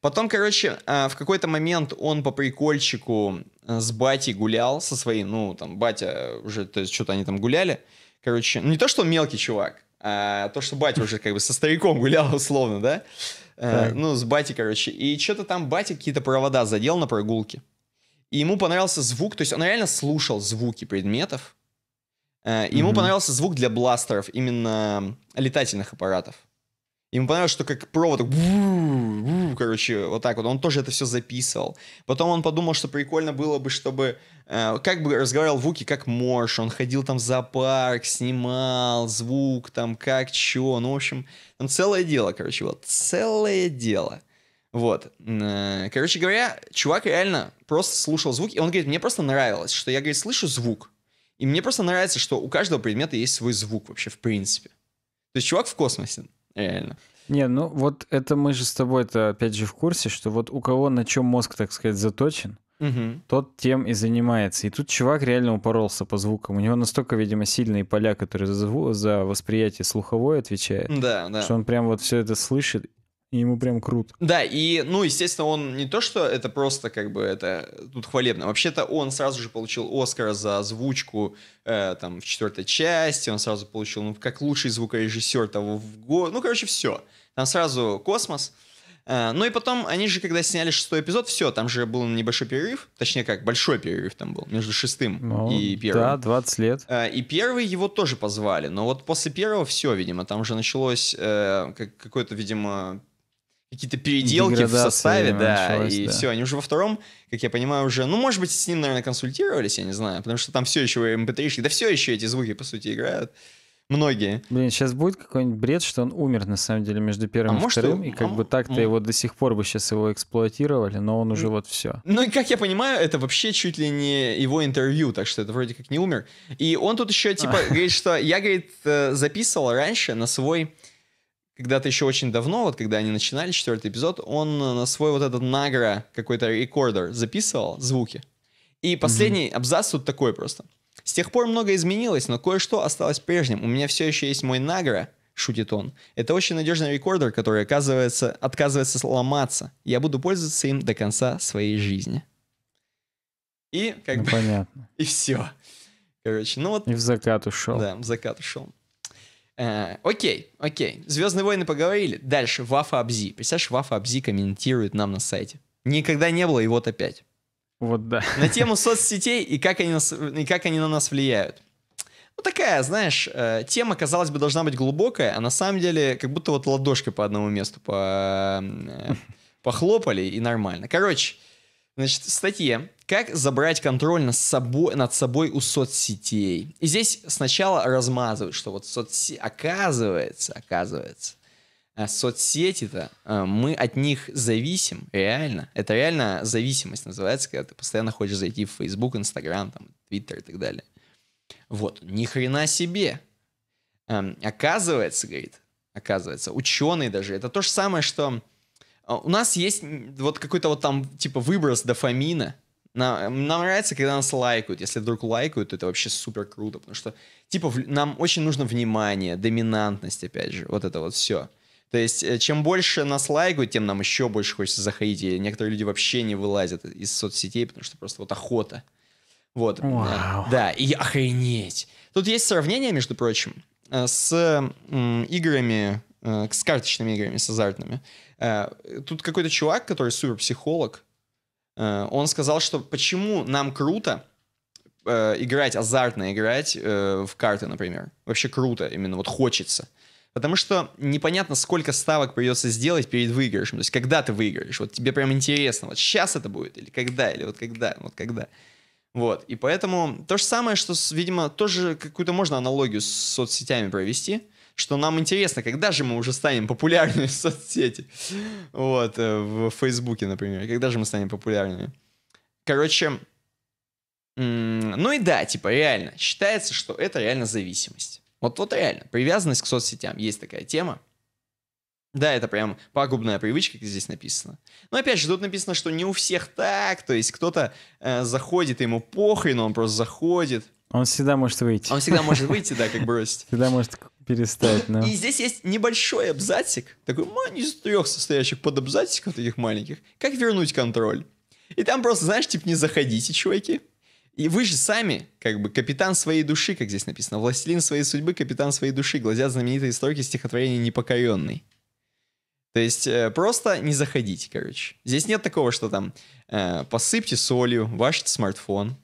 Потом, короче, а, в какой-то момент он по прикольчику э, с батей гулял со своим, ну, там, батя уже, то есть что-то они там гуляли. Короче, ну, не то, что он мелкий чувак, а то, что батя уже как бы со стариком гулял условно, да? Э, ну, с батей, короче. И что-то там батя какие-то провода задел на прогулке. И ему понравился звук, то есть он реально слушал звуки предметов. Э, mm-hmm. Ему понравился звук для бластеров, именно летательных аппаратов. Ему понравилось, что как провод, короче, вот так вот, он тоже это все записывал. Потом он подумал, что прикольно было бы, чтобы, э, как бы разговаривал Вуки, как Морш, он ходил там в зоопарк, снимал звук там, как, чё, ну, в общем, там целое дело, короче, вот, целое дело. Вот. Э, короче говоря, чувак реально просто слушал звук, и он говорит, мне просто нравилось, что я, говорит, слышу звук. И мне просто нравится, что у каждого предмета есть свой звук вообще, в принципе. То есть чувак в космосе, реально. Не, ну вот это мы же с тобой это опять же в курсе, что вот у кого на чем мозг, так сказать, заточен, угу. тот тем и занимается. И тут чувак реально упоролся по звукам. У него настолько, видимо, сильные поля, которые за, зву- за восприятие слуховое отвечает, да, да. что он прям вот все это слышит и ему прям круто. Да, и, ну, естественно, он не то, что это просто как бы это тут хвалебно. Вообще-то он сразу же получил Оскар за озвучку э, там в четвертой части, он сразу получил, ну, как лучший звукорежиссер того в год. Ну, короче, все. Там сразу космос. Э, ну и потом, они же, когда сняли шестой эпизод, все, там же был небольшой перерыв, точнее как, большой перерыв там был, между шестым ну, и первым. Да, 20 лет. Э, и первый его тоже позвали, но вот после первого все, видимо, там уже началось э, как, какое-то, видимо, какие-то переделки в составе, да, и да. все, они уже во втором, как я понимаю, уже, ну, может быть, с ним, наверное, консультировались, я не знаю, потому что там все еще mp3, да все еще эти звуки, по сути, играют, многие. Блин, сейчас будет какой-нибудь бред, что он умер, на самом деле, между а первым а и может, вторым, и как а, бы так-то а... его до сих пор бы сейчас его эксплуатировали, но он уже ну, вот все. Ну, и как я понимаю, это вообще чуть ли не его интервью, так что это вроде как не умер, и он тут еще, типа, говорит, что я, говорит, э, записывал раньше на свой когда-то еще очень давно, вот когда они начинали четвертый эпизод, он э, на свой вот этот награ какой-то рекордер записывал звуки. И последний mm-hmm. абзац тут такой просто. С тех пор многое изменилось, но кое-что осталось прежним. У меня все еще есть мой награ, шутит он. Это очень надежный рекордер, который оказывается, отказывается ломаться. Я буду пользоваться им до конца своей жизни. И как ну, бы... Понятно. И все. Короче, ну вот... И в закат ушел. Да, в закат ушел. Э, окей, окей. Звездные войны поговорили. Дальше Вафа Абзи. Представляешь, Вафа Абзи комментирует нам на сайте. Никогда не было, и вот опять. Вот да. На тему соцсетей и как они, нас, и как они на нас влияют. Ну, такая, знаешь, э, тема, казалось бы, должна быть глубокая, а на самом деле как будто вот ладошкой по одному месту по... Э, похлопали, и нормально. Короче, Значит, статья «Как забрать контроль над собой, над собой у соцсетей». И здесь сначала размазывают, что вот соцсети... Оказывается, оказывается, а соцсети-то, а, мы от них зависим, реально. Это реально зависимость называется, когда ты постоянно хочешь зайти в Facebook, Instagram, там, Twitter и так далее. Вот, ни хрена себе. Эм, оказывается, говорит, оказывается, ученые даже, это то же самое, что а, у нас есть вот какой-то вот там типа выброс дофамина. Нам, нам нравится, когда нас лайкают. Если вдруг лайкают, это вообще супер круто, потому что типа нам очень нужно внимание, доминантность, опять же, вот это вот все. То есть, э, чем больше нас лайкают, тем нам еще больше хочется заходить. И некоторые люди вообще не вылазят из соцсетей, потому что просто вот охота. Вот. Wow. Э, да, и охренеть. Тут есть сравнение, между прочим, э, с играми, с карточными играми, с азартными. Э, тут какой-то чувак, который суперпсихолог, э, он сказал, что почему нам круто э, играть, азартно играть в карты, например. Вообще круто, именно вот хочется. Потому что непонятно, сколько ставок придется сделать перед выигрышем. То есть, когда ты выиграешь, вот тебе прям интересно, вот сейчас это будет, или когда, или вот когда, вот когда. Вот, и поэтому то же самое, что, видимо, тоже какую-то можно аналогию с соцсетями провести – что нам интересно, когда же мы уже станем популярными в соцсети. Вот, э, в Фейсбуке, например. Когда же мы станем популярными? Короче, ну и да, типа реально, считается, что это реально зависимость. Вот, вот реально, привязанность к соцсетям, есть такая тема. Да, это прям пагубная привычка, как здесь написано. Но опять же, тут написано, что не у всех так, то есть кто-то э, заходит, ему похрен, он просто заходит. Он всегда может выйти. Он всегда может выйти, да, как бросить. Всегда может перестать, да. И здесь есть небольшой абзацик, такой из трех состоящих под абзациков таких маленьких. Как вернуть контроль? И там просто, знаешь, типа, не заходите, чуваки. И вы же сами, как бы, капитан своей души, как здесь написано, властелин своей судьбы, капитан своей души, глазят знаменитые строки стихотворения «Непокоренный». То есть э, просто не заходите, короче. Здесь нет такого, что там э, посыпьте солью ваш смартфон,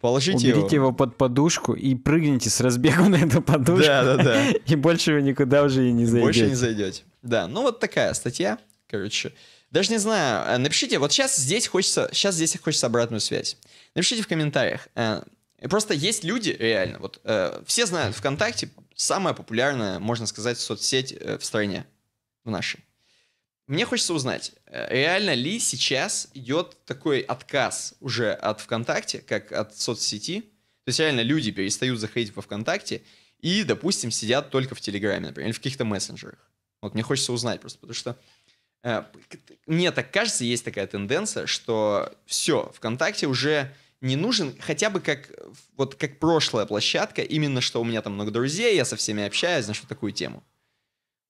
Положите Уберите его. его под подушку и прыгните с разбегу на эту подушку. Да, да, да. И больше вы никуда уже и не зайдете. Больше не зайдете. Да, ну вот такая статья, короче. Даже не знаю, э, напишите, вот сейчас здесь хочется, сейчас здесь хочется обратную связь. Напишите в комментариях. Э, просто есть люди, реально, вот э, все знают, ВКонтакте самая популярная, можно сказать, соцсеть в стране, в нашей. Мне хочется узнать, Э, реально ли сейчас идет такой отказ уже от ВКонтакте, как от соцсети? То есть реально люди перестают заходить во ВКонтакте и, допустим, сидят только в Телеграме, например, или в каких-то мессенджерах. Вот мне хочется узнать просто, потому что э, мне так кажется, есть такая тенденция, что все, ВКонтакте уже не нужен хотя бы как, вот как прошлая площадка, именно что у меня там много друзей, я со всеми общаюсь, знаешь, вот такую тему.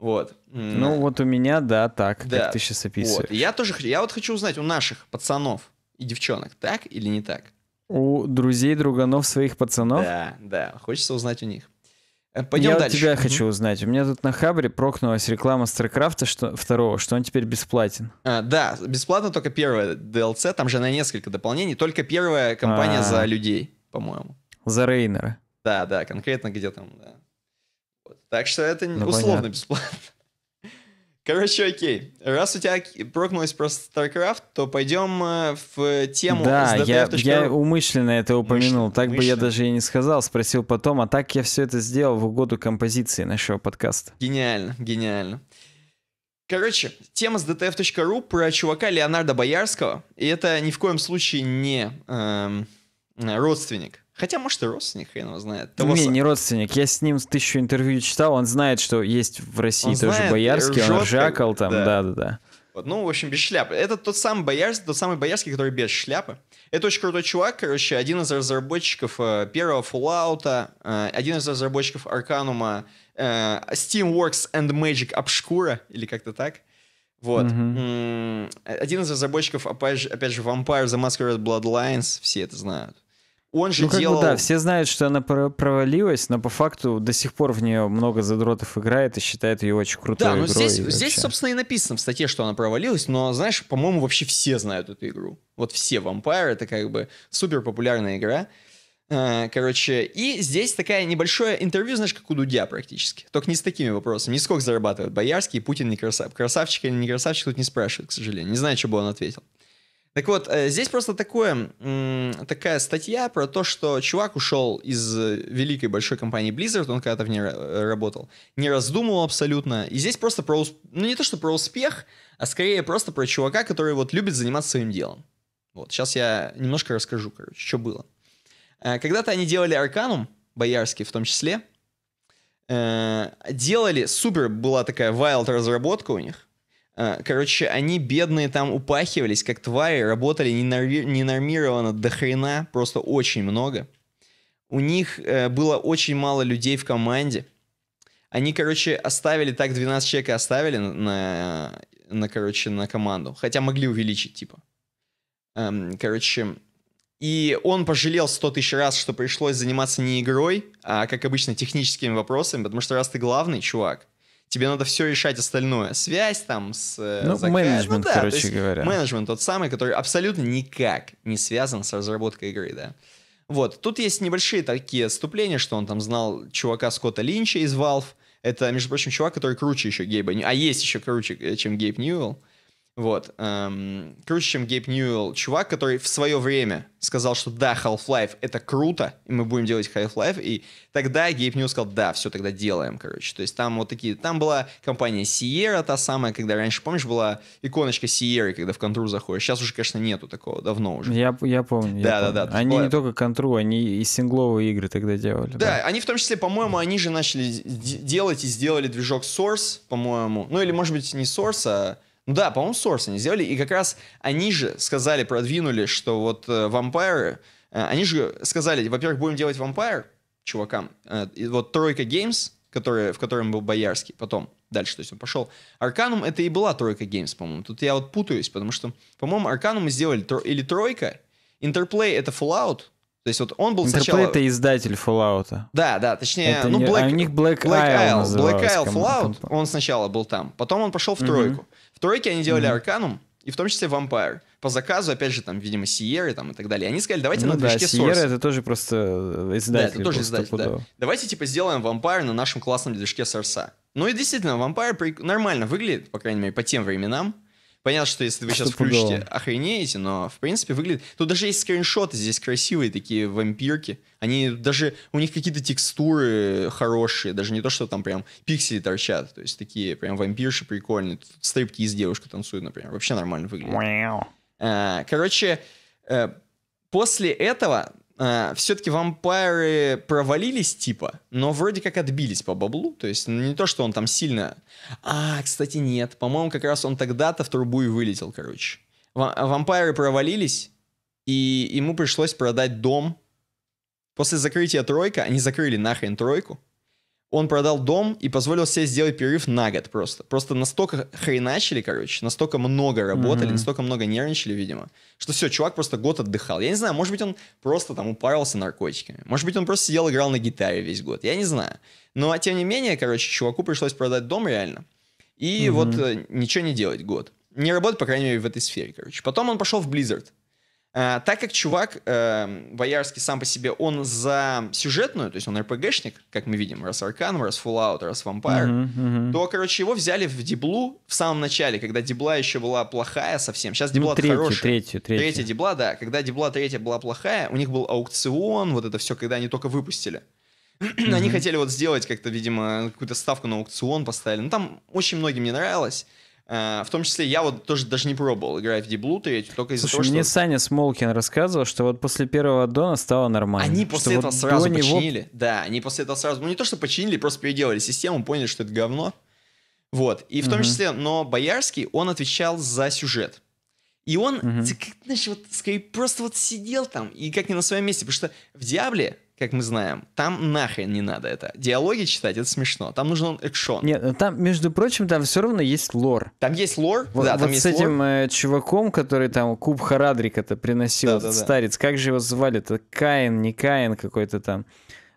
Вот. Ну вот у меня, да, так, да. как ты сейчас описываешь. Вот. Я тоже я вот хочу узнать у наших пацанов и девчонок, так или не так? У друзей, друганов своих пацанов? Да, да, хочется узнать у них. Э, пойдем я дальше. Я тебя хочу узнать. У меня тут на Хабре прокнулась реклама Старкрафта что, второго, что он теперь бесплатен. А, да, бесплатно только первое DLC, там же на несколько дополнений, только первая компания А-а-а. за людей, по-моему. За Рейнера. Да, да, конкретно где там, да. Так что это ну, условно понятно. бесплатно. Короче, окей. Раз у тебя прокнулась про StarCraft, то пойдем э, в тему Да, я, я умышленно это упомянул. Умышленно, так умышленно. бы я даже и не сказал, спросил потом. А так я все это сделал в угоду композиции нашего подкаста. Гениально, гениально. Короче, тема с dtf.ru про чувака Леонарда Боярского. И это ни в коем случае не эм, родственник. Хотя, может, и родственник, хрен его знает. Того не, с... не родственник. Я с ним тысячу интервью читал. Он знает, что есть в России он тоже знает, боярский, ржет, он ржакал там, да-да-да. Вот, ну, в общем, без шляпы. Это тот самый боярский, тот самый боярский, который без шляпы. Это очень крутой чувак, короче, один из разработчиков э, первого Fallout, э, один из разработчиков Арканума, э, Steamworks and Magic Обшкура, или как-то так. Вот. Mm-hmm. Один из разработчиков, опять же, опять же, Vampire The Masquerade Bloodlines, все это знают. Он же ну, делал... Бы, да, все знают, что она провалилась, но по факту до сих пор в нее много задротов играет и считает ее очень крутой Да, но здесь, здесь, собственно, и написано в статье, что она провалилась, но, знаешь, по-моему, вообще все знают эту игру. Вот все Vampire, это как бы супер популярная игра. Э, короче, и здесь такая небольшое интервью, знаешь, как у Дудя практически. Только не с такими вопросами. Не сколько зарабатывает Боярский, Путин не красав... красавчик или не красавчик, тут не спрашивают, к сожалению. Не знаю, что бы он ответил. Так вот, э, здесь просто такое, такая статья про то, что чувак ушел из э, великой большой компании Blizzard, он когда-то в ней э, работал, не раздумывал абсолютно. И здесь просто про, ну не то, что про успех, а скорее просто про чувака, который вот любит заниматься своим делом. Вот, сейчас я немножко расскажу, короче, что было. Когда-то они делали Арканум, боярский в том числе, делали, супер была такая wild разработка у них, а, короче, они, бедные, там упахивались, как твари, работали ненормированно до хрена, просто очень много. У них э, было очень мало людей в команде. Они, короче, оставили так, 12 человек оставили на, на, короче, на команду. Хотя могли увеличить, типа. Эм, короче, и он пожалел 100 тысяч раз, что пришлось заниматься не игрой, а, как обычно, техническими вопросами, потому что раз ты главный, чувак, тебе надо все решать остальное. Связь там с... Э, ну, заказ... менеджмент, ну, да, короче говоря. Менеджмент тот самый, который абсолютно никак не связан с разработкой игры, да. Вот, тут есть небольшие такие отступления, что он там знал чувака Скотта Линча из Valve. Это, между прочим, чувак, который круче еще Гейба. А есть еще круче, э, чем Гейб Ньюэлл. Вот. Эм, круче, чем Гейб Ньюэлл. Чувак, который в свое время сказал, что да, Half-Life — это круто, и мы будем делать Half-Life. И тогда Гейб Ньюэлл сказал, да, все, тогда делаем, короче. То есть там вот такие... Там была компания Sierra, та самая, когда раньше, помнишь, была иконочка Sierra, когда в контру заходишь. Сейчас уже, конечно, нету такого, давно уже. Я, я помню. Да-да-да. Да, они была... не только контру, они и сингловые игры тогда делали. Да, да. они в том числе, по-моему, они же начали делать и сделали движок Source, по-моему. Ну или, может быть, не Source, а ну да, по-моему, Source они сделали, и как раз они же сказали, продвинули, что вот э, вампиры, э, они же сказали, во-первых, будем делать вампир чувакам, э, и вот Тройка Games, который, в котором был Боярский, потом дальше, то есть он пошел. Арканум это и была Тройка Games, по-моему. Тут я вот путаюсь, потому что, по-моему, Арканум сделали тро- или Тройка, Интерплей это Fallout, то есть вот он был Interplay сначала... это издатель Fallout. Да, да, точнее, это ну, не... А у них Black, Black Isle, Isle Black Isle Fallout, он сначала был там, потом он пошел в тройку. Mm-hmm. В тройке они делали mm-hmm. Арканум, и в том числе Vampire. По заказу, опять же, там, видимо, Сиеры там и так далее. Они сказали, давайте ну, на да, движке Sierra Source. Э, это тоже просто издатель. Да, это тоже издатель, да. Давайте, типа, сделаем Vampire на нашем классном движке Сорса. Ну и действительно, Vampire при... нормально выглядит, по крайней мере, по тем временам. Понятно, что если вы сейчас включите, охренеете, но в принципе выглядит... Тут даже есть скриншоты, здесь красивые такие вампирки. Они даже... У них какие-то текстуры хорошие, даже не то, что там прям пиксели торчат. То есть такие прям вампирши прикольные. Тут стрипки девушка танцует, например. Вообще нормально выглядит. Э, короче, э, после этого Uh, а, все-таки вампиры провалились типа, но вроде как отбились по баблу, то есть ну, не то, что он там сильно... А, кстати, нет, по-моему, как раз он тогда-то в трубу и вылетел, короче. Ва- вампиры провалились, и ему пришлось продать дом. После закрытия тройка, они закрыли нахрен тройку, он продал дом и позволил себе сделать перерыв на год просто. Просто настолько хреначили, короче, настолько много работали, mm-hmm. настолько много нервничали, видимо, что все, чувак просто год отдыхал. Я не знаю, может быть, он просто там упарился наркотиками. Может быть, он просто сидел, играл на гитаре весь год. Я не знаю. Но, а тем не менее, короче, чуваку пришлось продать дом реально. И mm-hmm. вот э, ничего не делать год. Не работать, по крайней мере, в этой сфере, короче. Потом он пошел в Blizzard. Э, так как чувак, э, сам по себе, он за сюжетную, то есть он РПГшник, как мы видим, раз Аркан, раз Fallout, раз Vampire, uh-huh, uh-huh. то, короче, его взяли в Диблу в самом начале, когда Дибла еще была плохая совсем. Сейчас Дибла ну, третью, хорошая. Третью, третью. Третья Дибла, да. Когда Дибла третья была плохая, у них был аукцион, вот это все, когда они только выпустили. Они хотели вот сделать как-то, видимо, какую-то ставку на аукцион поставили. Ну, там очень многим не нравилось. Э, в том числе я вот тоже даже не пробовал играть в Deep 3, только из-за того, что... мне Саня Смолкин рассказывал, что вот после первого аддона стало нормально. Они после этого вот сразу него... починили. Да, они после этого сразу... Ну не то, что починили, просто переделали систему, поняли, что это говно. Вот. И в том угу. числе, но Боярский, он отвечал за сюжет. И он, угу. ты, знаешь, вот скорее просто вот сидел там и как не на своем месте, потому что в Диабле как мы знаем, там нахрен не надо это. Диалоги читать, это смешно. Там нужен экшон. Нет, ну, там, между прочим, там все равно есть лор. Там есть лор, вот, да, вот там с есть этим лор. Э, чуваком, который там Куб Харадрика-то приносил, да, этот да, старец, да. как же его звали-то? Каин, не Каин какой-то там.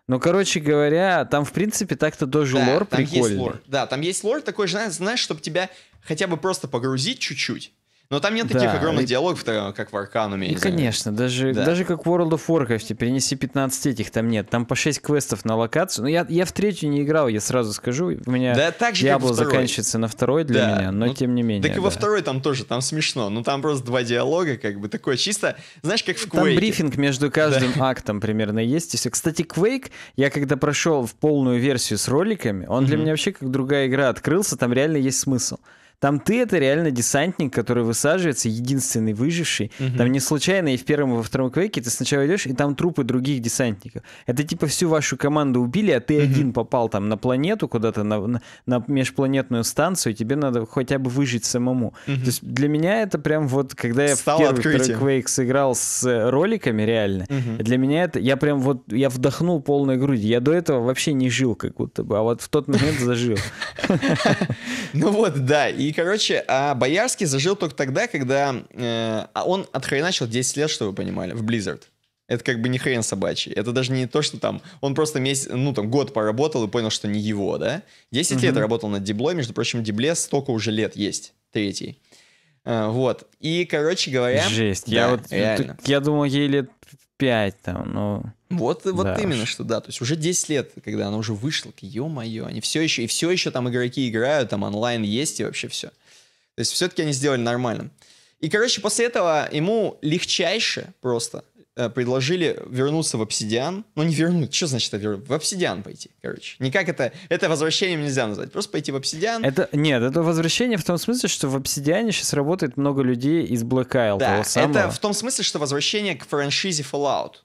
Ну, короче говоря, там, в принципе, так-то тоже да, лор там прикольный. Есть лор. Да, там есть лор такой, знаешь, чтобы тебя хотя бы просто погрузить чуть-чуть но там нет да, таких огромных диалогов, а, как в Аркануме. Ну, конечно, даже, да. даже как в World of Warcraft, перенеси 15 этих там нет. Там по 6 квестов на локацию. Но ну, я, я в третью не играл, я сразу скажу. У меня да, так же, Diablo заканчивается на второй для да. меня, но ну, тем не менее. Так и да. во второй там тоже, там смешно. Ну там просто два диалога, как бы такое чисто, знаешь, как в Quake. Там брифинг между каждым да. актом примерно есть. И Кстати, Quake, я когда прошел в полную версию с роликами, он mm-hmm. для меня вообще как другая игра открылся, там реально есть смысл. Там ты это реально десантник, который высаживается, единственный выживший. Угу. Там не случайно и в первом, и во втором квеке ты сначала идешь, и там трупы других десантников. Это типа всю вашу команду убили, а ты угу. один попал там на планету куда-то, на, на, на межпланетную станцию, и тебе надо хотя бы выжить самому. Угу. То есть для меня это прям вот, когда я Стало в первый открытие. квейк сыграл с э, роликами реально, угу. для меня это, я прям вот, я вдохнул полной грудью. Я до этого вообще не жил как будто бы, а вот в тот момент зажил. Ну вот, да, и короче, а Боярский зажил только тогда, когда э, а он отхреначил 10 лет, что вы понимали, в Blizzard. Это как бы не хрен собачий. Это даже не то, что там он просто месяц, ну там год поработал и понял, что не его, да? 10 mm лет работал над Диблой, между прочим, Дибле столько уже лет есть, третий. Э, вот. И, короче говоря... Жесть. Да, я вот... Реально. Я думал, ей лет пять там, но... Вот, вот да. именно что, да. То есть уже 10 лет, когда она уже вышла, ё-моё, они все еще, и все еще там игроки играют, там онлайн есть и вообще все. То есть все-таки они сделали нормально. И, короче, после этого ему легчайше просто э, предложили вернуться в Обсидиан. Ну, не вернуть, что значит вернуть? В Обсидиан пойти, короче. Никак это, это возвращением нельзя назвать. Просто пойти в Обсидиан. Это, нет, это возвращение в том смысле, что в Обсидиане сейчас работает много людей из Black Isle. Да, это в том смысле, что возвращение к франшизе Fallout.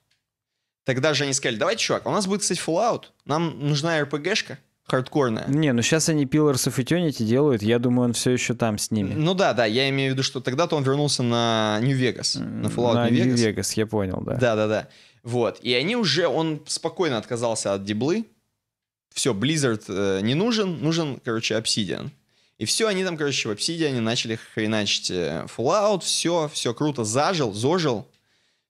Тогда же они сказали, давайте, чувак, у нас будет, кстати, Fallout, нам нужна РПГшка, хардкорная. Не, ну сейчас они Pillars of Eternity делают, я думаю, он все еще там с ними. Ну да, да, я имею в виду, что тогда-то он вернулся на Нью-Вегас, на Fallout на Нью-Вегас, New Vegas, я понял, да. Да-да-да. Вот, и они уже, он спокойно отказался от Диблы, все, Blizzard э, не нужен, нужен, короче, Obsidian. И все, они там, короче, в Obsidian начали хреначить э, Fallout, все, все круто, зажил, зожил,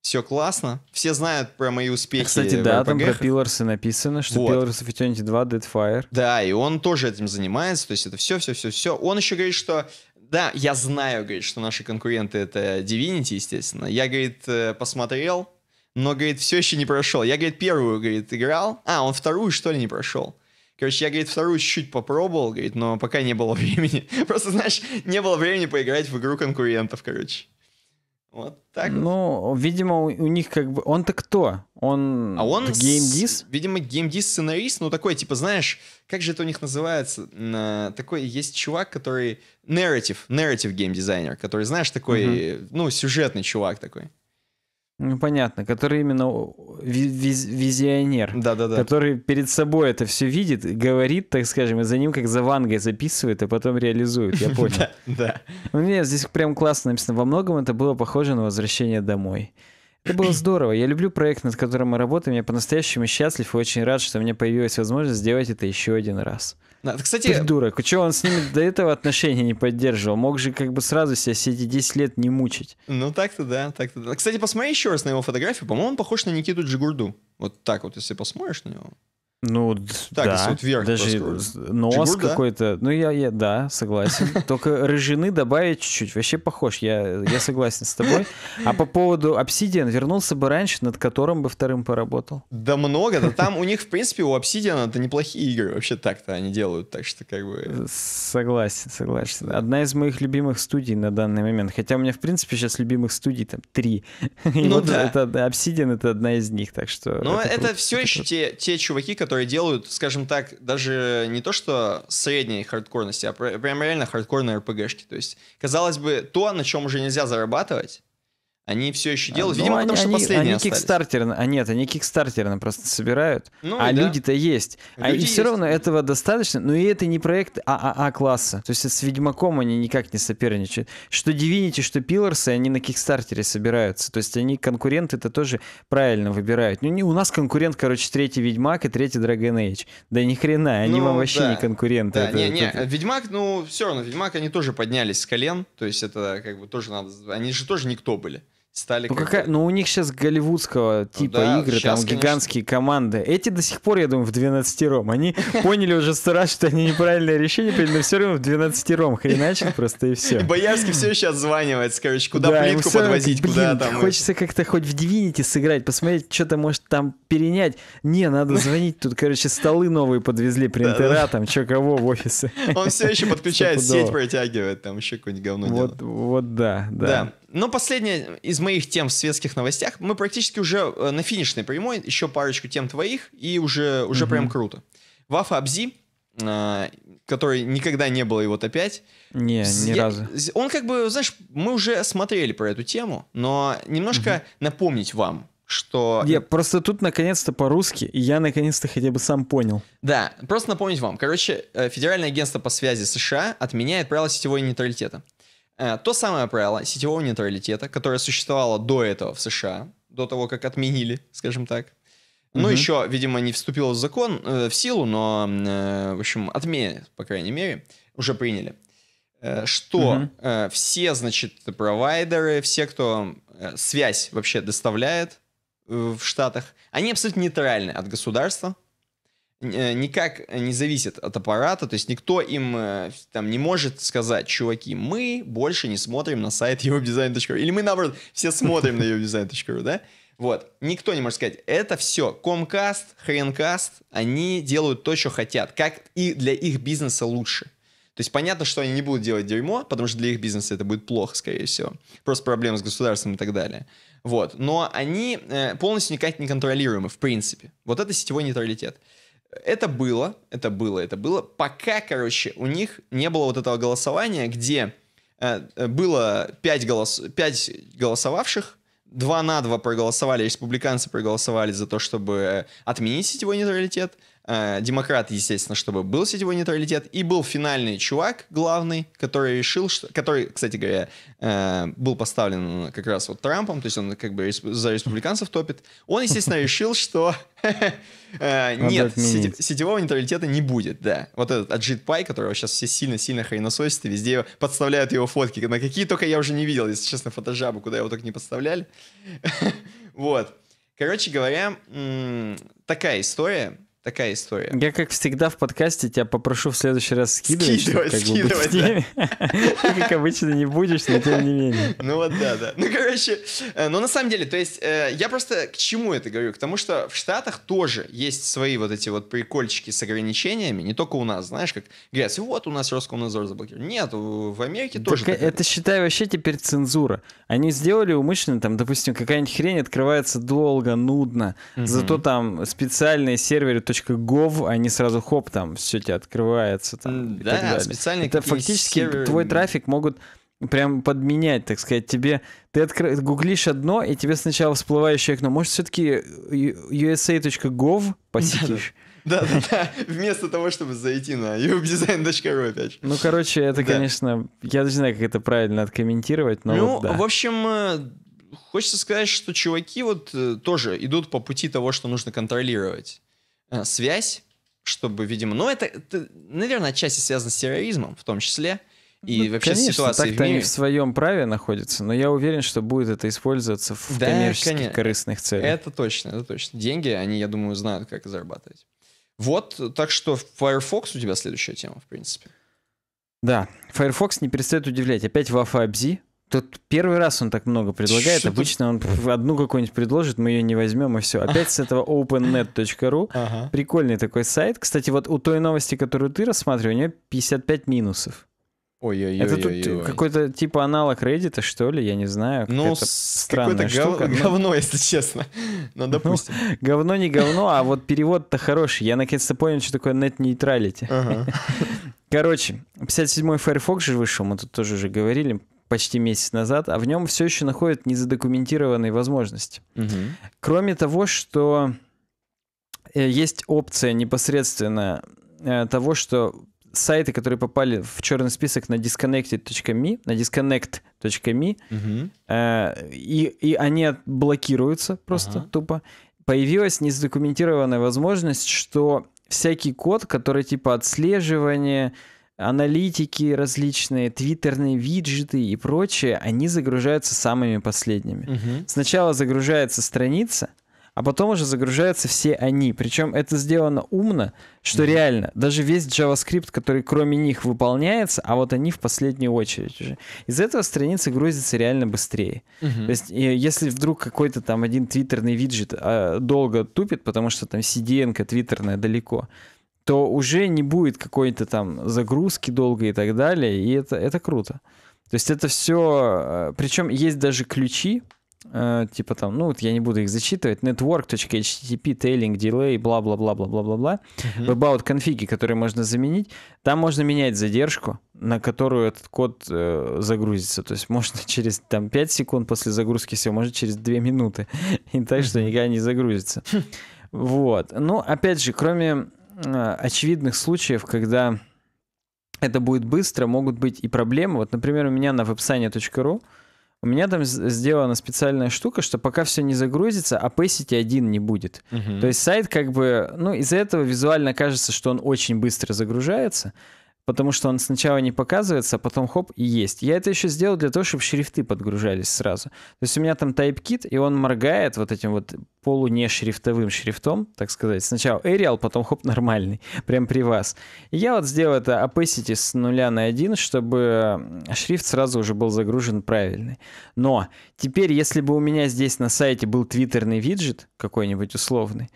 все классно, все знают про мои успехи. Кстати, да, там про Пиларсы написано, что вот. Pillars of Eternity 2 Deadfire. Да, и он тоже этим занимается, то есть это все-все-все-все. Он еще говорит, что да, я знаю, говорит, что наши конкуренты это Divinity, естественно. Я, говорит, э, посмотрел, но, говорит, все еще не прошел. Я, говорит, первую, говорит, играл. А, он вторую, что ли, не прошел? Короче, я, говорит, вторую чуть-чуть попробовал, говорит, но пока не было времени. Просто, знаешь, не было времени поиграть в игру конкурентов, короче. Вот так. Ну, видимо, у, них как бы... Он-то кто? Он... А он... Геймдис? Видимо, геймдис-сценарист, ну такой, типа, знаешь, как же это у них называется? На, такой есть чувак, который... Нарратив, нарратив геймдизайнер, который, знаешь, такой, mm ну, сюжетный чувак такой. Ну, понятно, который именно виз визионер. Да, да, да. Который перед собой это все видит, говорит, так скажем, и за ним как за вангой записывает, а потом реализует. Я понял. Да. Мне здесь прям классно написано. Во многом это было похоже на возвращение домой. Это было здорово. Я люблю проект, над которым мы работаем. Я по-настоящему счастлив и очень рад, что у меня появилась возможность сделать это еще один раз. Да, кстати... Придурок. Чего он с ними до этого отношения не поддерживал? Мог же как бы сразу себя все эти 10 лет не мучить. Ну так-то да, так-то да. Кстати, посмотри еще раз на его фотографию. По-моему, он похож на Никиту Джигурду. Вот так вот, если посмотришь на него. Ну, так, да. вот вверх Даже нос Жигуль, какой-то. Да? Ну, я, я, да, согласен. Только рыжины добавить чуть-чуть. Вообще похож, я, я согласен с тобой. А по поводу Obsidian, вернулся бы раньше, над которым бы вторым поработал? Да много, да там у них, в принципе, у Obsidian это неплохие игры. Вообще так-то они делают, так что как бы... Согласен, согласен. Одна из моих любимых студий на данный момент. Хотя у меня, в принципе, сейчас любимых студий там три. Ну вот да. Это, Obsidian это одна из них, так что... Но это, это все еще те, те чуваки, которые которые делают, скажем так, даже не то что средней хардкорности, а прям реально хардкорные РПГшки. То есть, казалось бы, то, на чем уже нельзя зарабатывать, они все еще а, делают, а, видимо, они, потому что последние они остались. а нет, они кикстартерно просто собирают, ну, а да. люди-то есть. А Люди а и все равно этого достаточно, но и это не проект ААА-класса. То есть с Ведьмаком они никак не соперничают. Что Divinity, что Пиларсы, они на кикстартере собираются. То есть они конкуренты это тоже правильно выбирают. Ну, не, у нас конкурент, короче, третий Ведьмак и третий Dragon Age. Да ни хрена, они ну, вам вообще да. не конкуренты. Да, это, не, не, это... Ведьмак, ну, все равно, Ведьмак, они тоже поднялись с колен, то есть это как бы тоже надо, они же тоже никто были стали... Ну, какая... ну у них сейчас голливудского ну типа ну, да, игры, сейчас, там конечно... гигантские команды. Эти до сих пор, я думаю, в 12 ром. Они поняли уже сто раз, что они неправильное решение приняли, но все равно в 12 ром хреначат просто и все. Боярский все сейчас званивается, короче, куда плитку подвозить, куда там... Хочется как-то хоть в Divinity сыграть, посмотреть, что-то может там перенять. Не, надо звонить, тут, короче, столы новые подвезли, принтера там, что кого в офисы. Он все еще подключает сеть, протягивает, там еще какое-нибудь говно делает. Вот да, да. Но последняя из моих тем в светских новостях. Мы практически уже э, на финишной прямой, еще парочку тем твоих, и уже, уже угу. прям круто. Вафа Абзи, э, который никогда не было, его вот опять. Не, ни я, разу. Он как бы, знаешь, мы уже смотрели про эту тему, но немножко угу. напомнить вам, что... Я просто тут наконец-то по-русски, и я наконец-то хотя бы сам понял. Да, просто напомнить вам. Короче, э, Федеральное агентство по связи США отменяет правила сетевого нейтралитета. Э, то самое правило сетевого нейтралитета, которое существовало до этого в США, до того, как отменили, скажем так. Ну, угу. еще, видимо, не вступил в закон, э, в силу, но, э, в общем, отменят, по крайней мере, уже приняли. что угу. все, значит, провайдеры, все, кто связь вообще доставляет в Штатах, они абсолютно нейтральны от государства, Э, никак не зависит от аппарата, то есть никто им э, там не может сказать, чуваки, мы больше не смотрим на сайт webdesign.ru, или мы, наоборот, все смотрим на webdesign.ru, да? Вот, никто не может сказать, это все, Comcast, Хренкаст, они делают то, что хотят, как и для их бизнеса лучше. То есть понятно, что они не будут делать дерьмо, потому что для их бизнеса это будет плохо, скорее всего. Просто проблемы с государством и так далее. Вот. Но они э, полностью никак не контролируемы, в принципе. Вот это сетевой нейтралитет. Это было, это было, это было. Пока, короче, у них не было вот этого голосования, где э, э было 5, голос, 5 голосовавших, 2 на 2 проголосовали, республиканцы проголосовали за то, чтобы э, отменить сетевой нейтралитет, э, демократы, естественно, чтобы был сетевой нейтралитет, и был финальный чувак главный, который решил, что, который, кстати говоря, э, был поставлен как раз вот Трампом, то есть он как бы за республиканцев топит, он, естественно, решил, что э, нет, сетевого нейтралитета не будет, да. Вот этот Аджит Пай, которого сейчас все сильно-сильно хренососят, везде подставляют его фотки, на какие только я уже не видел, если честно, фотожабы, куда его только не подставляли. Вот. Короче говоря, такая история. Такая история. Я, как всегда, в подкасте тебя попрошу в следующий раз скидывать. Скидывать, как скидывать, бы, да. Ты, как обычно, не будешь, но тем не менее. Ну вот, да, да. Ну, короче, э, ну, на самом деле, то есть, э, я просто к чему это говорю? К тому, что в Штатах тоже есть свои вот эти вот прикольчики с ограничениями, не только у нас, знаешь, как говорят, вот у нас Роскомнадзор заблокировал. Нет, в Америке тоже. Э, это, считай, вообще теперь цензура. Они сделали умышленно, там, допустим, какая-нибудь хрень открывается долго, нудно, зато там специальные серверы gov, они сразу хоп, там все тебе открывается. Там, да, и так далее. специально Это фактически сервер... твой трафик могут прям подменять, так сказать, тебе... Ты откр гуглишь одно, и тебе сначала всплывающее окно. Может, все-таки usa.gov посетишь? Да, да, да. Вместо того, чтобы зайти на ubdesign.ru опять Ну, короче, это, конечно... Я даже не знаю, как это правильно откомментировать, но Ну, в общем, э, хочется сказать, что чуваки вот э, тоже идут по пути того, что нужно контролировать. Э, связь, чтобы, видимо, ну это, это, наверное, отчасти связано с терроризмом в том числе, и ну, вообще конечно, ситуации так-то в мире. они в своем праве находятся, но я уверен, что будет это использоваться в да, коммерческих конечно. корыстных целях. Это точно, это точно. Деньги, они, я думаю, знают, как зарабатывать. Вот, так что Firefox у тебя следующая тема, в принципе. Да, Firefox не перестает удивлять. Опять Вафа Абзи, Тут первый раз он так много предлагает. Что Обычно он одну какую-нибудь предложит, мы ее не возьмем, и все. Опять с этого opennet.ru. Прикольный такой сайт. Кстати, вот у той новости, которую ты рассматривал, у нее 55 минусов. Ой-ой-ой. Это тут какой-то типа аналог Reddit, что ли, я не знаю. Ну, странная штука. говно, если честно. Ну, ну, допустим. говно не говно, а вот перевод-то хороший. Я наконец-то понял, что такое net neutrality. Короче, 57-й Firefox же вышел, мы тут тоже уже говорили почти месяц назад, а в нем все еще находят незадокументированные возможности. Угу. Кроме того, что э, есть опция непосредственно э, того, что сайты, которые попали в черный список на disconnected.me, на disconnect.me, угу. Э, и, и они блокируются просто ага. тупо, появилась незадокументированная возможность, что всякий код, который типа отслеживание, аналитики различные, твиттерные виджеты и прочее, они загружаются самыми последними. Угу. Сначала загружается страница, а потом уже загружаются все они. Причем это сделано умно, что угу. реально, даже весь JavaScript, который кроме них выполняется, а вот они в последнюю очередь уже. Из этого страница грузится реально быстрее. Угу. То есть, если вдруг какой-то там один твиттерный виджет а, долго тупит, потому что там CDN-ка твиттерная далеко, то уже не будет какой-то там загрузки долго и так далее, и это, это круто. То есть это все... Э, Причем есть даже ключи, э, типа там, ну вот я не буду их зачитывать, network.http, tailing, delay, бла-бла-бла-бла-бла-бла-бла, бла бла uh about конфиги, которые можно заменить, там можно менять задержку, на которую этот код э, загрузится. То есть можно через там 5 секунд после загрузки все, может через 2 минуты, и так, что никогда не загрузится. Вот. Ну, опять же, кроме а, очевидных случаев, когда это будет быстро, могут быть и проблемы. Вот, например, у меня на вебсайне.ру у меня там сделана специальная штука, что пока все не загрузится, опэсити а один не будет. Угу. То есть сайт как бы, ну, из-за этого визуально кажется, что он очень быстро загружается, потому что он сначала не показывается, а потом хоп и есть. Я это еще сделал для того, чтобы шрифты подгружались сразу. То есть у меня там TypeKit, и он моргает вот этим вот полунешрифтовым шрифтом, так сказать. Сначала Arial, потом хоп нормальный, прям при вас. И я вот сделал это opacity с нуля на один, чтобы шрифт сразу уже был загружен правильный. Но теперь, если бы у меня здесь на сайте был твиттерный виджет какой-нибудь условный,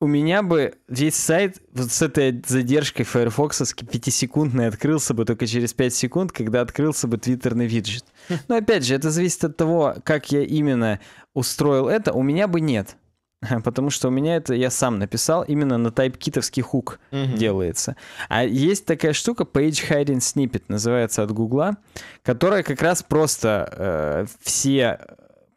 у меня бы весь сайт вот с этой задержкой Firefox 5-секундной открылся бы только через 5 секунд, когда открылся бы твиттерный виджет. Но опять же, это зависит от того, как я именно устроил это. У меня бы нет. Потому что у меня это я сам написал, именно на тайпкитовский хук mm делается. А есть такая штука, Page Hiding Snippet, называется от Гугла, которая как раз просто э, все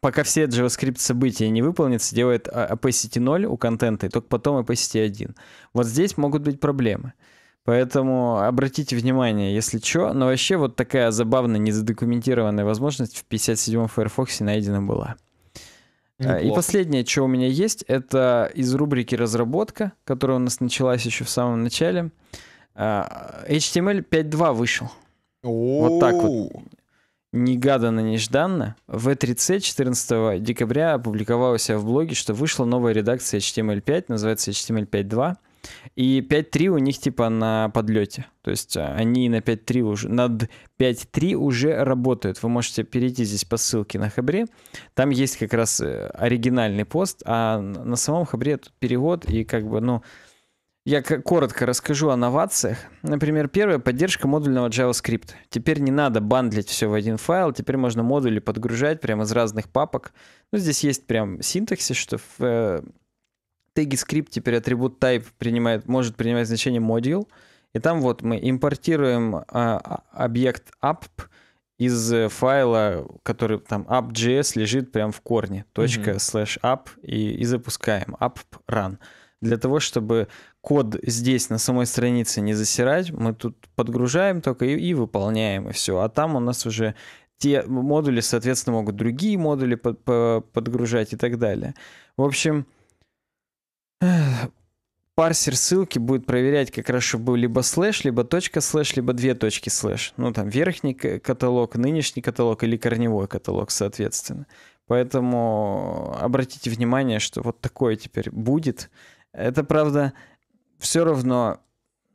пока все JavaScript события не выполнятся, делает а, opacity 0 у контента, и только потом opacity 1. Вот здесь могут быть проблемы. Поэтому обратите внимание, если что. Но вообще вот такая забавная, незадокументированная возможность в 57-м Firefox найдена была. А, Неплохо. И последнее, что у меня есть, это из рубрики «Разработка», которая у нас началась еще в самом начале. А, HTML 5.2 вышел. О-о-о. Вот так вот негаданно, нежданно, V3C 14 «Э декабря опубликовала у себя в блоге, что вышла новая редакция HTML5, эм называется HTML5.2, эм и 5.3 у них типа на подлете. То есть э, они на 5.3 уже, над 5.3 уже работают. Вы можете перейти здесь по ссылке на Хабре. Там есть как раз э, оригинальный пост, а на самом Хабре тут перевод и как бы, ну, я коротко расскажу о новациях. Например, первая поддержка модульного JavaScript. Теперь не надо бандлить все в один файл, теперь можно модули подгружать прямо из разных папок. Ну, здесь есть прям синтаксис, что в э, теги скрипт теперь атрибут type принимает, может принимать значение module, И там вот мы импортируем э, объект app из э, файла, который там app.js лежит прямо в корне, точка, слэш app, и, и запускаем app run для того, чтобы код здесь на самой странице не засирать, мы тут подгружаем только и, и выполняем, и все. А там у нас уже те модули, соответственно, могут другие модули под, по, подгружать и так далее. В общем, парсер ссылки будет проверять как раз, чтобы был либо слэш, либо точка слэш, либо две точки слэш. Ну, там верхний каталог, нынешний каталог или корневой каталог, соответственно. Поэтому обратите внимание, что вот такое теперь будет. Это, правда, все равно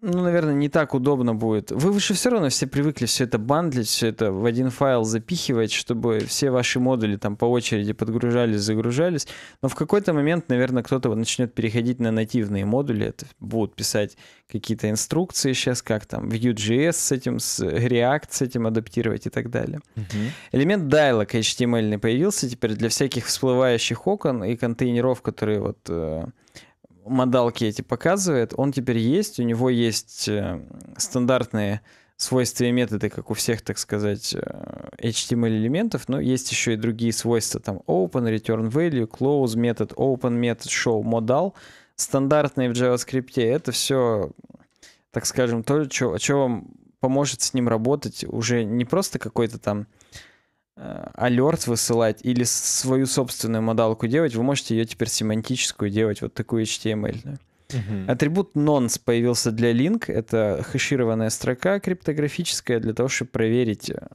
ну, наверное, не так удобно будет. Вы выше все равно все привыкли все это бандлить, все это в один файл запихивать, чтобы все ваши модули там по очереди подгружались, загружались. Но в какой-то момент, наверное, кто-то начнет переходить на нативные модули. Это будут писать какие-то инструкции сейчас, как там Vue.js с этим, с React с этим адаптировать и так далее. Угу. Элемент dialog HTML появился теперь для всяких всплывающих окон и контейнеров, которые вот э, модалки эти показывает, он теперь есть, у него есть э, стандартные свойства и методы, как у всех, так сказать, э, HTML-элементов, но есть еще и другие свойства, там open, return value, close метод, open метод, show, modal, стандартные в JavaScript, это все, так скажем, то, что, что вам поможет с ним работать уже не просто какой-то там Э, алерт высылать или свою собственную модалку делать, вы можете ее теперь семантическую делать, вот такую HTML. Uh-huh. Эм Атрибут nonce появился для link. Это хэшированная строка криптографическая для того, чтобы проверить э,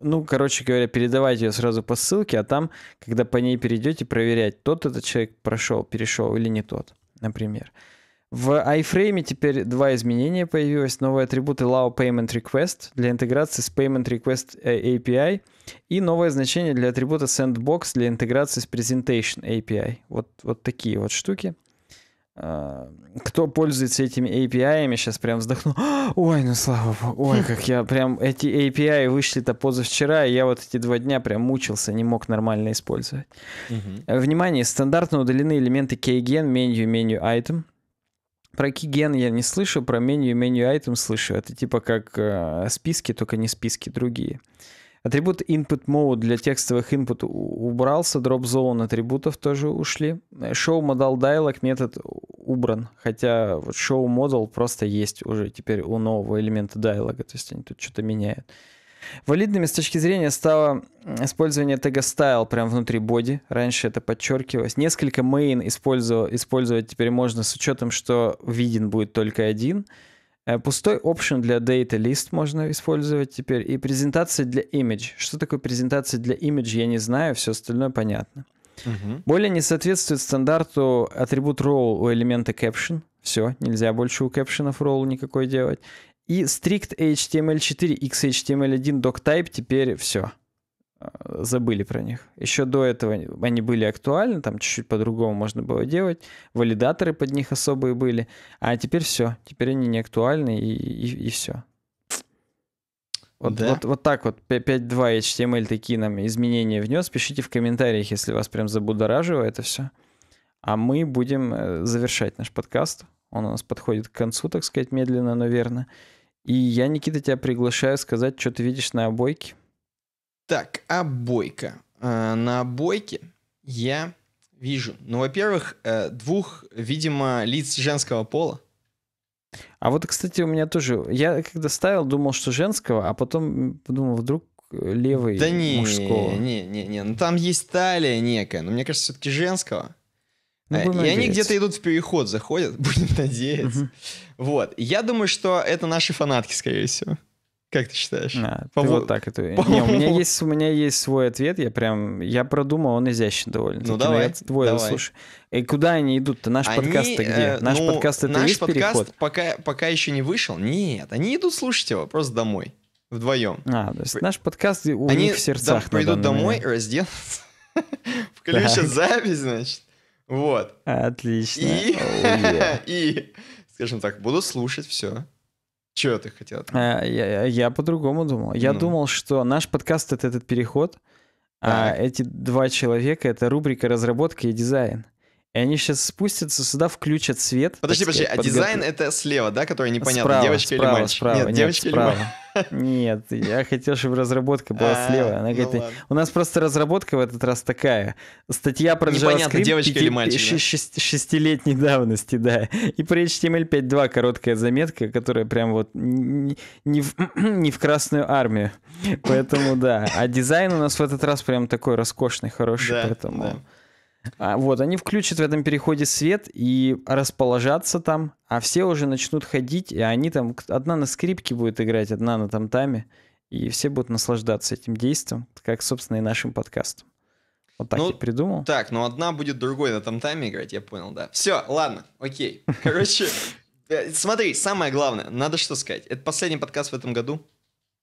ну, короче говоря, передавать ее сразу по ссылке, а там, когда по ней перейдете, проверять, тот этот человек прошел, перешел или не тот, например. Uh, в iFrame теперь два изменения появилось. Новые атрибуты allow payment request для интеграции с payment request API и новое значение для атрибута sandbox для интеграции с presentation API. Вот, вот такие вот штуки. А, кто пользуется этими API, ами сейчас прям вздохнул. Ой, ну слава богу, ой, как я прям эти API вышли-то позавчера, и я вот эти два дня прям мучился, не мог нормально использовать. Угу. Внимание, стандартно удалены элементы KGN, меню, меню, item. Про киген я не слышу, про меню меню item слышу. Это типа как э, списки, только не списки, другие. Атрибут input mode для текстовых input убрался, drop zone атрибутов тоже ушли. Show model dialog метод убран, хотя вот show model просто есть уже теперь у нового элемента dialog, то есть они тут что-то меняют. Валидными с точки зрения стало использование тега style прямо внутри боди. Раньше это подчеркивалось. Несколько main использовать, использовать теперь можно с учетом, что виден будет только один. Э, пустой option для data list можно использовать теперь. И презентация для image. Что такое презентация для image, я не знаю, все остальное понятно. Угу. Более не соответствует стандарту атрибут role у элемента caption. Все, нельзя больше у кэпшенов ролл никакой делать. И strict HTML4, XHTML1, doctype теперь все. А, забыли про них. Еще до этого они были актуальны, там чуть-чуть по-другому можно было делать. Валидаторы под них особые были. А теперь все. Теперь они не актуальны и, и, и все. Вот, да. вот, вот так вот 5.2 HTML такие нам изменения внес. Пишите в комментариях, если вас прям забудораживает это все. А мы будем э, завершать наш подкаст. Он у нас подходит к концу, так сказать, медленно, но верно. И я, Никита, тебя приглашаю сказать, что ты видишь на обойке. Так, обойка. Э, на обойке я вижу, ну, во-первых, э, двух, видимо, лиц женского пола. А вот, кстати, у меня тоже... Я когда ставил, думал, что женского, а потом подумал, вдруг э, левый да не, мужского. Не, не, не, ну там есть талия некая, но мне кажется, все-таки женского. Ну, э, и они где-то идут в переход, заходят, будем надеяться. Угу. Вот. Я думаю, что это наши фанатки, скорее всего. Как ты считаешь? А, По ты вот так это. По не, у меня есть у меня есть свой ответ. Я прям я продумал, он изящен довольно. Ну, ну давай. Я твой давай. слушай. И куда они идут-то? Наш они, подкаст-то э, где? Наш ну, подкаст это наш есть подкаст переход? пока пока еще не вышел. Нет, они идут слушать его просто домой вдвоем. А, то есть наш подкаст у они них в сердцах. Они придут домой, разденутся, включат запись, значит вот. Отлично. И, oh, yeah. и скажем так, буду слушать все. Чего ты хотел? А, я, я, я по-другому думал. Я ну. думал, что наш подкаст — это этот переход, а так. а эти два человека — это рубрика «Разработка и дизайн». И они сейчас спустятся сюда, включат свет. Подожди, подожди, а сказать, а дизайн это слева, да, который непонятно, справа, девочка справа, или мальчик? Справа, нет, девочка справа. или мальчик? Нет, я хотел, чтобы разработка была а, слева. Она ну говорит, у нас просто разработка в этот раз такая. Статья про JavaScript девочка или мальчик, шесть, шестилетней давности, да. И при HTML 5.2 короткая заметка, которая прям вот не, в, красную армию. Поэтому да. А дизайн у нас в этот раз прям такой роскошный, хороший, поэтому... А Вот, они включат в этом переходе свет и расположатся там, а все уже начнут ходить, и они там, одна на скрипке будет играть, одна на тамтаме, и все будут наслаждаться этим действием, как, собственно, и нашим подкастом. Вот так ну, я придумал. Так, но ну, одна будет другой на тамтаме играть, я понял, да. Все, ладно, окей. Короче, э, смотри, самое главное, надо что сказать. Это последний подкаст в этом году.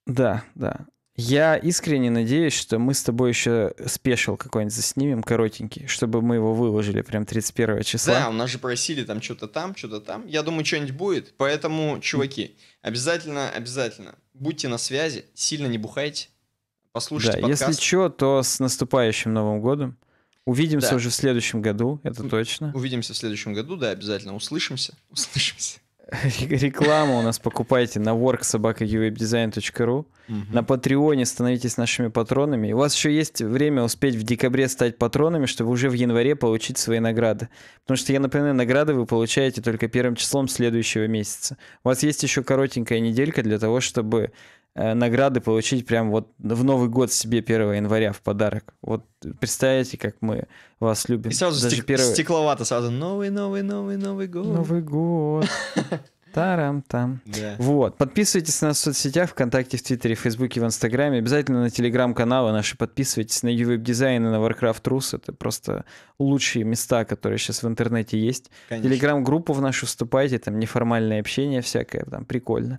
Да, да. Я искренне надеюсь, что мы с тобой еще спешил какой-нибудь заснимем, коротенький, чтобы мы его выложили прям 31 числа. Да, у нас же просили там что-то там, что-то там. Я думаю, что-нибудь будет. Поэтому, чуваки, обязательно, обязательно будьте на связи, сильно не бухайте, послушайте да, подкаст. если что, то с наступающим Новым годом. Увидимся да. уже в следующем году, это точно. Увидимся в следующем году, да, обязательно. Услышимся. Услышимся. Рекламу у нас покупайте на worksobaka.uwebdesign.ru. На Патреоне становитесь нашими патронами. И у вас еще есть время успеть в декабре стать патронами, чтобы уже в январе получить свои награды. Потому что, я напоминаю, награды вы получаете только первым числом следующего месяца. У вас есть еще коротенькая неделька для того, чтобы Э, награды получить прям вот в Новый год себе 1 января в подарок. Вот представляете, как мы вас любим. И сразу Даже стек- первый... стекловато, сразу новый, новый, новый, новый год. Новый год. Тарам-там. Yeah. Вот. Подписывайтесь на нас в соцсетях, ВКонтакте, в Твиттере, в Фейсбуке, в Инстаграме. Обязательно на Телеграм-каналы наши подписывайтесь, на Ювеб Дизайн и на Warcraft Rus. Это просто лучшие места, которые сейчас в интернете есть. Телеграм-группу в нашу вступайте, там неформальное общение всякое, там прикольно.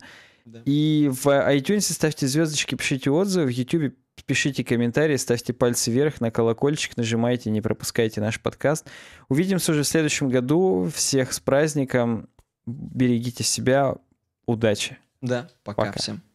И в iTunes ставьте звездочки, пишите отзывы, в YouTube пишите комментарии, ставьте пальцы вверх на колокольчик, нажимайте, не пропускайте наш подкаст. Увидимся уже в следующем году. Всех с праздником. Берегите себя. Удачи. Да, пока, пока. всем.